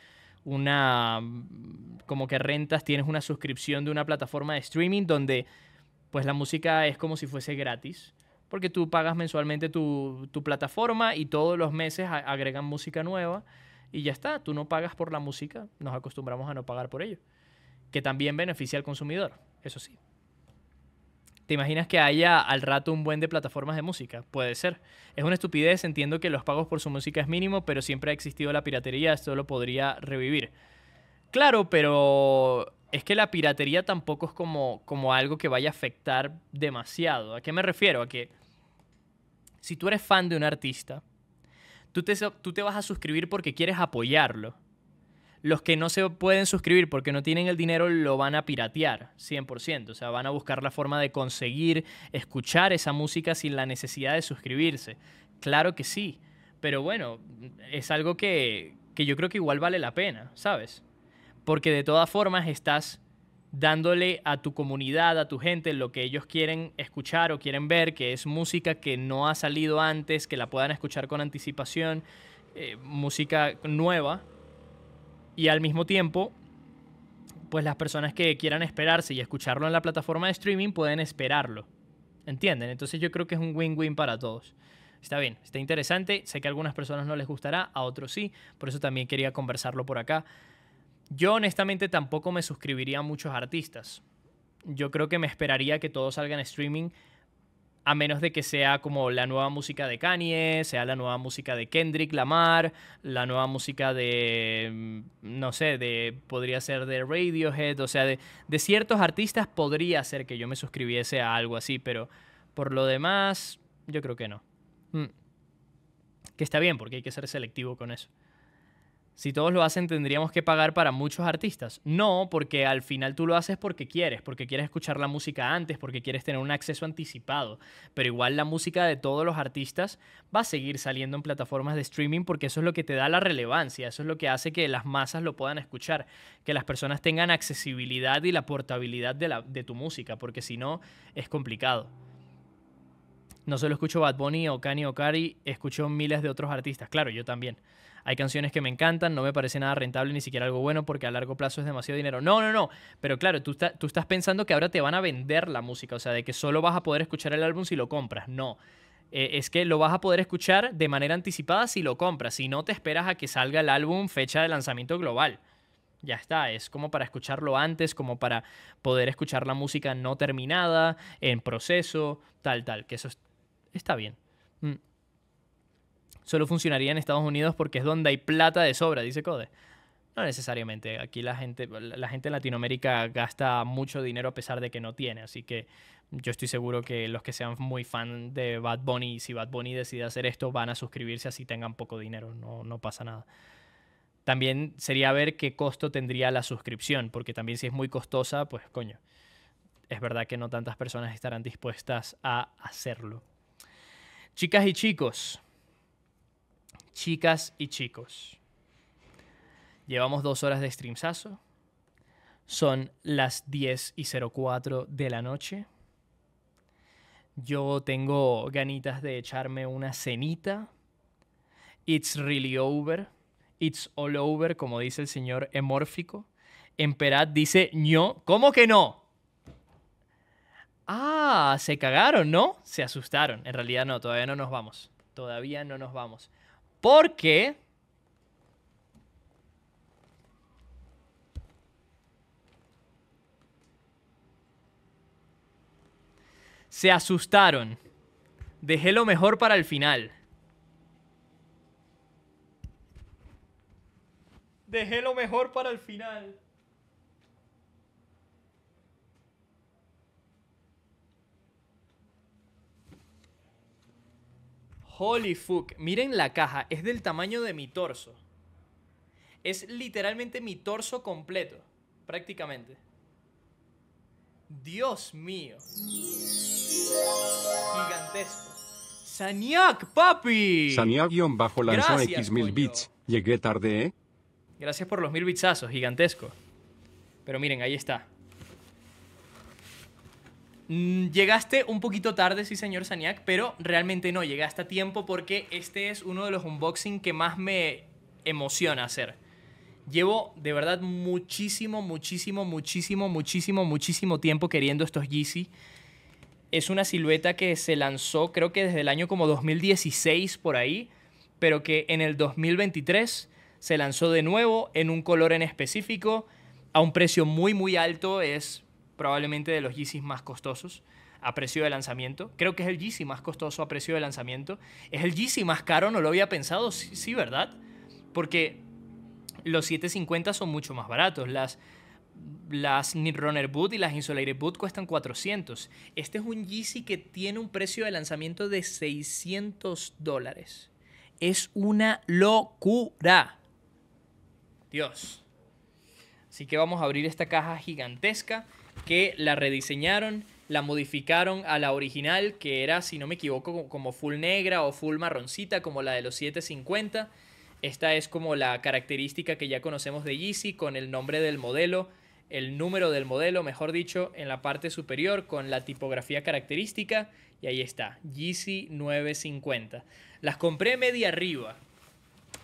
una mm, como que rentas, tienes una suscripción de una plataforma de streaming donde pues la música es como si fuese gratis, porque tú pagas mensualmente tu, tu plataforma y todos los meses agregan música nueva y ya está, tú no pagas por la música, nos acostumbramos a no pagar por ello, que también beneficia al consumidor, eso sí. ¿Te imaginas que haya al rato un buen de plataformas de música? Puede ser. Es una estupidez, entiendo que los pagos por su música es mínimo, pero siempre ha existido la piratería, esto lo podría revivir. Claro, pero es que la piratería tampoco es como, como algo que vaya a afectar demasiado. ¿A qué me refiero? A que si tú eres fan de un artista, tú tú te vas a suscribir porque quieres apoyarlo los que no se pueden suscribir porque no tienen el dinero lo van a piratear 100%. O sea, van a buscar la forma de conseguir escuchar esa música sin la necesidad de suscribirse. Claro que sí. Pero bueno, es algo que, que yo creo que igual vale la pena, ¿sabes? Porque de todas formas estás dándole a tu comunidad, a tu gente, lo que ellos quieren escuchar o quieren ver, que es música que no ha salido antes, que la puedan escuchar con anticipación, eh, música nueva, y al mismo tiempo, pues las personas que quieran esperarse y escucharlo en la plataforma de streaming pueden esperarlo. ¿Entienden? Entonces yo creo que es un win-win para todos. Está bien, está interesante. Sé que a algunas personas no les gustará, a otros sí. Por eso también quería conversarlo por acá. Yo honestamente tampoco me suscribiría a muchos artistas. Yo creo que me esperaría que todos salgan streaming a menos de que sea como la nueva música de Kanye, sea la nueva música de Kendrick Lamar, la nueva música de, mm, no sé, de podría ser de Radiohead, o sea, de, ciertos artistas podría ser que yo me suscribiese a algo así, pero por lo demás, yo creo que no. Mm. Que está bien, porque hay que ser selectivo con eso si todos lo hacen, tendríamos que pagar para muchos artistas. No, porque al final tú lo haces porque quieres, porque quieres escuchar la música antes, porque quieres tener un acceso anticipado. Pero igual la música de todos los artistas va a seguir saliendo en plataformas de streaming porque eso es lo que te da la relevancia, eso es lo que hace que las masas lo puedan escuchar, que las personas tengan accesibilidad y la portabilidad de, tu música, porque si no, es complicado no solo escucho Bad Bunny o Kanye o Cari, escucho miles de otros artistas. Claro, yo también hay canciones que me encantan, no me parece nada rentable ni siquiera algo bueno porque a largo plazo es demasiado dinero. No, no, no, pero claro, tú, estás pensando que ahora te van a vender la música, o sea, de que solo vas a poder escuchar el álbum si lo compras, no. E, es que lo vas a poder escuchar de manera anticipada si lo compras, si no te esperas a que salga el álbum fecha de lanzamiento global ya está, es como para escucharlo antes, como para poder escuchar la música no terminada, en proceso, tal, tal, que eso está bien. Mm solo funcionaría en Estados Unidos porque es donde hay plata de sobra, dice Code. No necesariamente. Aquí la gente, la gente en Latinoamérica gasta mucho dinero a pesar de que no tiene. Así que yo estoy seguro que los que sean muy fan de Bad Bunny, si Bad Bunny decide hacer esto, van a suscribirse así tengan poco dinero. No, no pasa nada. También sería ver qué costo tendría la suscripción, porque también si es muy costosa, pues coño, es verdad que no tantas personas estarán dispuestas a hacerlo. Chicas y chicos, chicas y chicos. Llevamos dos horas de streamsazo. Son las 10 y 04 de la noche. Yo tengo ganitas de echarme una cenita. It's really over. It's all over, como dice el señor hemórfico. Emperat dice ño. ¿Cómo que no? Ah, se cagaron, ¿no? Se asustaron. En realidad no, todavía no nos vamos. Todavía no nos vamos. Porque... Se asustaron. Dejé lo mejor para el final. Dejé lo mejor para el final. Holy fuck. Miren la caja. Es del tamaño de mi torso. Es literalmente mi torso completo. Prácticamente. Dios mío. Gigantesco. Saniak, papi. Saniak-bajo lanzó X mil bits. Llegué tarde, ¿eh? Gracias por los mil bitsazos. Gigantesco. Pero miren, ahí está. Mm, llegaste un poquito tarde, sí, señor Zaniac, pero realmente no, llegaste a tiempo porque este es uno de los unboxing que más me emociona hacer. Llevo de verdad muchísimo, muchísimo, muchísimo, muchísimo, muchísimo tiempo queriendo estos Yeezy. Es una silueta que se lanzó creo que desde el año como 2016 por ahí, pero que en el 2023 se lanzó de nuevo en un color en específico, a un precio muy, muy alto, es probablemente de los Yeezys más costosos a precio de lanzamiento. Creo que es el Yeezy más costoso a precio de lanzamiento. Es el Yeezy más caro, no lo había pensado, sí, ¿verdad? Porque los 750 son mucho más baratos. Las, las Runner Boot y las Insulated Boot cuestan 400. Este es un Yeezy que tiene un precio de lanzamiento de 600 dólares. Es una locura. Dios. Así que vamos a abrir esta caja gigantesca que la rediseñaron, la modificaron a la original, que era, si no me equivoco, como full negra o full marroncita, como la de los 750. Esta es como la característica que ya conocemos de Yeezy con el nombre del modelo, el número del modelo, mejor dicho, en la parte superior con la tipografía característica. Y ahí está, Yeezy 950. Las compré media arriba.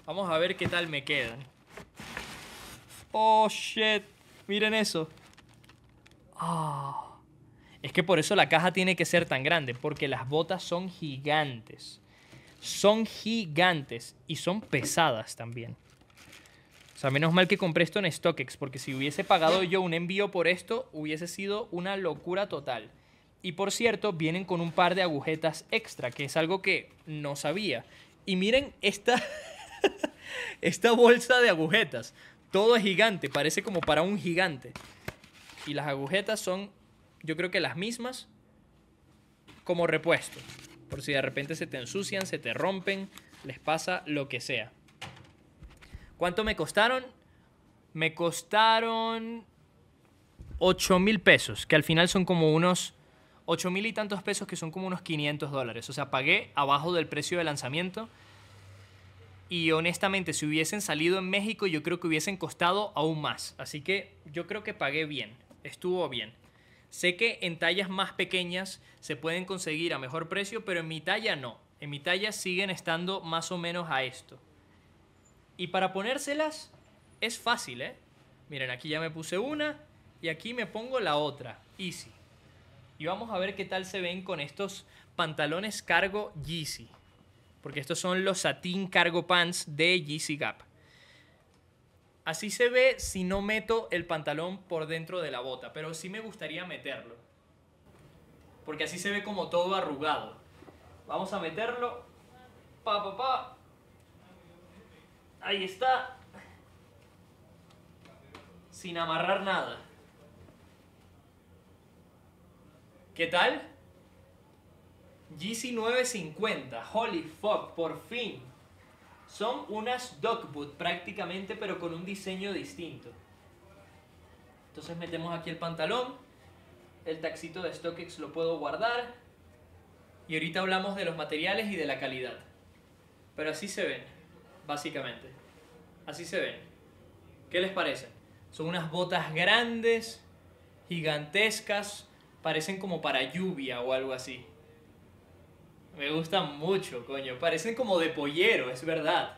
Vamos a ver qué tal me quedan. Oh, shit. Miren eso. Oh. Es que por eso la caja tiene que ser tan grande, porque las botas son gigantes. Son gigantes y son pesadas también. O sea, menos mal que compré esto en StockX, porque si hubiese pagado yo un envío por esto, hubiese sido una locura total. Y por cierto, vienen con un par de agujetas extra, que es algo que no sabía. Y miren esta, esta bolsa de agujetas. Todo es gigante, parece como para un gigante y las agujetas son, yo creo que las mismas, como repuesto. Por si de repente se te ensucian, se te rompen, les pasa lo que sea. ¿Cuánto me costaron? Me costaron 8 mil pesos, que al final son como unos 8 mil y tantos pesos, que son como unos 500 dólares. O sea, pagué abajo del precio de lanzamiento. Y honestamente, si hubiesen salido en México, yo creo que hubiesen costado aún más. Así que yo creo que pagué bien estuvo bien. Sé que en tallas más pequeñas se pueden conseguir a mejor precio, pero en mi talla no. En mi talla siguen estando más o menos a esto. Y para ponérselas es fácil, ¿eh? Miren, aquí ya me puse una y aquí me pongo la otra. Easy. Y vamos a ver qué tal se ven con estos pantalones cargo Yeezy. Porque estos son los Satin cargo pants de Yeezy Gap. Así se ve si no meto el pantalón por dentro de la bota, pero sí me gustaría meterlo. Porque así se ve como todo arrugado. Vamos a meterlo. Pa, pa, Ahí está. Sin amarrar nada. ¿Qué tal? GC950. Holy fuck, por fin. Son unas dogwood prácticamente, pero con un diseño distinto. Entonces metemos aquí el pantalón. El taxito de StockX lo puedo guardar. Y ahorita hablamos de los materiales y de la calidad. Pero así se ven, básicamente. Así se ven. ¿Qué les parece? Son unas botas grandes, gigantescas, parecen como para lluvia o algo así. Me gustan mucho, coño. Parecen como de pollero, es verdad.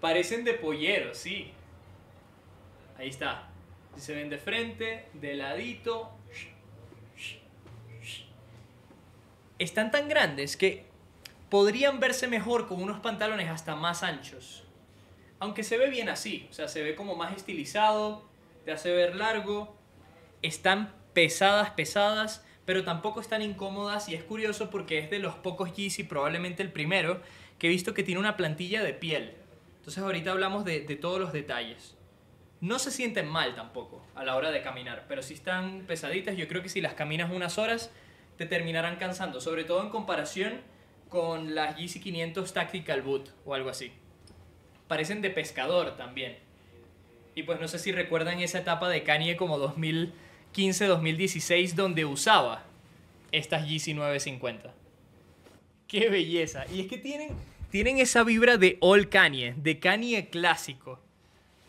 Parecen de pollero, sí. Ahí está. Se ven de frente, de ladito. Están tan grandes que podrían verse mejor con unos pantalones hasta más anchos. Aunque se ve bien así, o sea, se ve como más estilizado, te hace ver largo. Están pesadas, pesadas pero tampoco están incómodas y es curioso porque es de los pocos Yeezy, probablemente el primero, que he visto que tiene una plantilla de piel. Entonces ahorita hablamos de, todos los detalles. No se sienten mal tampoco a la hora de caminar, pero si están pesaditas, yo creo que si las caminas unas horas te terminarán cansando, sobre todo en comparación con las Yeezy 500 Tactical Boot o algo así. Parecen de pescador también. Y pues no sé si recuerdan esa etapa de Kanye como 2000 15-2016 donde usaba estas GC 950. ¡Qué belleza! Y es que tienen, tienen esa vibra de All Kanye, de Kanye clásico.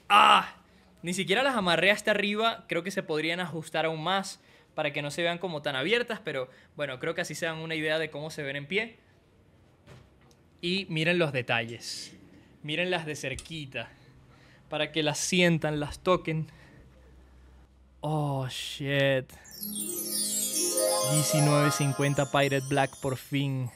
¡Ah! Ni siquiera las amarré hasta arriba, creo que se podrían ajustar aún más para que no se vean como tan abiertas, pero bueno, creo que así se dan una idea de cómo se ven en pie. Y miren los detalles, Miren las de cerquita, para que las sientan, las toquen. Oh, shit. 1950 Pirate Black por fin.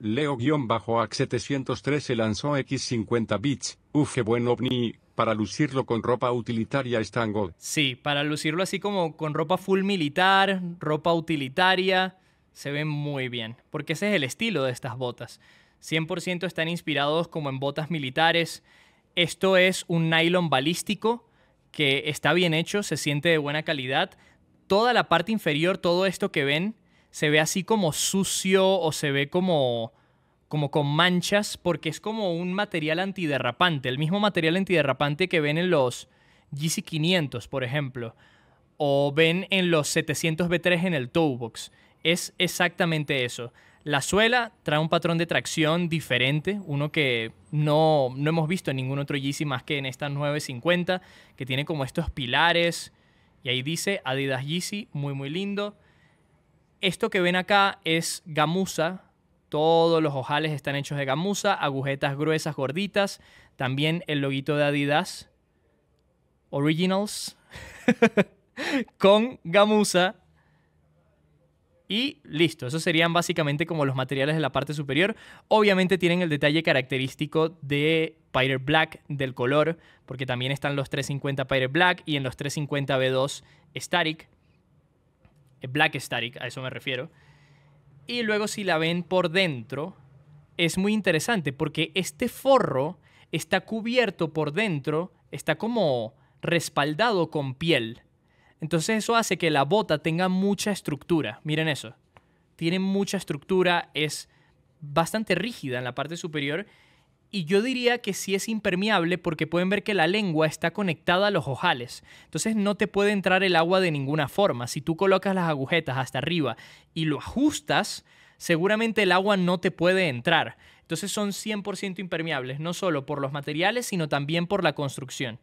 leo X703 se lanzó X50 bits. Uf, qué buen ovni. Para lucirlo con ropa utilitaria gold. Sí, para lucirlo así como con ropa full militar, ropa utilitaria. Se ven muy bien. Porque ese es el estilo de estas botas. 100% están inspirados como en botas militares. Esto es un nylon balístico que está bien hecho, se siente de buena calidad. Toda la parte inferior, todo esto que ven, se ve así como sucio o se ve como como con manchas porque es como un material antiderrapante, el mismo material antiderrapante que ven en los GC500, por ejemplo, o ven en los 700 B3 en el Towbox. Es exactamente eso. La suela trae un patrón de tracción diferente, uno que no, no hemos visto en ningún otro Yeezy más que en esta 950, que tiene como estos pilares. Y ahí dice Adidas Yeezy, muy muy lindo. Esto que ven acá es gamuza, todos los ojales están hechos de gamuza, agujetas gruesas, gorditas. También el loguito de Adidas Originals con gamuza y listo, esos serían básicamente como los materiales de la parte superior. Obviamente tienen el detalle característico de Pyre Black, del color, porque también están los 350 Pyre Black y en los 350 B2 Static. Eh, Black Static, a eso me refiero. Y luego si la ven por dentro, es muy interesante porque este forro está cubierto por dentro, está como respaldado con piel. Entonces eso hace que la bota tenga mucha estructura. Miren eso. Tiene mucha estructura, es bastante rígida en la parte superior y yo diría que sí es impermeable porque pueden ver que la lengua está conectada a los ojales. Entonces no te puede entrar el agua de ninguna forma. Si tú colocas las agujetas hasta arriba y lo ajustas, seguramente el agua no te puede entrar. Entonces son 100% impermeables, no solo por los materiales, sino también por la construcción.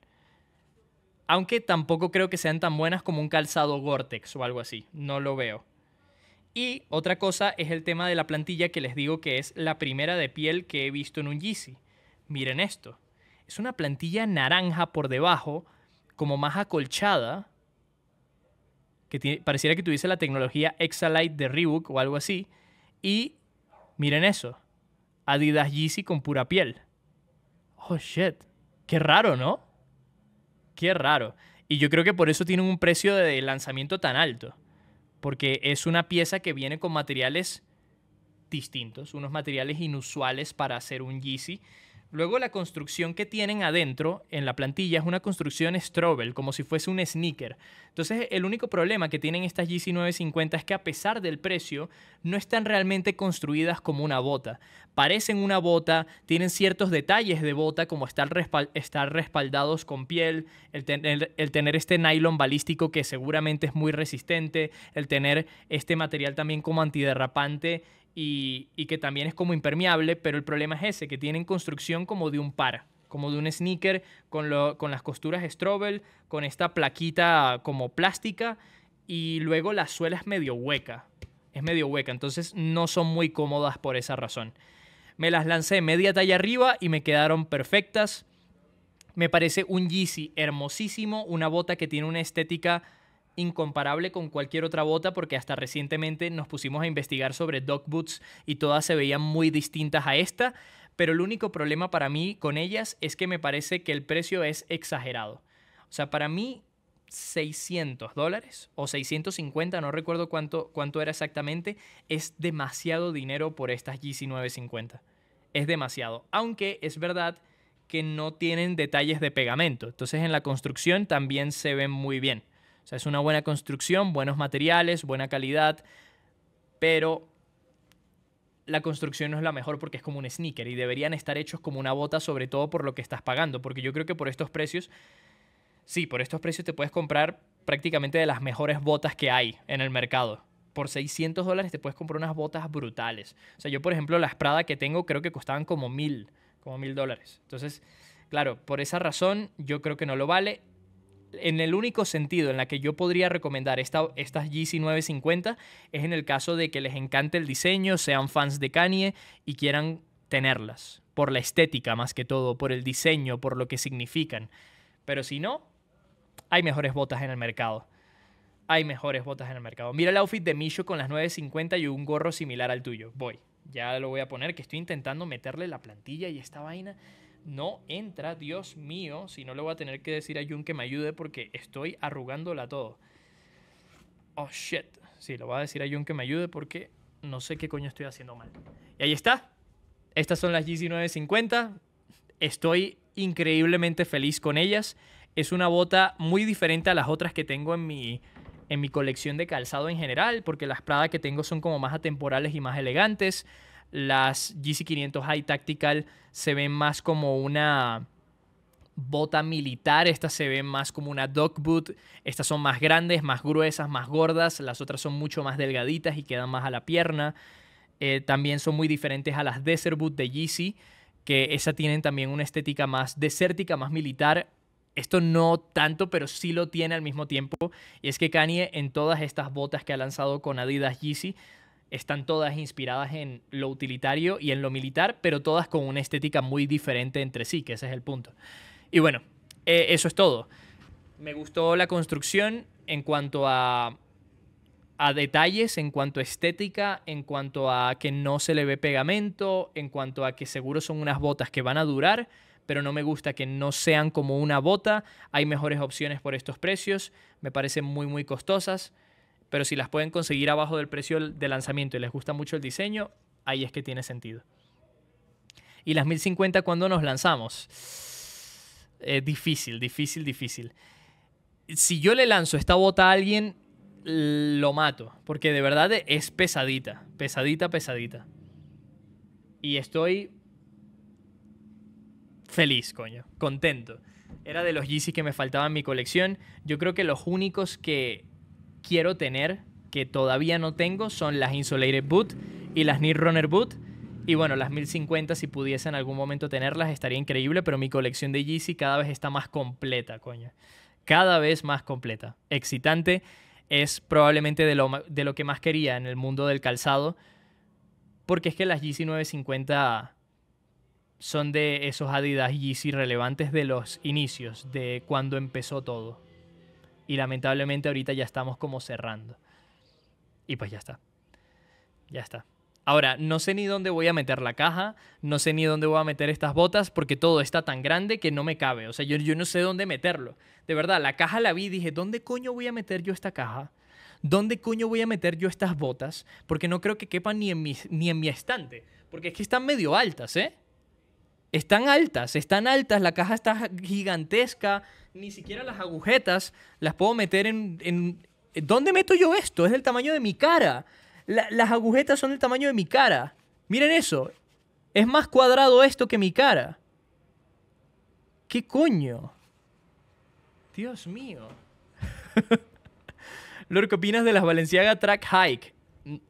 Aunque tampoco creo que sean tan buenas como un calzado Gore-Tex o algo así. No lo veo. Y otra cosa es el tema de la plantilla que les digo que es la primera de piel que he visto en un Yeezy. Miren esto. Es una plantilla naranja por debajo, como más acolchada, que pareciera que tuviese la tecnología Exalite de Reebok o algo así. Y miren eso. Adidas Yeezy con pura piel. Oh, shit. Qué raro, ¿no? raro. Y yo creo que por eso tiene un precio de lanzamiento tan alto. Porque es una pieza que viene con materiales distintos, unos materiales inusuales para hacer un Yeezy. Luego la construcción que tienen adentro en la plantilla es una construcción Strobel, como si fuese un sneaker. Entonces el único problema que tienen estas GC 950 es que a pesar del precio, no están realmente construidas como una bota. Parecen una bota, tienen ciertos detalles de bota, como estar, respaldados con piel, el, el tener este nylon balístico que seguramente es muy resistente, el tener este material también como antiderrapante y, que también es como impermeable, pero el problema es ese, que tienen construcción como de un par, como de un sneaker con, lo, con las costuras Strobel, con esta plaquita como plástica y luego la suela es medio hueca, es medio hueca, entonces no son muy cómodas por esa razón. Me las lancé media talla arriba y me quedaron perfectas. Me parece un Yeezy hermosísimo, una bota que tiene una estética incomparable con cualquier otra bota porque hasta recientemente nos pusimos a investigar sobre dog boots y todas se veían muy distintas a esta, pero el único problema para mí con ellas es que me parece que el precio es exagerado. O sea, para mí 600 dólares o 650, no recuerdo cuánto, cuánto era exactamente, es demasiado dinero por estas GC 950. Es demasiado. Aunque es verdad que no tienen detalles de pegamento. Entonces en la construcción también se ven muy bien. O sea, es una buena construcción, buenos materiales, buena calidad, pero la construcción no es la mejor porque es como un sneaker y deberían estar hechos como una bota, sobre todo por lo que estás pagando, porque yo creo que por estos precios, sí, por estos precios te puedes comprar prácticamente de las mejores botas que hay en el mercado. Por 600 dólares te puedes comprar unas botas brutales. O sea, yo por ejemplo las Prada que tengo creo que costaban como mil, como mil dólares. Entonces, claro, por esa razón yo creo que no lo vale en el único sentido en la que yo podría recomendar estas GC 950 es en el caso de que les encante el diseño, sean fans de Kanye y quieran tenerlas, por la estética más que todo, por el diseño, por lo que significan. Pero si no, hay mejores botas en el mercado. Hay mejores botas en el mercado. Mira el outfit de Micho con las 950 y un gorro similar al tuyo. Voy. Ya lo voy a poner, que estoy intentando meterle la plantilla y esta vaina no entra, Dios mío, si no le voy a tener que decir a Jun que me ayude porque estoy arrugándola todo. Oh shit. Sí, lo voy a decir a Jun que me ayude porque no sé qué coño estoy haciendo mal. Y ahí está. Estas son las GC 950. Estoy increíblemente feliz con ellas. Es una bota muy diferente a las otras que tengo en mi, en mi colección de calzado en general, porque las Prada que tengo son como más atemporales y más elegantes. Las GC500 High Tactical se ven más como una bota militar, estas se ven más como una dog boot, estas son más grandes, más gruesas, más gordas, las otras son mucho más delgaditas y quedan más a la pierna. Eh, también son muy diferentes a las Desert Boot de Yeezy, que esa tienen también una estética más desértica, más militar. Esto no tanto, pero sí lo tiene al mismo tiempo. Y es que Kanye en todas estas botas que ha lanzado con Adidas Yeezy están todas inspiradas en lo utilitario y en lo militar, pero todas con una estética muy diferente entre sí, que ese es el punto. Y bueno, eh, eso es todo. Me gustó la construcción en cuanto a, a detalles, en cuanto a estética, en cuanto a que no se le ve pegamento, en cuanto a que seguro son unas botas que van a durar, pero no me gusta que no sean como una bota. Hay mejores opciones por estos precios, me parecen muy, muy costosas pero si las pueden conseguir abajo del precio de lanzamiento y les gusta mucho el diseño, ahí es que tiene sentido. ¿Y las 1050 cuando nos lanzamos? es eh, difícil, difícil, difícil. Si yo le lanzo esta bota a alguien, lo mato, porque de verdad es pesadita, pesadita, pesadita. Y estoy feliz, coño, contento. Era de los Yeezy que me faltaban en mi colección. Yo creo que los únicos que quiero tener, que todavía no tengo, son las Insulated Boot y las Knee Runner Boot. Y bueno, las 1050, si pudiese en algún momento tenerlas, estaría increíble, pero mi colección de Yeezy cada vez está más completa, coño. Cada vez más completa. Excitante. Es probablemente de lo, de lo que más quería en el mundo del calzado. Porque es que las Yeezy 950 son de esos Adidas Yeezy relevantes de los inicios, de cuando empezó todo. Y lamentablemente ahorita ya estamos como cerrando. Y pues ya está. Ya está. Ahora, no sé ni dónde voy a meter la caja, no sé ni dónde voy a meter estas botas porque todo está tan grande que no me cabe. O sea, yo, yo no sé dónde meterlo. De verdad, la caja la vi y dije, ¿dónde coño voy a meter yo esta caja? ¿Dónde coño voy a meter yo estas botas? Porque no creo que quepan ni en ni en mi estante. Porque es que están medio altas, ¿eh? están altas, están altas, la caja está gigantesca, ni siquiera las agujetas las puedo meter en... ¿Dónde meto yo esto? Es del tamaño de mi cara. las agujetas son del tamaño de mi cara. Miren eso. Es más cuadrado esto que mi cara. ¿Qué coño? Dios mío. Lord, ¿qué opinas de las Valenciaga Track Hike?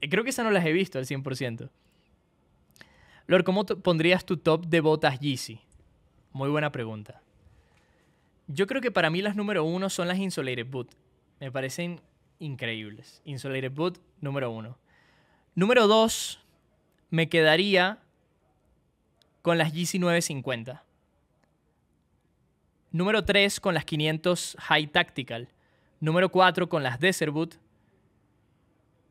Creo que esa no las he visto al 100%. Lord, ¿cómo pondrías tu top de botas Yeezy? Muy buena pregunta. Yo creo que para mí las número uno son las Insulated Boot. Me parecen increíbles. Insulated Boot, número uno. Número dos, me quedaría con las Yeezy 950. Número tres con las 500 High Tactical. Número cuatro con las Desert Boot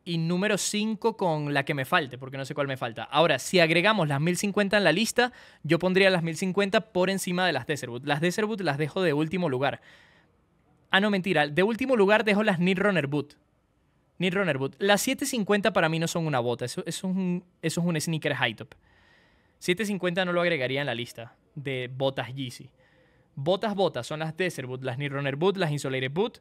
y número 5 con la que me falte, porque no sé cuál me falta. Ahora, si agregamos las 1050 en la lista, yo pondría las 1050 por encima de las Desert Las Desert las dejo de último lugar. Ah, no, mentira. De último lugar dejo las runner Boot. Runner Boot. Las 750 para mí no son una bota. Eso, es, un, eso es un sneaker high top. 750 no lo agregaría en la lista de botas Yeezy. Botas, botas son las Desert Boot, las Runner Boot, las Insulated Boot,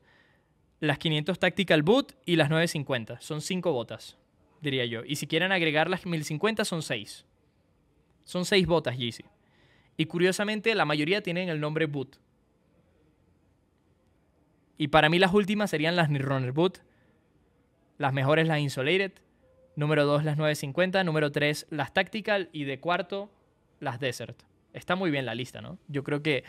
las 500 Tactical Boot y las 950. Son cinco botas, diría yo. Y si quieren agregar las 1050 son seis Son seis botas Yeezy. Y curiosamente la mayoría tienen el nombre Boot. Y para mí las últimas serían las Runner Boot. Las mejores las Insulated. Número 2 las 950. Número 3 las Tactical. Y de cuarto las Desert. Está muy bien la lista, ¿no? Yo creo que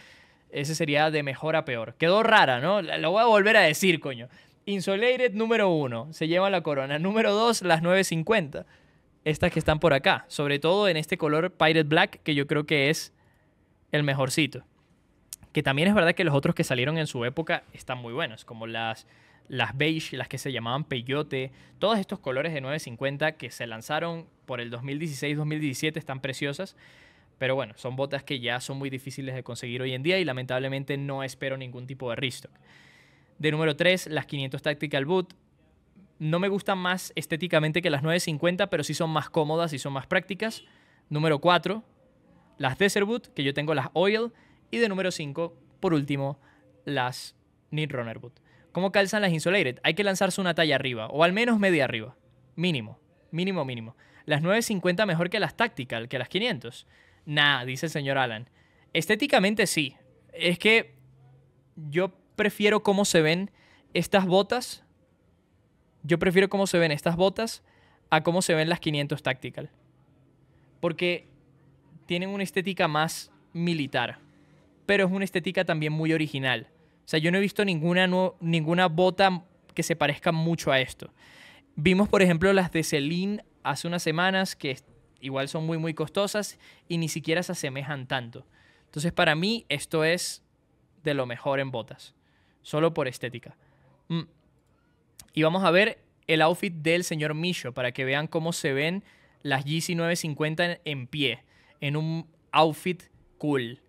ese sería de mejor a peor. Quedó rara, ¿no? Lo voy a volver a decir, coño. Insulated, número uno, se lleva la corona. Número dos, las 950. Estas que están por acá. Sobre todo en este color Pirate Black, que yo creo que es el mejorcito. Que también es verdad que los otros que salieron en su época están muy buenos, como las, las beige, las que se llamaban peyote. Todos estos colores de 950 que se lanzaron por el 2016-2017 están preciosas. Pero bueno, son botas que ya son muy difíciles de conseguir hoy en día y lamentablemente no espero ningún tipo de restock. De número 3, las 500 Tactical Boot. No me gustan más estéticamente que las 950, pero sí son más cómodas y son más prácticas. Número 4, las Desert Boot, que yo tengo las Oil. Y de número 5, por último, las Need Runner Boot. ¿Cómo calzan las Insulated? Hay que lanzarse una talla arriba, o al menos media arriba. Mínimo, mínimo, mínimo. Las 950 mejor que las Tactical, que las 500. Nah, dice el señor Alan. Estéticamente sí. Es que yo prefiero cómo se ven estas botas. Yo prefiero cómo se ven estas botas a cómo se ven las 500 Tactical. Porque tienen una estética más militar. Pero es una estética también muy original. O sea, yo no he visto ninguna, ninguna bota que se parezca mucho a esto. Vimos, por ejemplo, las de Celine hace unas semanas que igual son muy, muy costosas y ni siquiera se asemejan tanto. Entonces, para mí, esto es de lo mejor en botas, solo por estética. Mm. Y vamos a ver el outfit del señor Micho para que vean cómo se ven las GC 950 en, pie, en un outfit cool.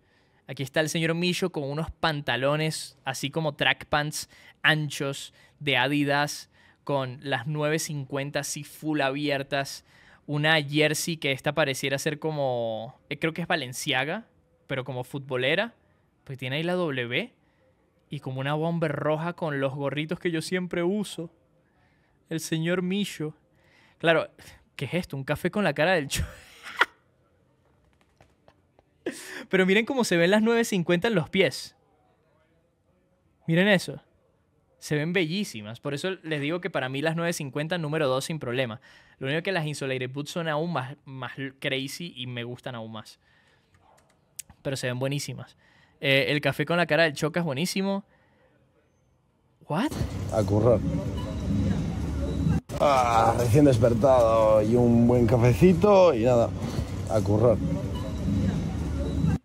Aquí está el señor Micho con unos pantalones, así como track pants anchos de Adidas, con las 950 así full abiertas, una jersey que esta pareciera ser como, eh, creo que es Valenciaga, pero como futbolera, pues tiene ahí la W y como una bomber roja con los gorritos que yo siempre uso. El señor Micho. Claro, ¿qué es esto? Un café con la cara del Cho. pero miren cómo se ven las 9.50 en los pies. Miren eso se ven bellísimas. Por eso les digo que para mí las 950 número 2 sin problema. Lo único que las Insulated Boots son aún más, más crazy y me gustan aún más. Pero se ven buenísimas. Eh, el café con la cara del choca es buenísimo. ¿What? A currar. Ah, recién despertado y un buen cafecito y nada. A currar.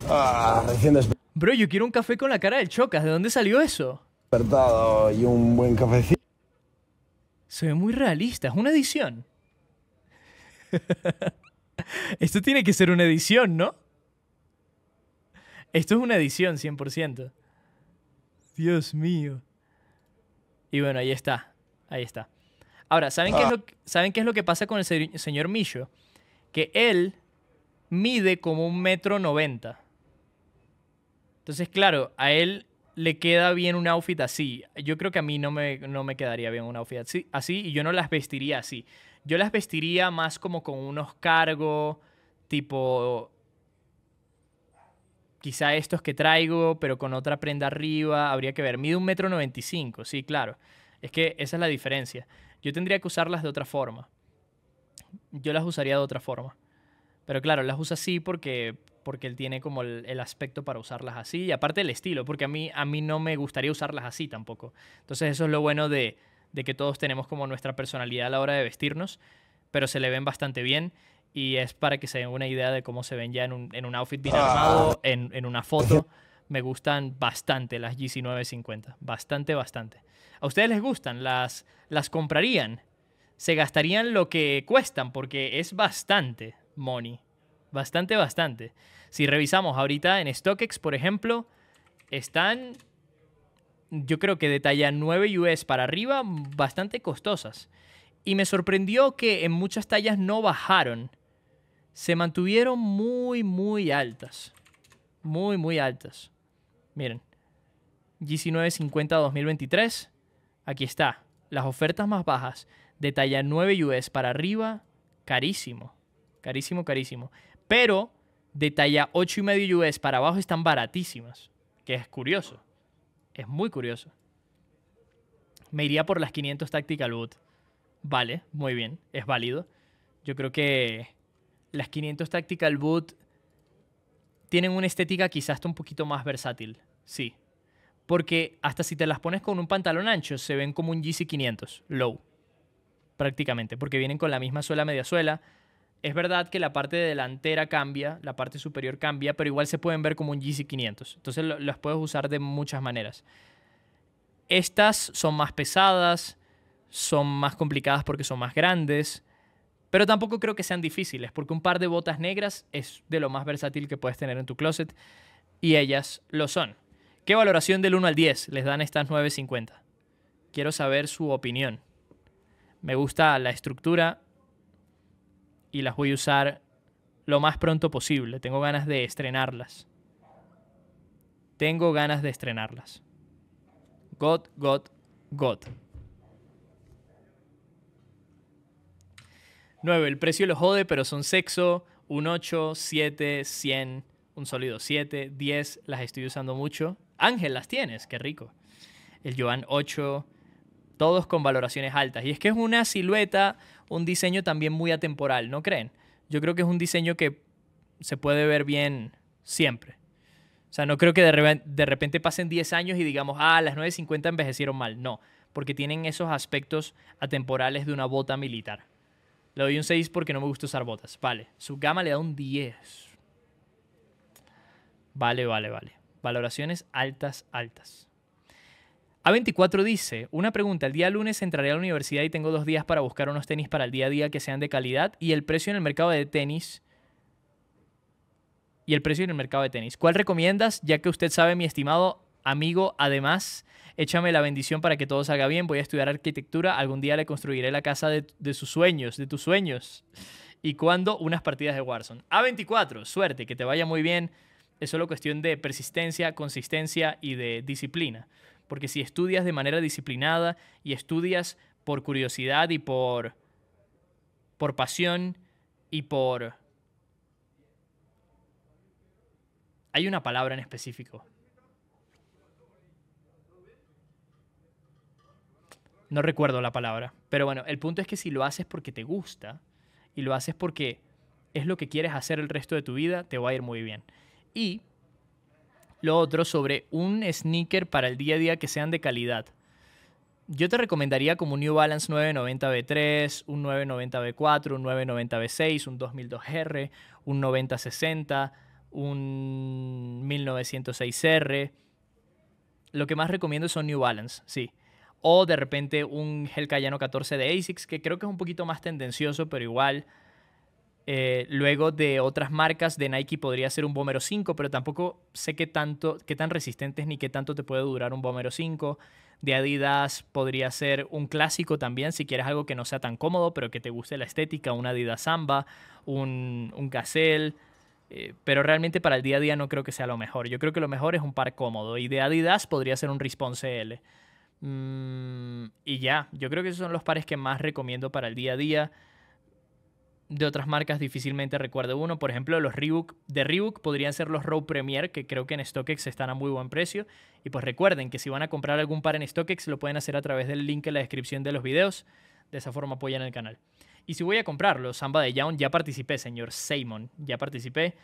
Ah, recién despertado. Bro, yo quiero un café con la cara del Chocas. ¿De dónde salió eso? despertado y un buen cafecito. Se ve muy realista, es una edición. Esto tiene que ser una edición, ¿no? Esto es una edición, 100%. Dios mío. Y bueno, ahí está. Ahí está. Ahora, ¿saben, qué, es ah. lo, ¿saben qué es lo que pasa con el señor Millo? Que él mide como un metro noventa. Entonces, claro, a él le queda bien un outfit así. Yo creo que a mí no me, no me quedaría bien un outfit así, así, y yo no las vestiría así. Yo las vestiría más como con unos cargos, tipo quizá estos que traigo, pero con otra prenda arriba, habría que ver. Mide un metro noventa sí, claro. Es que esa es la diferencia. Yo tendría que usarlas de otra forma. Yo las usaría de otra forma. Pero claro, las uso así porque porque él tiene como el, aspecto para usarlas así, y aparte el estilo, porque a mí, a mí no me gustaría usarlas así tampoco. Entonces eso es lo bueno de, que todos tenemos como nuestra personalidad a la hora de vestirnos, pero se le ven bastante bien y es para que se den una idea de cómo se ven ya en un, outfit bien ah. armado, en, una foto. Me gustan bastante las g 950, bastante, bastante. ¿A ustedes les gustan? ¿Las, las comprarían? ¿Se gastarían lo que cuestan? Porque es bastante money. Bastante, bastante. Si revisamos ahorita en StockX, por ejemplo, están, yo creo que de talla 9 US para arriba, bastante costosas. Y me sorprendió que en muchas tallas no bajaron. Se mantuvieron muy, muy altas. Muy, muy altas. Miren. g 950 2023. Aquí está. Las ofertas más bajas de talla 9 US para arriba. Carísimo. Carísimo, carísimo. Pero de talla 8,5 US para abajo están baratísimas, que es curioso. Es muy curioso. Me iría por las 500 Tactical Boot. Vale, muy bien, es válido. Yo creo que las 500 Tactical Boot tienen una estética quizás un poquito más versátil, sí. Porque hasta si te las pones con un pantalón ancho, se ven como un GC500, low, prácticamente, porque vienen con la misma suela media suela, es verdad que la parte delantera cambia, la parte superior cambia, pero igual se pueden ver como un GC500. Entonces las puedes usar de muchas maneras. Estas son más pesadas, son más complicadas porque son más grandes, pero tampoco creo que sean difíciles, porque un par de botas negras es de lo más versátil que puedes tener en tu closet, y ellas lo son. ¿Qué valoración del 1 al 10 les dan estas 950? Quiero saber su opinión. Me gusta la estructura, y las voy a usar lo más pronto posible. Tengo ganas de estrenarlas. Tengo ganas de estrenarlas. God, God, God. 9. El precio lo jode, pero son sexo. Un 8, 7, 100, un sólido 7, 10. Las estoy usando mucho. Ángel, las tienes, qué rico. El Joan 8. Todos con valoraciones altas. Y es que es una silueta un diseño también muy atemporal, ¿no creen? Yo creo que es un diseño que se puede ver bien siempre. O sea, no creo que de, repente pasen 10 años y digamos, ah, las 9.50 envejecieron mal. No, porque tienen esos aspectos atemporales de una bota militar. Le doy un 6 porque no me gusta usar botas. Vale, su gama le da un 10. Vale, vale, vale. Valoraciones altas, altas. A24 dice, una pregunta, el día lunes entraré a la universidad y tengo dos días para buscar unos tenis para el día a día que sean de calidad y el precio en el mercado de tenis. Y el precio en el mercado de tenis. ¿Cuál recomiendas? Ya que usted sabe, mi estimado amigo, además, échame la bendición para que todo salga bien. Voy a estudiar arquitectura. Algún día le construiré la casa de, sus sueños, de tus sueños. ¿Y cuándo? Unas partidas de Warzone. A24, suerte, que te vaya muy bien. Es solo cuestión de persistencia, consistencia y de disciplina porque si estudias de manera disciplinada y estudias por curiosidad y por, por pasión y por... Hay una palabra en específico. No recuerdo la palabra. Pero bueno, el punto es que si lo haces porque te gusta y lo haces porque es lo que quieres hacer el resto de tu vida, te va a ir muy bien. Y lo otro sobre un sneaker para el día a día que sean de calidad. Yo te recomendaría como un New Balance 990B3, un 990B4, un 990B6, un 2002R, un 9060, un 1906R. Lo que más recomiendo son New Balance, sí. O de repente un Hellcayano 14 de ASICS, que creo que es un poquito más tendencioso, pero igual eh, luego de otras marcas de Nike podría ser un Bomero 5, pero tampoco sé qué, tanto, qué tan resistentes ni qué tanto te puede durar un Bomero 5. De Adidas podría ser un clásico también, si quieres algo que no sea tan cómodo, pero que te guste la estética, un Adidas Samba, un, un Gazelle. Eh, pero realmente para el día a día no creo que sea lo mejor. Yo creo que lo mejor es un par cómodo. Y de Adidas podría ser un Response L. Mm, y ya, yo creo que esos son los pares que más recomiendo para el día a día de otras marcas difícilmente recuerdo uno. Por ejemplo, los Reebok de Reebok podrían ser los Row Premier, que creo que en StockX están a muy buen precio. Y pues recuerden que si van a comprar algún par en StockX, lo pueden hacer a través del link en la descripción de los videos. De esa forma apoyan el canal. Y si voy a comprar los Samba de Young, ya participé, señor Simon, ya participé.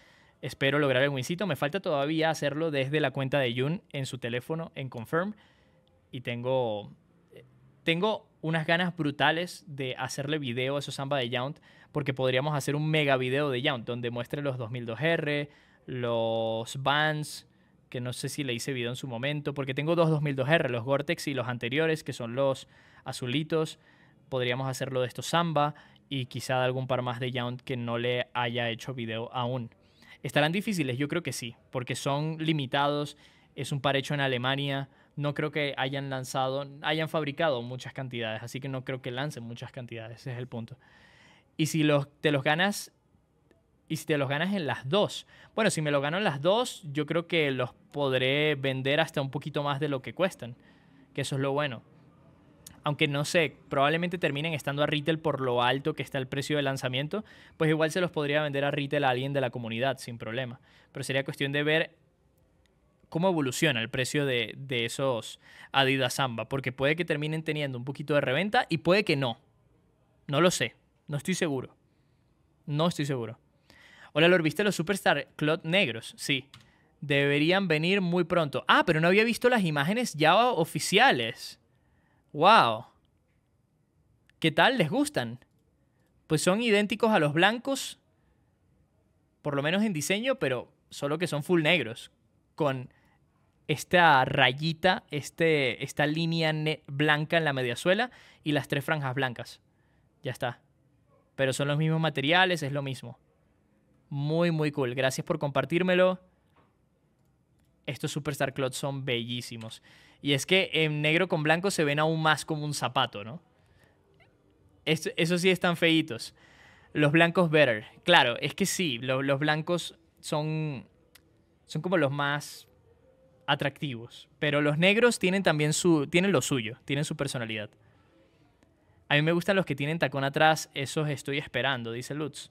Espero lograr el wincito. Me falta todavía hacerlo desde la cuenta de Jun en su teléfono, en Confirm. Y tengo, eh, tengo unas ganas brutales de hacerle video a esos Samba de Young porque podríamos hacer un mega video de Yount donde muestre los 2002R, los Vans, que no sé si le hice video en su momento, porque tengo dos 2002R, los Gore-Tex y los anteriores, que son los azulitos. Podríamos hacerlo de estos Samba y quizá de algún par más de Yount que no le haya hecho video aún. ¿Estarán difíciles? Yo creo que sí, porque son limitados, es un par hecho en Alemania, no creo que hayan lanzado, hayan fabricado muchas cantidades, así que no creo que lancen muchas cantidades, ese es el punto. Y si los, te los ganas, y si te los ganas en las dos, bueno, si me los gano en las dos, yo creo que los podré vender hasta un poquito más de lo que cuestan, que eso es lo bueno. Aunque no sé, probablemente terminen estando a retail por lo alto que está el precio de lanzamiento, pues igual se los podría vender a retail a alguien de la comunidad sin problema. Pero sería cuestión de ver cómo evoluciona el precio de, de esos Adidas Samba, porque puede que terminen teniendo un poquito de reventa y puede que no. No lo sé, no estoy seguro. No estoy seguro. Hola, Lord, ¿viste los Superstar Cloth negros? Sí. Deberían venir muy pronto. Ah, pero no había visto las imágenes ya oficiales. ¡Wow! ¿Qué tal? ¿Les gustan? Pues son idénticos a los blancos, por lo menos en diseño, pero solo que son full negros, con esta rayita, este, esta línea blanca en la mediasuela y las tres franjas blancas. Ya está pero son los mismos materiales, es lo mismo. Muy, muy cool. Gracias por compartírmelo. Estos Superstar Cloth son bellísimos. Y es que en negro con blanco se ven aún más como un zapato, ¿no? Esos eso sí están feitos. Los blancos better. Claro, es que sí, los blancos son, son como los más atractivos. Pero los negros tienen también su, tienen lo suyo, tienen su personalidad. A mí me gustan los que tienen tacón atrás, esos estoy esperando, dice Lutz.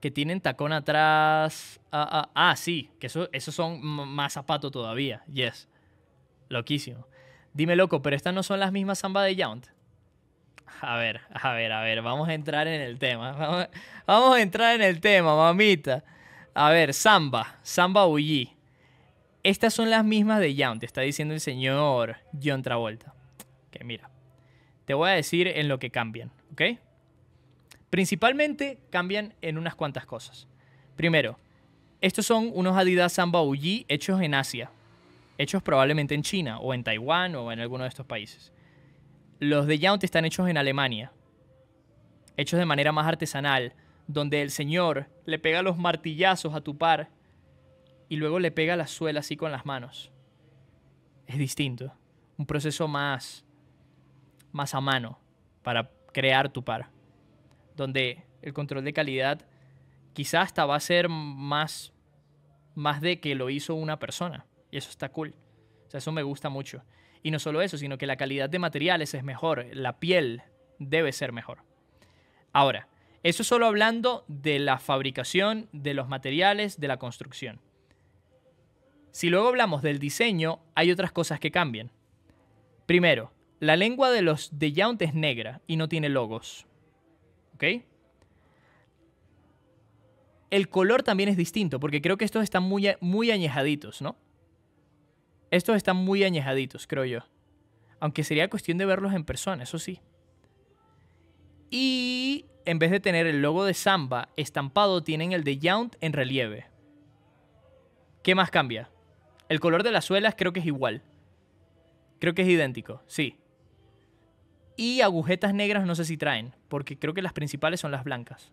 Que tienen tacón atrás. Ah, ah, ah sí, que esos son más zapato todavía. Yes. Loquísimo. Dime, loco, pero estas no son las mismas samba de Yount. A ver, a ver, a ver, vamos a entrar en el tema. Vamos, a entrar en el tema, mamita. A ver, samba, samba Bulli. Estas son las mismas de Yount, está diciendo el señor John Travolta. Que mira, te voy a decir en lo que cambian, ¿ok? Principalmente cambian en unas cuantas cosas. Primero, estos son unos Adidas Samba Uji hechos en Asia, hechos probablemente en China o en Taiwán o en alguno de estos países. Los de Yount están hechos en Alemania, hechos de manera más artesanal, donde el señor le pega los martillazos a tu par y luego le pega la suela así con las manos. Es distinto, un proceso más más a mano para crear tu par. Donde el control de calidad quizás hasta va a ser más, más de que lo hizo una persona. Y eso está cool. O sea, eso me gusta mucho. Y no solo eso, sino que la calidad de materiales es mejor. La piel debe ser mejor. Ahora, eso solo hablando de la fabricación, de los materiales, de la construcción. Si luego hablamos del diseño, hay otras cosas que cambian. Primero, la lengua de los de Yount es negra y no tiene logos. ¿Ok? El color también es distinto, porque creo que estos están muy, muy añejaditos, ¿no? Estos están muy añejaditos, creo yo. Aunque sería cuestión de verlos en persona, eso sí. Y en vez de tener el logo de Samba estampado, tienen el de Yount en relieve. ¿Qué más cambia? El color de las suelas creo que es igual. Creo que es idéntico, sí. Y agujetas negras no sé si traen, porque creo que las principales son las blancas.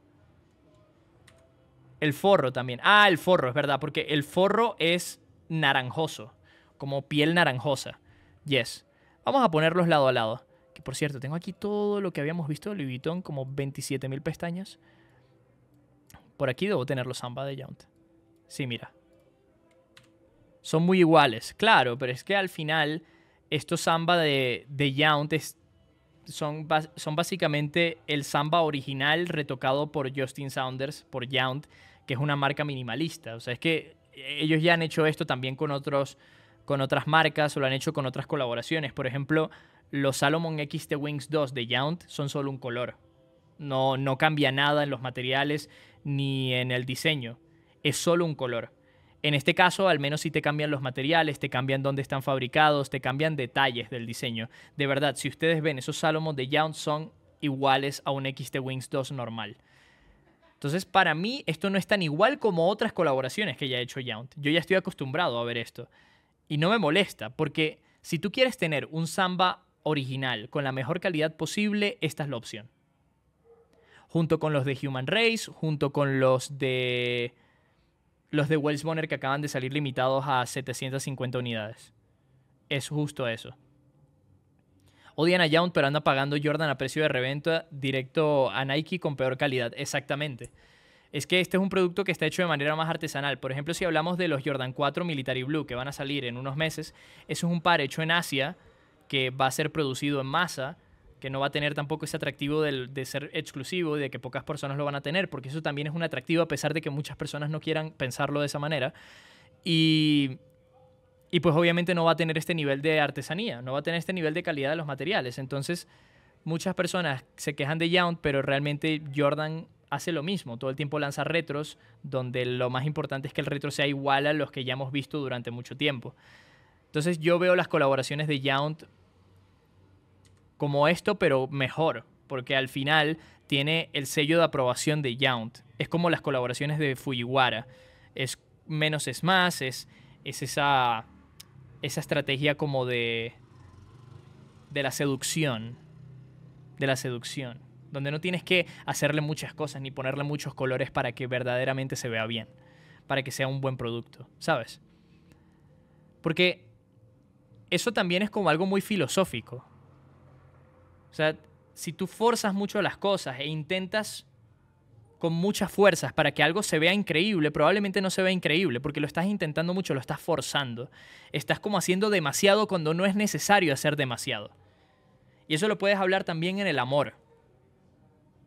El forro también. Ah, el forro, es verdad, porque el forro es naranjoso, como piel naranjosa. Yes. Vamos a ponerlos lado a lado. Que por cierto, tengo aquí todo lo que habíamos visto de Louis Vuitton, como 27.000 pestañas. Por aquí debo tener los samba de Yount. Sí, mira. Son muy iguales, claro, pero es que al final estos samba de, de Yount es son, básicamente el samba original retocado por Justin Saunders, por Yount, que es una marca minimalista. O sea, es que eh, ellos ya han hecho esto también con, otros, con otras marcas o lo han hecho con otras colaboraciones. Por ejemplo, los Salomon XT Wings 2 de Yount son solo un color. no cambia nada en los materiales ni en el diseño. Es solo un color. En este caso, al menos si te cambian los materiales, te cambian dónde están fabricados, te cambian detalles del diseño. De verdad, si ustedes ven, esos Salomon de Young son iguales a un XT Wings 2 normal. Entonces, para mí, esto no es tan igual como otras colaboraciones que ya ha hecho Yount. Yo ya estoy acostumbrado a ver esto. Y no me molesta, porque si tú quieres tener un samba original con la mejor calidad posible, esta es la opción. Junto con los de Human Race, junto con los de los de Wells Bonner que acaban de salir limitados a 750 unidades. Es justo eso. Odian a Young, pero anda pagando Jordan a precio de reventa directo a Nike con peor calidad. Exactamente. Es que este es un producto que está hecho de manera más artesanal. Por ejemplo, si hablamos de los Jordan 4 Military Blue que van a salir en unos meses, eso es un par hecho en Asia que va a ser producido en masa que no va a tener tampoco ese atractivo de ser exclusivo, de que pocas personas lo van a tener, porque eso también es un atractivo a pesar de que muchas personas no quieran pensarlo de esa manera. Y, y pues obviamente no va a tener este nivel de artesanía, no va a tener este nivel de calidad de los materiales. Entonces muchas personas se quejan de Yount, pero realmente Jordan hace lo mismo, todo el tiempo lanza retros, donde lo más importante es que el retro sea igual a los que ya hemos visto durante mucho tiempo. Entonces yo veo las colaboraciones de Yount como esto, pero mejor, porque al final tiene el sello de aprobación de Yount. Es como las colaboraciones de Fujiwara. Es menos es más, es, es esa, esa estrategia como de, de la seducción. De la seducción. Donde no tienes que hacerle muchas cosas ni ponerle muchos colores para que verdaderamente se vea bien. Para que sea un buen producto, ¿sabes? Porque eso también es como algo muy filosófico. O sea, si tú forzas mucho las cosas e intentas con muchas fuerzas para que algo se vea increíble, probablemente no se vea increíble, porque lo estás intentando mucho, lo estás forzando. Estás como haciendo demasiado cuando no es necesario hacer demasiado. Y eso lo puedes hablar también en el amor.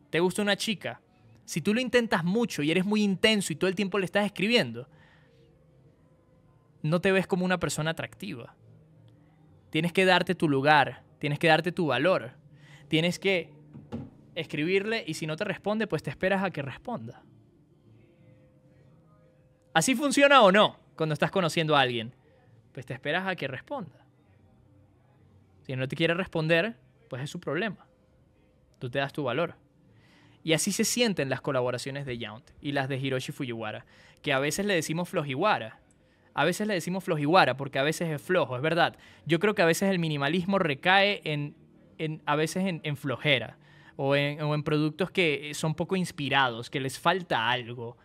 ¿Te gusta una chica? Si tú lo intentas mucho y eres muy intenso y todo el tiempo le estás escribiendo, no te ves como una persona atractiva. Tienes que darte tu lugar, tienes que darte tu valor tienes que escribirle y si no te responde, pues te esperas a que responda. ¿Así funciona o no cuando estás conociendo a alguien? Pues te esperas a que responda. Si no te quiere responder, pues es su problema. Tú te das tu valor. Y así se sienten las colaboraciones de Yount y las de Hiroshi Fujiwara, que a veces le decimos flojiwara. A veces le decimos flojiwara porque a veces es flojo, es verdad. Yo creo que a veces el minimalismo recae en a veces en, flojera o en, productos que son poco inspirados, que les falta algo.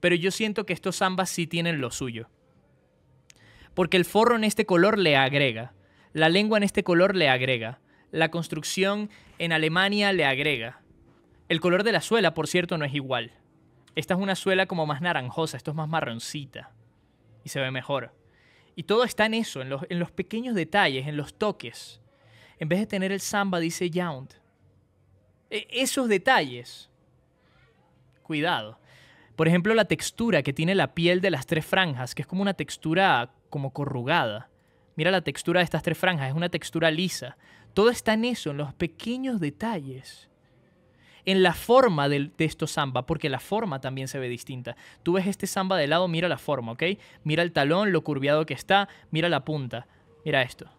Pero yo siento que estos ambas sí tienen lo suyo. Porque el forro en este color le agrega, la lengua en este color le agrega, la construcción en Alemania le agrega. El color de la suela, por cierto, no es igual. Esta es una suela como más naranjosa, esto es más marroncita. Y se ve mejor. Y todo está en eso, en los pequeños detalles, en los toques en vez de tener el samba, dice Yount. E, esos detalles. Cuidado. Por ejemplo, la textura que tiene la piel de las tres franjas, que es como una textura como corrugada. Mira la textura de estas tres franjas, es una textura lisa. Todo está en eso, en los pequeños detalles. En la forma de, de estos samba, porque la forma también se ve distinta. Tú ves este samba de lado, mira la forma, ¿ok? Mira el talón, lo curviado que está, mira la punta, mira esto.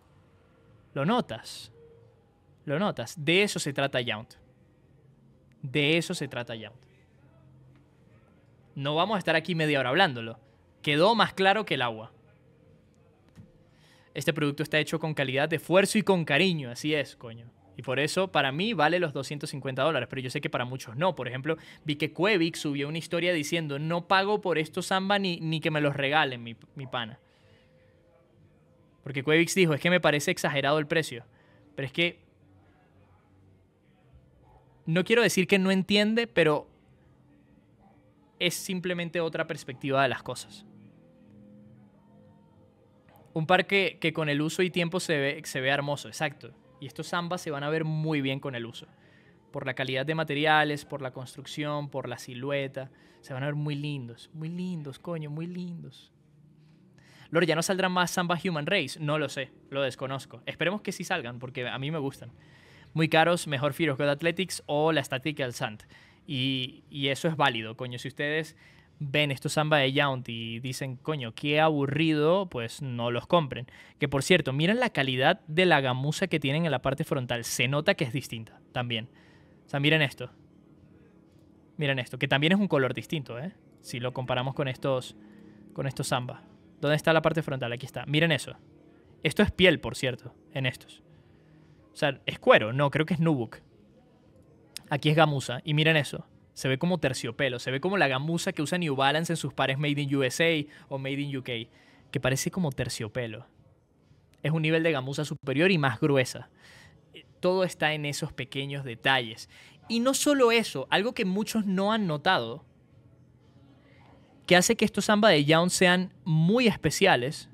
¿Lo notas? lo notas. De eso se trata Yount. De eso se trata Yount. No vamos a estar aquí media hora hablándolo. Quedó más claro que el agua. Este producto está hecho con calidad, de esfuerzo y con cariño, así es, coño. Y por eso, para mí, vale los 250 dólares, pero yo sé que para muchos no. Por ejemplo, vi que Cuevix subió una historia diciendo, no pago por estos samba ni, que me los regalen, mi, mi pana. Porque Cuevix dijo, es que me parece exagerado el precio. Pero es que no quiero decir que no entiende, pero es simplemente otra perspectiva de las cosas. Un parque que con el uso y tiempo se ve, hermoso, exacto. Y estos zambas se van a ver muy bien con el uso. Por la calidad de materiales, por la construcción, por la silueta. Se van a ver muy lindos, muy lindos, coño, muy lindos. Lord, ¿ya no saldrán más zambas Human Race? No lo sé, lo desconozco. Esperemos que sí salgan, porque a mí me gustan muy caros, mejor firos of God Athletics o la El Sant. Y, y eso es válido, coño. Si ustedes ven estos samba de Yount y dicen, coño, qué aburrido, pues no los compren. Que por cierto, miren la calidad de la gamuza que tienen en la parte frontal. Se nota que es distinta también. O sea, miren esto. Miren esto, que también es un color distinto, ¿eh? Si lo comparamos con estos con estos samba. ¿Dónde está la parte frontal? Aquí está. Miren eso. Esto es piel, por cierto, en estos. O sea, es cuero, no, creo que es Nubuk. Aquí es gamuza, y miren eso. Se ve como terciopelo, se ve como la gamuza que usa New Balance en sus pares Made in USA o Made in UK, que parece como terciopelo. Es un nivel de gamuza superior y más gruesa. Todo está en esos pequeños detalles. Y no solo eso, algo que muchos no han notado, que hace que estos Zamba de Young sean muy especiales,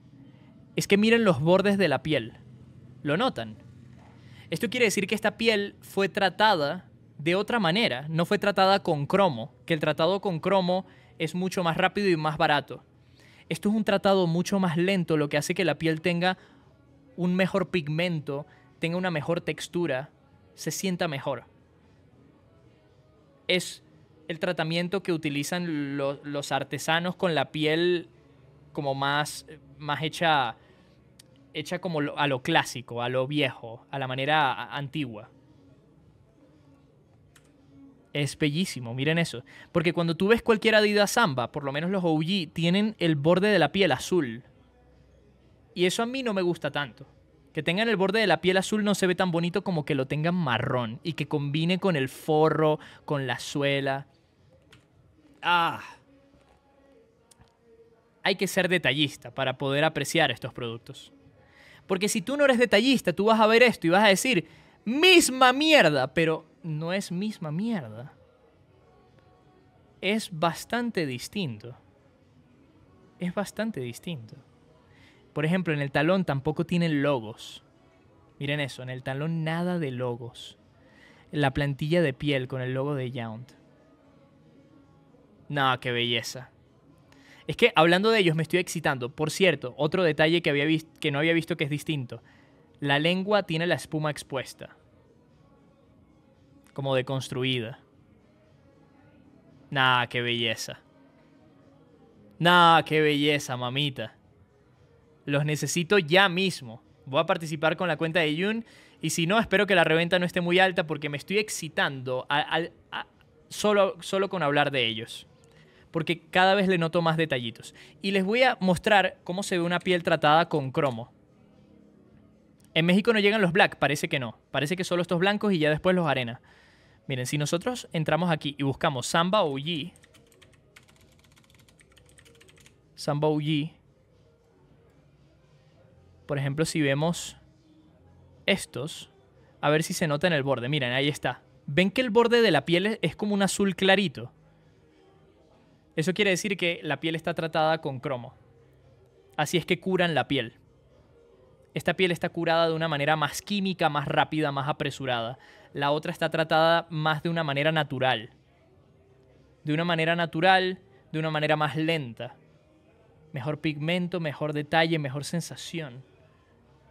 es que miren los bordes de la piel. ¿Lo notan? Esto quiere decir que esta piel fue tratada de otra manera, no fue tratada con cromo, que el tratado con cromo es mucho más rápido y más barato. Esto es un tratado mucho más lento, lo que hace que la piel tenga un mejor pigmento, tenga una mejor textura, se sienta mejor. Es el tratamiento que utilizan los artesanos con la piel como más, más hecha hecha como a lo clásico, a lo viejo, a la manera antigua. Es bellísimo, miren eso. Porque cuando tú ves cualquier Adidas Samba, por lo menos los OG, tienen el borde de la piel azul. Y eso a mí no me gusta tanto. Que tengan el borde de la piel azul no se ve tan bonito como que lo tengan marrón y que combine con el forro, con la suela. Ah. Hay que ser detallista para poder apreciar estos productos. Porque si tú no eres detallista, tú vas a ver esto y vas a decir, misma mierda, pero no es misma mierda. Es bastante distinto. Es bastante distinto. Por ejemplo, en el talón tampoco tienen logos. Miren eso, en el talón nada de logos. La plantilla de piel con el logo de Yount. No, qué belleza. Es que hablando de ellos me estoy excitando. Por cierto, otro detalle que, había que no había visto que es distinto. La lengua tiene la espuma expuesta. Como deconstruida. Nah, qué belleza. Nah, qué belleza, mamita. Los necesito ya mismo. Voy a participar con la cuenta de Yun. Y si no, espero que la reventa no esté muy alta porque me estoy excitando solo, solo con hablar de ellos porque cada vez le noto más detallitos. Y les voy a mostrar cómo se ve una piel tratada con cromo. En México no llegan los black, parece que no. Parece que solo estos blancos y ya después los arena. Miren, si nosotros entramos aquí y buscamos Samba OG, Samba OG, por ejemplo, si vemos estos, a ver si se nota en el borde. Miren, ahí está. ¿Ven que el borde de la piel es como un azul clarito? Eso quiere decir que la piel está tratada con cromo. Así es que curan la piel. Esta piel está curada de una manera más química, más rápida, más apresurada. La otra está tratada más de una manera natural. De una manera natural, de una manera más lenta. Mejor pigmento, mejor detalle, mejor sensación.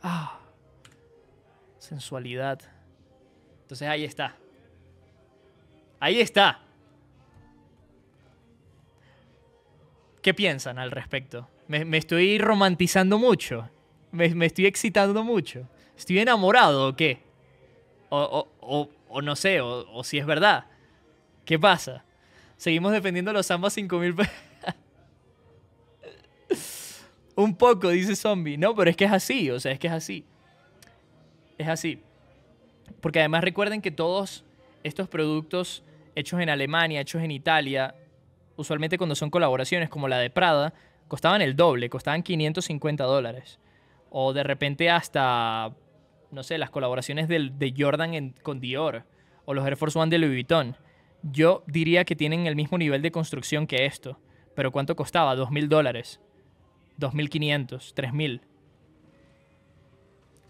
Ah, sensualidad. Entonces ahí está. Ahí está. ¿Qué piensan al respecto? Me, estoy romantizando mucho. Me, estoy excitando mucho. ¿Estoy enamorado o qué? O, no sé, o, si es verdad. ¿Qué pasa? Seguimos defendiendo los ambas 5000 Un poco, dice Zombie. No, pero es que es así, o sea, es que es así. Es así. Porque además recuerden que todos estos productos hechos en Alemania, hechos en Italia, usualmente cuando son colaboraciones como la de Prada, costaban el doble, costaban 550 dólares. O de repente hasta, no sé, las colaboraciones de, Jordan con Dior o los Air Force One de Louis Vuitton. Yo diría que tienen el mismo nivel de construcción que esto. Pero ¿cuánto costaba? ¿2.000 dólares? ¿2.500? ¿3.000?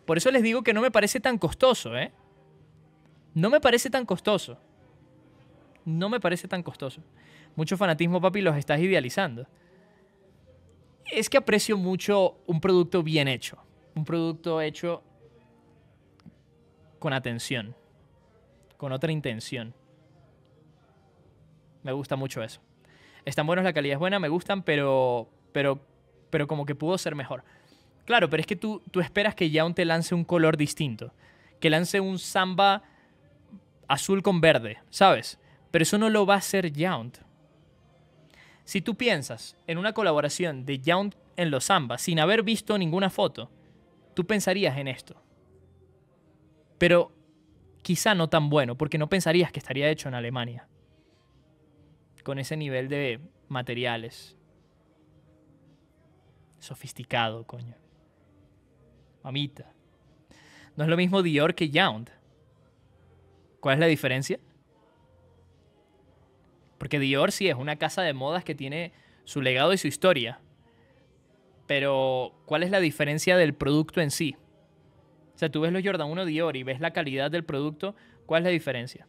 Por eso les digo que no me parece tan costoso, ¿eh? No me parece tan costoso. No me parece tan costoso. Mucho fanatismo, papi, los estás idealizando. Es que aprecio mucho un producto bien hecho. Un producto hecho con atención. Con otra intención. Me gusta mucho eso. Están buenos, la calidad es buena, me gustan, pero, pero, pero como que pudo ser mejor. Claro, pero es que tú, tú esperas que Yaun te lance un color distinto. Que lance un samba azul con verde, ¿sabes? Pero eso no lo va a hacer Yount. Si tú piensas en una colaboración de Young en los Zambas sin haber visto ninguna foto, tú pensarías en esto. Pero quizá no tan bueno, porque no pensarías que estaría hecho en Alemania. Con ese nivel de materiales. Sofisticado, coño. Mamita. No es lo mismo Dior que Young. ¿Cuál es la diferencia? Porque Dior sí es una casa de modas que tiene su legado y su historia. Pero, ¿cuál es la diferencia del producto en sí? O sea, tú ves los Jordan 1 Dior y ves la calidad del producto, ¿cuál es la diferencia?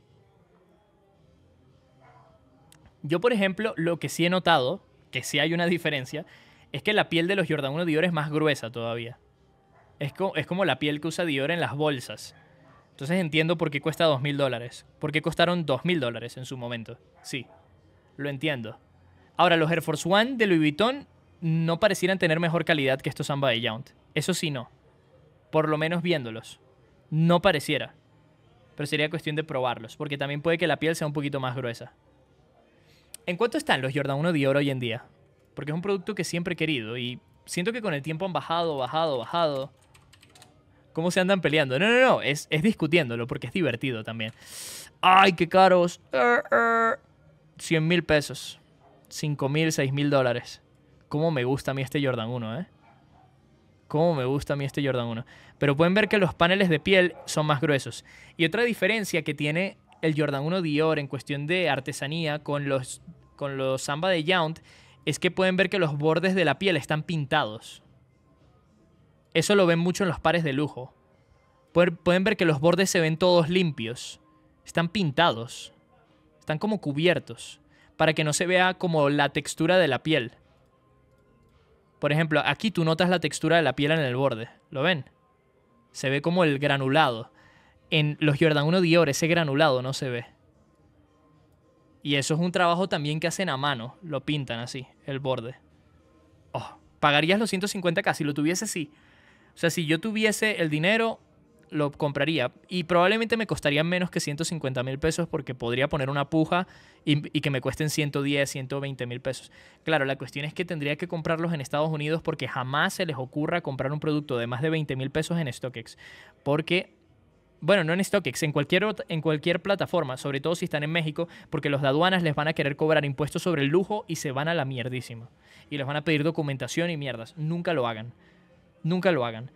Yo, por ejemplo, lo que sí he notado, que sí hay una diferencia, es que la piel de los Jordan 1 Dior es más gruesa todavía. Es, como la piel que usa Dior en las bolsas. Entonces entiendo por qué cuesta 2.000 dólares. Porque costaron mil dólares en su momento. Sí, lo entiendo. Ahora, los Air Force One de Louis Vuitton no parecieran tener mejor calidad que estos Samba de Yount. Eso sí, no. Por lo menos viéndolos. No pareciera. Pero sería cuestión de probarlos, porque también puede que la piel sea un poquito más gruesa. ¿En cuánto están los Jordan 1 Dior hoy en día? Porque es un producto que siempre he querido y siento que con el tiempo han bajado, bajado, bajado. ¿Cómo se andan peleando? No, no, no, es, es discutiéndolo porque es divertido también. ¡Ay, qué caros! Er, er. 100 mil pesos, 5 mil, 6 mil dólares. ¿Cómo me gusta a mí este Jordan 1, eh? ¿Cómo me gusta a mí este Jordan 1? Pero pueden ver que los paneles de piel son más gruesos. Y otra diferencia que tiene el Jordan 1 Dior en cuestión de artesanía con los, con los Samba de Yount es que pueden ver que los bordes de la piel están pintados. Eso lo ven mucho en los pares de lujo. Pueden ver que los bordes se ven todos limpios. Están pintados están como cubiertos para que no se vea como la textura de la piel. Por ejemplo, aquí tú notas la textura de la piel en el borde. ¿Lo ven? Se ve como el granulado. En los Jordan 1 Dior ese granulado no se ve. Y eso es un trabajo también que hacen a mano. Lo pintan así, el borde. Oh, ¿Pagarías los 150k? Si lo tuviese, sí. O sea, si yo tuviese el dinero, lo compraría y probablemente me costaría menos que 150 mil pesos porque podría poner una puja y, que me cuesten 110, 120 mil pesos. Claro, la cuestión es que tendría que comprarlos en Estados Unidos porque jamás se les ocurra comprar un producto de más de 20 mil pesos en StockX porque bueno, no en StockX, en cualquier, en cualquier plataforma, sobre todo si están en México, porque los aduanas les van a querer cobrar impuestos sobre el lujo y se van a la mierdísima. Y les van a pedir documentación y mierdas. Nunca lo hagan. Nunca lo hagan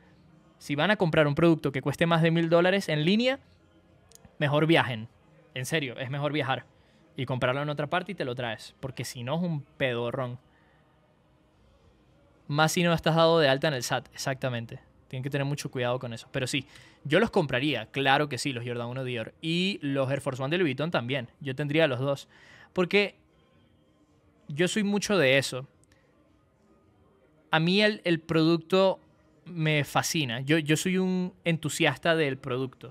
si van a comprar un producto que cueste más de mil dólares en línea, mejor viajen. En serio, es mejor viajar y comprarlo en otra parte y te lo traes, porque si no es un pedorrón. Más si no estás dado de alta en el SAT, exactamente. Tienen que tener mucho cuidado con eso. Pero sí, yo los compraría, claro que sí, los Jordan 1 Dior y los Air Force One de Louis Vuitton también. Yo tendría los dos, porque yo soy mucho de eso. A mí el, el producto me fascina. Yo, yo soy un entusiasta del producto.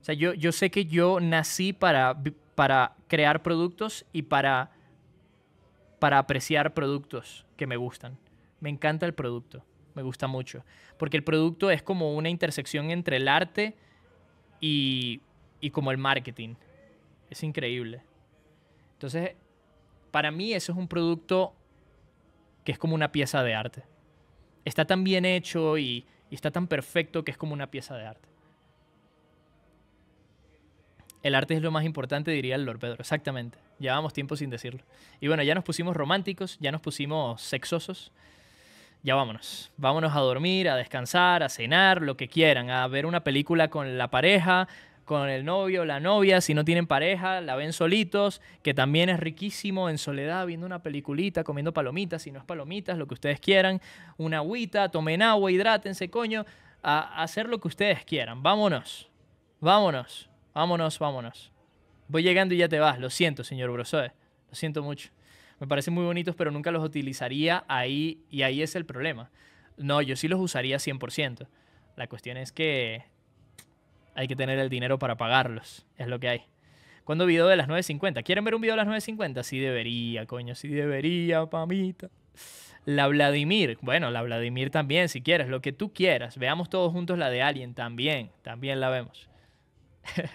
O sea, yo, yo sé que yo nací para, para crear productos y para, para apreciar productos que me gustan. Me encanta el producto, me gusta mucho. Porque el producto es como una intersección entre el arte y, y como el marketing. Es increíble. Entonces, para mí eso es un producto que es como una pieza de arte está tan bien hecho y, está tan perfecto que es como una pieza de arte. El arte es lo más importante, diría el Lord Pedro. Exactamente. llevamos tiempo sin decirlo. Y bueno, ya nos pusimos románticos, ya nos pusimos sexosos. Ya vámonos. Vámonos a dormir, a descansar, a cenar, lo que quieran, a ver una película con la pareja, con el novio, la novia, si no tienen pareja, la ven solitos, que también es riquísimo en soledad, viendo una peliculita, comiendo palomitas, si no es palomitas, lo que ustedes quieran, una agüita, tomen agua, hidrátense, coño, a hacer lo que ustedes quieran. Vámonos, vámonos, vámonos, vámonos. Voy llegando y ya te vas, lo siento, señor Brosoe, lo siento mucho. Me parecen muy bonitos, pero nunca los utilizaría ahí y ahí es el problema. No, yo sí los usaría 100%. La cuestión es que hay que tener el dinero para pagarlos. Es lo que hay. ¿Cuándo video de las 9.50? ¿Quieren ver un video de las 9.50? Sí debería, coño, sí debería, pamita. La Vladimir, bueno, la Vladimir también, si quieres, lo que tú quieras. Veamos todos juntos la de Alien también, también la vemos.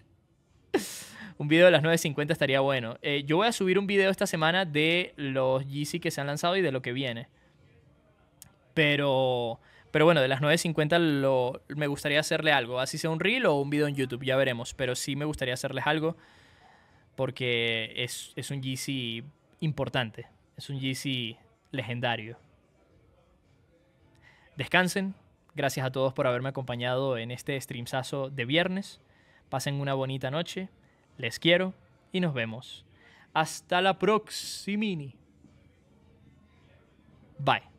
un video de las 9.50 estaría bueno. Eh, yo voy a subir un video esta semana de los Yeezy que se han lanzado y de lo que viene. Pero pero bueno, de las 9.50 me gustaría hacerle algo, así sea un reel o un video en YouTube, ya veremos. Pero sí me gustaría hacerles algo porque es, un GC importante, es un GC legendario. Descansen, gracias a todos por haberme acompañado en este streamsazo de viernes. Pasen una bonita noche, les quiero y nos vemos. Hasta la próxima. Bye.